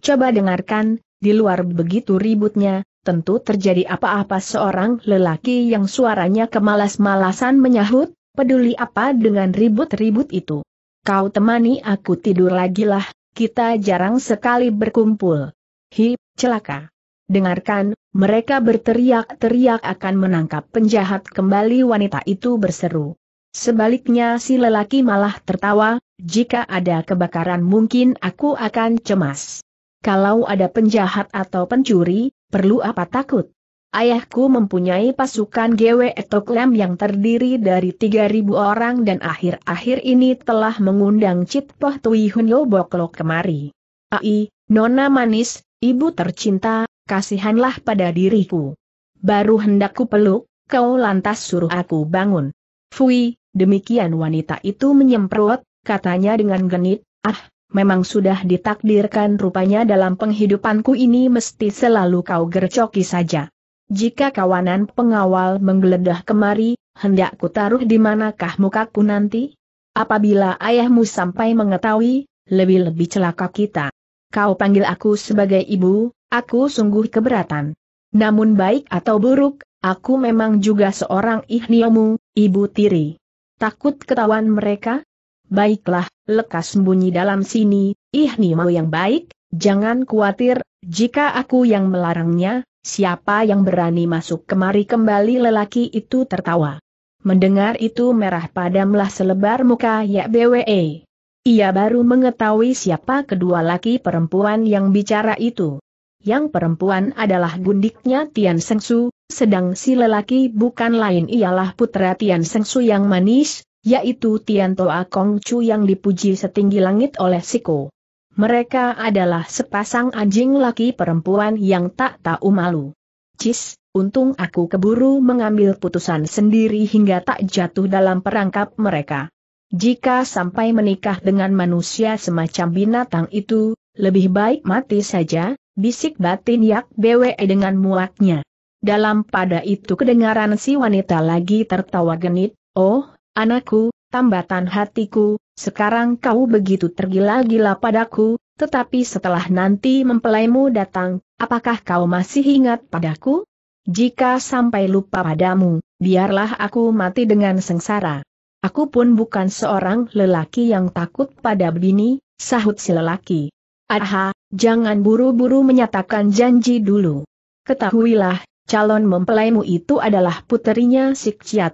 Coba dengarkan, di luar begitu ributnya, tentu terjadi apa-apa seorang lelaki yang suaranya kemalas-malasan menyahut, peduli apa dengan ribut-ribut itu. Kau temani aku tidur lagi lah. kita jarang sekali berkumpul. Hi, celaka. Dengarkan, mereka berteriak-teriak akan menangkap penjahat kembali wanita itu berseru. Sebaliknya si lelaki malah tertawa, jika ada kebakaran mungkin aku akan cemas. Kalau ada penjahat atau pencuri, perlu apa takut? Ayahku mempunyai pasukan GW Etoklem yang terdiri dari 3.000 orang dan akhir-akhir ini telah mengundang Cit Poh Tui Hun Boklok kemari. Ai, Nona Manis, Ibu tercinta, kasihanlah pada diriku. Baru hendakku peluk, kau lantas suruh aku bangun. Fui, demikian wanita itu menyemprot, katanya dengan genit, ah, memang sudah ditakdirkan rupanya dalam penghidupanku ini mesti selalu kau gercoki saja. Jika kawanan pengawal menggeledah kemari, hendak ku taruh di manakah mukaku nanti? Apabila ayahmu sampai mengetahui, lebih-lebih celaka kita. Kau panggil aku sebagai ibu, aku sungguh keberatan. Namun baik atau buruk, aku memang juga seorang ihniomu, ibu tiri. Takut ketahuan mereka? Baiklah, lekas sembunyi dalam sini, ih mau yang baik, jangan khawatir, jika aku yang melarangnya, siapa yang berani masuk kemari kembali lelaki itu tertawa. Mendengar itu merah padamlah selebar muka ya BWE. Ia baru mengetahui siapa kedua laki perempuan yang bicara itu. Yang perempuan adalah gundiknya Tian Sengsu, sedang si lelaki bukan lain ialah putra Tian Sengsu yang manis, yaitu Tianto Akong Chu yang dipuji setinggi langit oleh Siko. Mereka adalah sepasang anjing laki perempuan yang tak tahu malu. Cis, untung aku keburu mengambil putusan sendiri hingga tak jatuh dalam perangkap mereka. Jika sampai menikah dengan manusia semacam binatang itu, lebih baik mati saja, bisik batin Yak bewe dengan muaknya. Dalam pada itu kedengaran si wanita lagi tertawa genit, oh, Anakku, tambatan hatiku, sekarang kau begitu tergila-gila padaku, tetapi setelah nanti mempelaimu datang, apakah kau masih ingat padaku? Jika sampai lupa padamu, biarlah aku mati dengan sengsara. Aku pun bukan seorang lelaki yang takut pada bini, sahut si lelaki. Aha, jangan buru-buru menyatakan janji dulu. Ketahuilah, calon mempelaimu itu adalah puterinya si Chia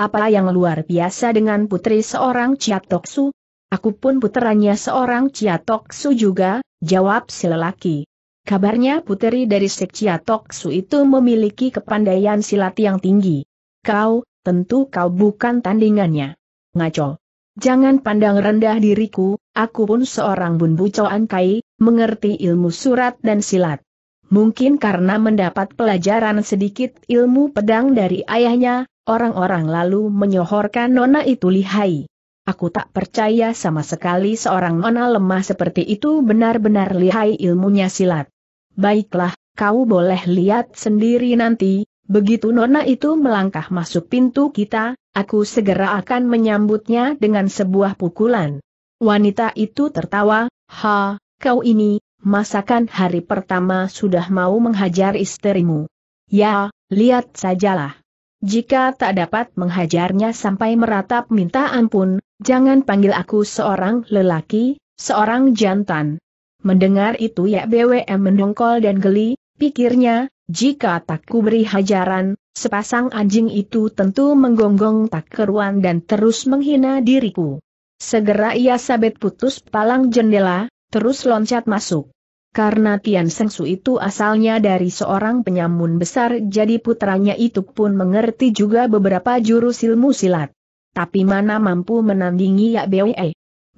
apa yang luar biasa dengan putri seorang Ciatoksu? Aku pun puteranya seorang Ciatoksu juga, jawab si lelaki. Kabarnya puteri dari Sek Ciatoksu itu memiliki kepandaian silat yang tinggi. Kau, tentu kau bukan tandingannya. Ngaco. Jangan pandang rendah diriku, aku pun seorang bunbuco kai, mengerti ilmu surat dan silat. Mungkin karena mendapat pelajaran sedikit ilmu pedang dari ayahnya, Orang-orang lalu menyohorkan nona itu lihai. Aku tak percaya sama sekali seorang nona lemah seperti itu benar-benar lihai ilmunya silat. Baiklah, kau boleh lihat sendiri nanti, begitu nona itu melangkah masuk pintu kita, aku segera akan menyambutnya dengan sebuah pukulan. Wanita itu tertawa, ha, kau ini, masakan hari pertama sudah mau menghajar istrimu. Ya, lihat sajalah. Jika tak dapat menghajarnya sampai meratap minta ampun, jangan panggil aku seorang lelaki, seorang jantan. Mendengar itu ya BWM mendongkol dan geli, pikirnya, jika tak kuberi hajaran, sepasang anjing itu tentu menggonggong tak keruan dan terus menghina diriku. Segera ia sabit putus palang jendela, terus loncat masuk karena Tian Sengsu itu asalnya dari seorang penyamun besar jadi putranya itu pun mengerti juga beberapa jurus ilmu silat. Tapi mana mampu menandingi Yak Bwe.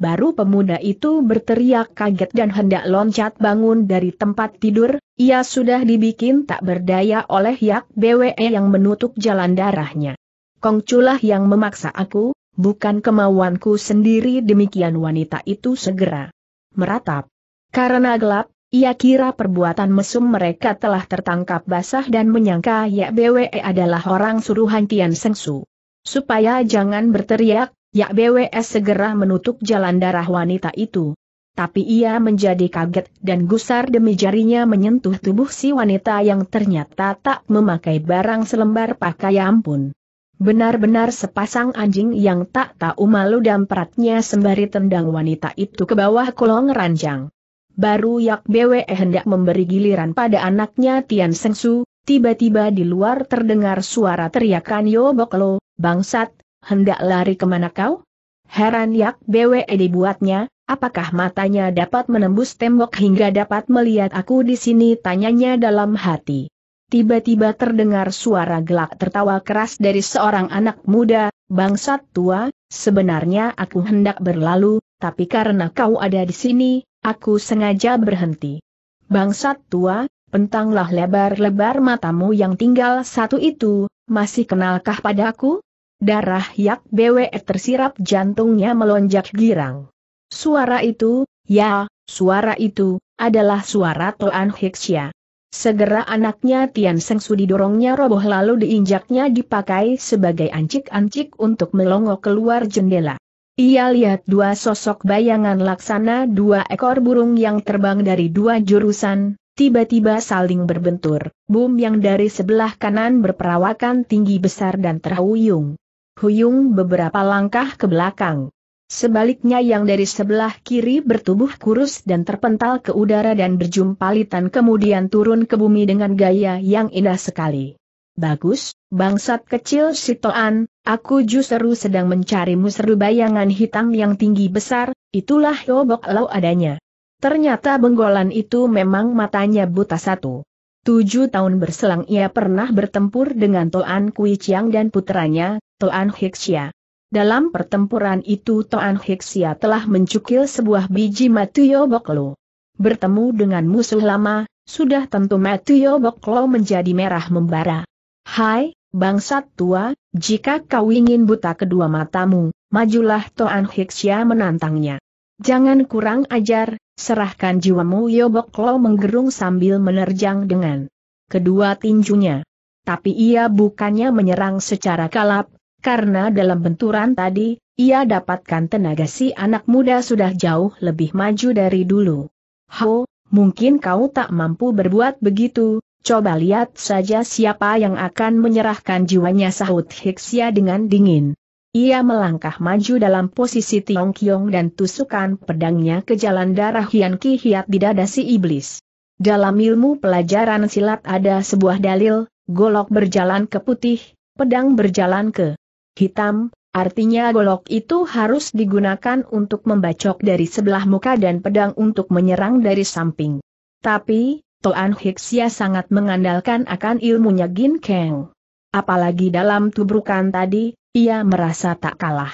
Baru pemuda itu berteriak kaget dan hendak loncat bangun dari tempat tidur, ia sudah dibikin tak berdaya oleh Yak Bwe yang menutup jalan darahnya. Kongculah yang memaksa aku, bukan kemauanku sendiri demikian wanita itu segera meratap. Karena gelap, ia kira perbuatan mesum mereka telah tertangkap basah dan menyangka Yak BWE adalah orang suruhan Tian Sengsu. Supaya jangan berteriak, Yak BWE segera menutup jalan darah wanita itu. Tapi ia menjadi kaget dan gusar demi jarinya menyentuh tubuh si wanita yang ternyata tak memakai barang selembar pakaian pun. Benar-benar sepasang anjing yang tak tahu malu dan peratnya sembari tendang wanita itu ke bawah kolong ranjang. Baru Yak Bwe hendak memberi giliran pada anaknya Tian Sengsu, tiba-tiba di luar terdengar suara teriakan Yo Boklo, bangsat, hendak lari kemana kau? Heran Yak Bwe dibuatnya, apakah matanya dapat menembus tembok hingga dapat melihat aku di sini tanyanya dalam hati. Tiba-tiba terdengar suara gelak tertawa keras dari seorang anak muda, bangsat tua, sebenarnya aku hendak berlalu, tapi karena kau ada di sini, aku sengaja berhenti. Bangsat tua, pentanglah lebar-lebar matamu yang tinggal satu itu, masih kenalkah padaku? Darah Yak bewe tersirap jantungnya melonjak girang. Suara itu, ya, suara itu, adalah suara Toan Hiksya. Segera anaknya Tian Sengsu didorongnya roboh lalu diinjaknya dipakai sebagai ancik-ancik untuk melongo keluar jendela. Ia lihat dua sosok bayangan laksana dua ekor burung yang terbang dari dua jurusan, tiba-tiba saling berbentur. Bum yang dari sebelah kanan berperawakan tinggi besar dan terhuyung. Huyung beberapa langkah ke belakang. Sebaliknya yang dari sebelah kiri bertubuh kurus dan terpental ke udara dan berjumpalitan kemudian turun ke bumi dengan gaya yang indah sekali. Bagus, bangsat kecil Sitoan, aku justru sedang mencarimu seru bayangan hitam yang tinggi besar, itulah Yobok Lau adanya. Ternyata benggolan itu memang matanya buta satu. Tujuh tahun berselang ia pernah bertempur dengan Toan Kui Chiang dan putranya, Toan Hixia. Dalam pertempuran itu Toan Hixia telah mencukil sebuah biji matu Yobok Lau. Bertemu dengan musuh lama, sudah tentu matu Yobok Lau menjadi merah membara. Hai, bangsat tua, jika kau ingin buta kedua matamu, majulah Toan Hiksya menantangnya. Jangan kurang ajar, serahkan jiwamu Yobok Lo menggerung sambil menerjang dengan kedua tinjunya. Tapi ia bukannya menyerang secara kalap, karena dalam benturan tadi, ia dapatkan tenaga si anak muda sudah jauh lebih maju dari dulu. Ho, mungkin kau tak mampu berbuat begitu, Coba lihat saja siapa yang akan menyerahkan jiwanya sahut Hiksia dengan dingin. Ia melangkah maju dalam posisi Tiong Kiong dan tusukan pedangnya ke jalan darah Hian Ki Hiat di dada si iblis. Dalam ilmu pelajaran silat ada sebuah dalil, golok berjalan ke putih, pedang berjalan ke hitam, artinya golok itu harus digunakan untuk membacok dari sebelah muka dan pedang untuk menyerang dari samping. Tapi, Toan Hiksia sangat mengandalkan akan ilmunya Gin Kang. Apalagi dalam tubrukan tadi, ia merasa tak kalah.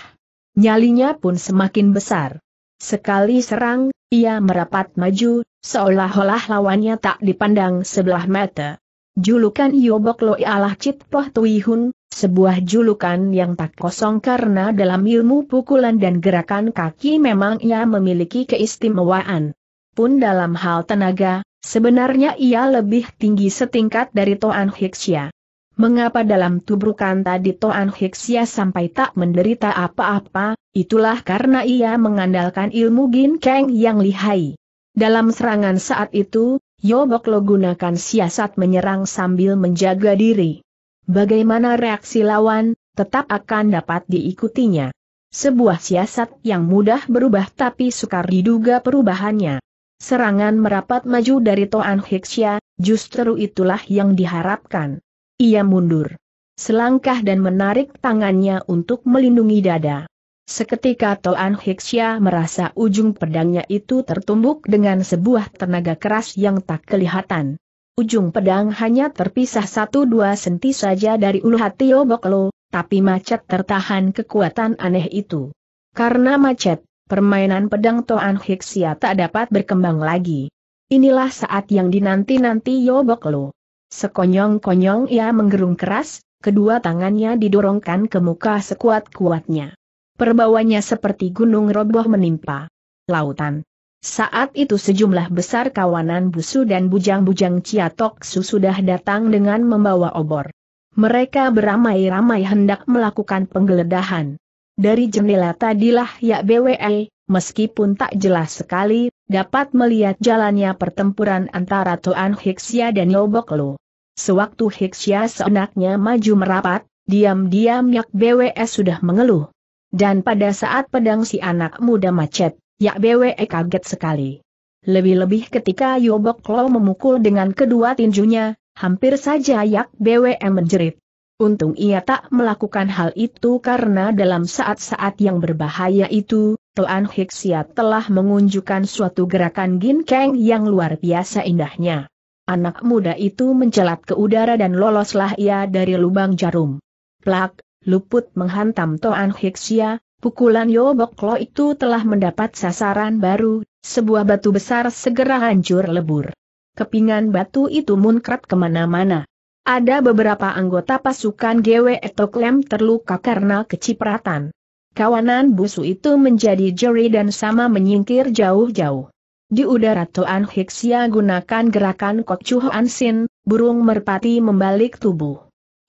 Nyalinya pun semakin besar. Sekali serang, ia merapat maju, seolah-olah lawannya tak dipandang sebelah mata. Julukan Yobok Loi Allah Cit Poh Tui sebuah julukan yang tak kosong karena dalam ilmu pukulan dan gerakan kaki memang ia memiliki keistimewaan. Pun dalam hal tenaga, Sebenarnya ia lebih tinggi setingkat dari Toan Hiksia. Mengapa dalam tubrukan tadi Toan Hiksia sampai tak menderita apa-apa, itulah karena ia mengandalkan ilmu Kang yang lihai. Dalam serangan saat itu, Yobok Lo gunakan siasat menyerang sambil menjaga diri. Bagaimana reaksi lawan, tetap akan dapat diikutinya. Sebuah siasat yang mudah berubah tapi sukar diduga perubahannya. Serangan merapat maju dari Toan Hiksya, justru itulah yang diharapkan. Ia mundur. Selangkah dan menarik tangannya untuk melindungi dada. Seketika Toan Hiksya merasa ujung pedangnya itu tertumbuk dengan sebuah tenaga keras yang tak kelihatan. Ujung pedang hanya terpisah satu dua senti saja dari ulu hati Oboklo, tapi macet tertahan kekuatan aneh itu. Karena macet, permainan pedang Toan Hiksia tak dapat berkembang lagi. Inilah saat yang dinanti-nanti Yobok Lo. Sekonyong-konyong ia menggerung keras, kedua tangannya didorongkan ke muka sekuat-kuatnya. Perbawanya seperti gunung roboh menimpa. Lautan. Saat itu sejumlah besar kawanan busu dan bujang-bujang Ciatok Su sudah datang dengan membawa obor. Mereka beramai-ramai hendak melakukan penggeledahan. Dari jendela tadilah ya BWE, meskipun tak jelas sekali, dapat melihat jalannya pertempuran antara Tuan Hiksia dan Yoboklo. Sewaktu Hiksia seenaknya maju merapat, diam-diam Yak BWE sudah mengeluh. Dan pada saat pedang si anak muda macet, Yak BWE kaget sekali. Lebih-lebih ketika Yoboklo memukul dengan kedua tinjunya, hampir saja Yak BWE menjerit. Untung ia tak melakukan hal itu karena dalam saat-saat yang berbahaya itu, Tuan Hiksia telah mengunjukkan suatu gerakan ginkeng yang luar biasa indahnya. Anak muda itu mencelat ke udara dan loloslah ia dari lubang jarum. Plak, luput menghantam Tuan Hiksia, pukulan Yoboklo itu telah mendapat sasaran baru, sebuah batu besar segera hancur lebur. Kepingan batu itu munkrat kemana-mana. Ada beberapa anggota pasukan GW Etoklem terluka karena kecipratan. Kawanan busu itu menjadi jeri dan sama menyingkir jauh-jauh. Di udara Toan Hiksia gunakan gerakan Kokchu Ansin, burung merpati membalik tubuh.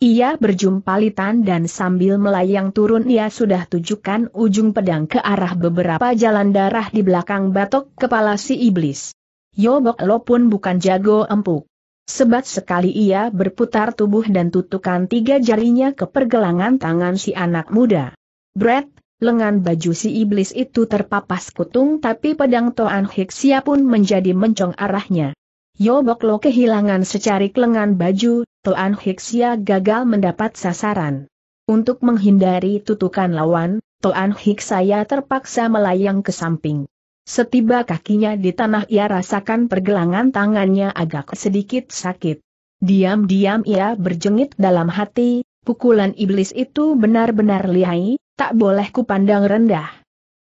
Ia berjumpa litan dan sambil melayang turun ia sudah tujukan ujung pedang ke arah beberapa jalan darah di belakang batok kepala si iblis. Yobok Lo pun bukan jago empuk. Sebat sekali ia berputar tubuh dan tutukan tiga jarinya ke pergelangan tangan si anak muda. Brett, lengan baju si iblis itu terpapas kutung tapi pedang Toan Hiksia pun menjadi mencong arahnya. Yobok Lo kehilangan secarik lengan baju, Toan Hiksia gagal mendapat sasaran. Untuk menghindari tutukan lawan, Toan Hiksaya terpaksa melayang ke samping. Setiba kakinya di tanah ia rasakan pergelangan tangannya agak sedikit sakit. Diam-diam ia berjengit dalam hati, pukulan iblis itu benar-benar lihai, tak boleh kupandang rendah.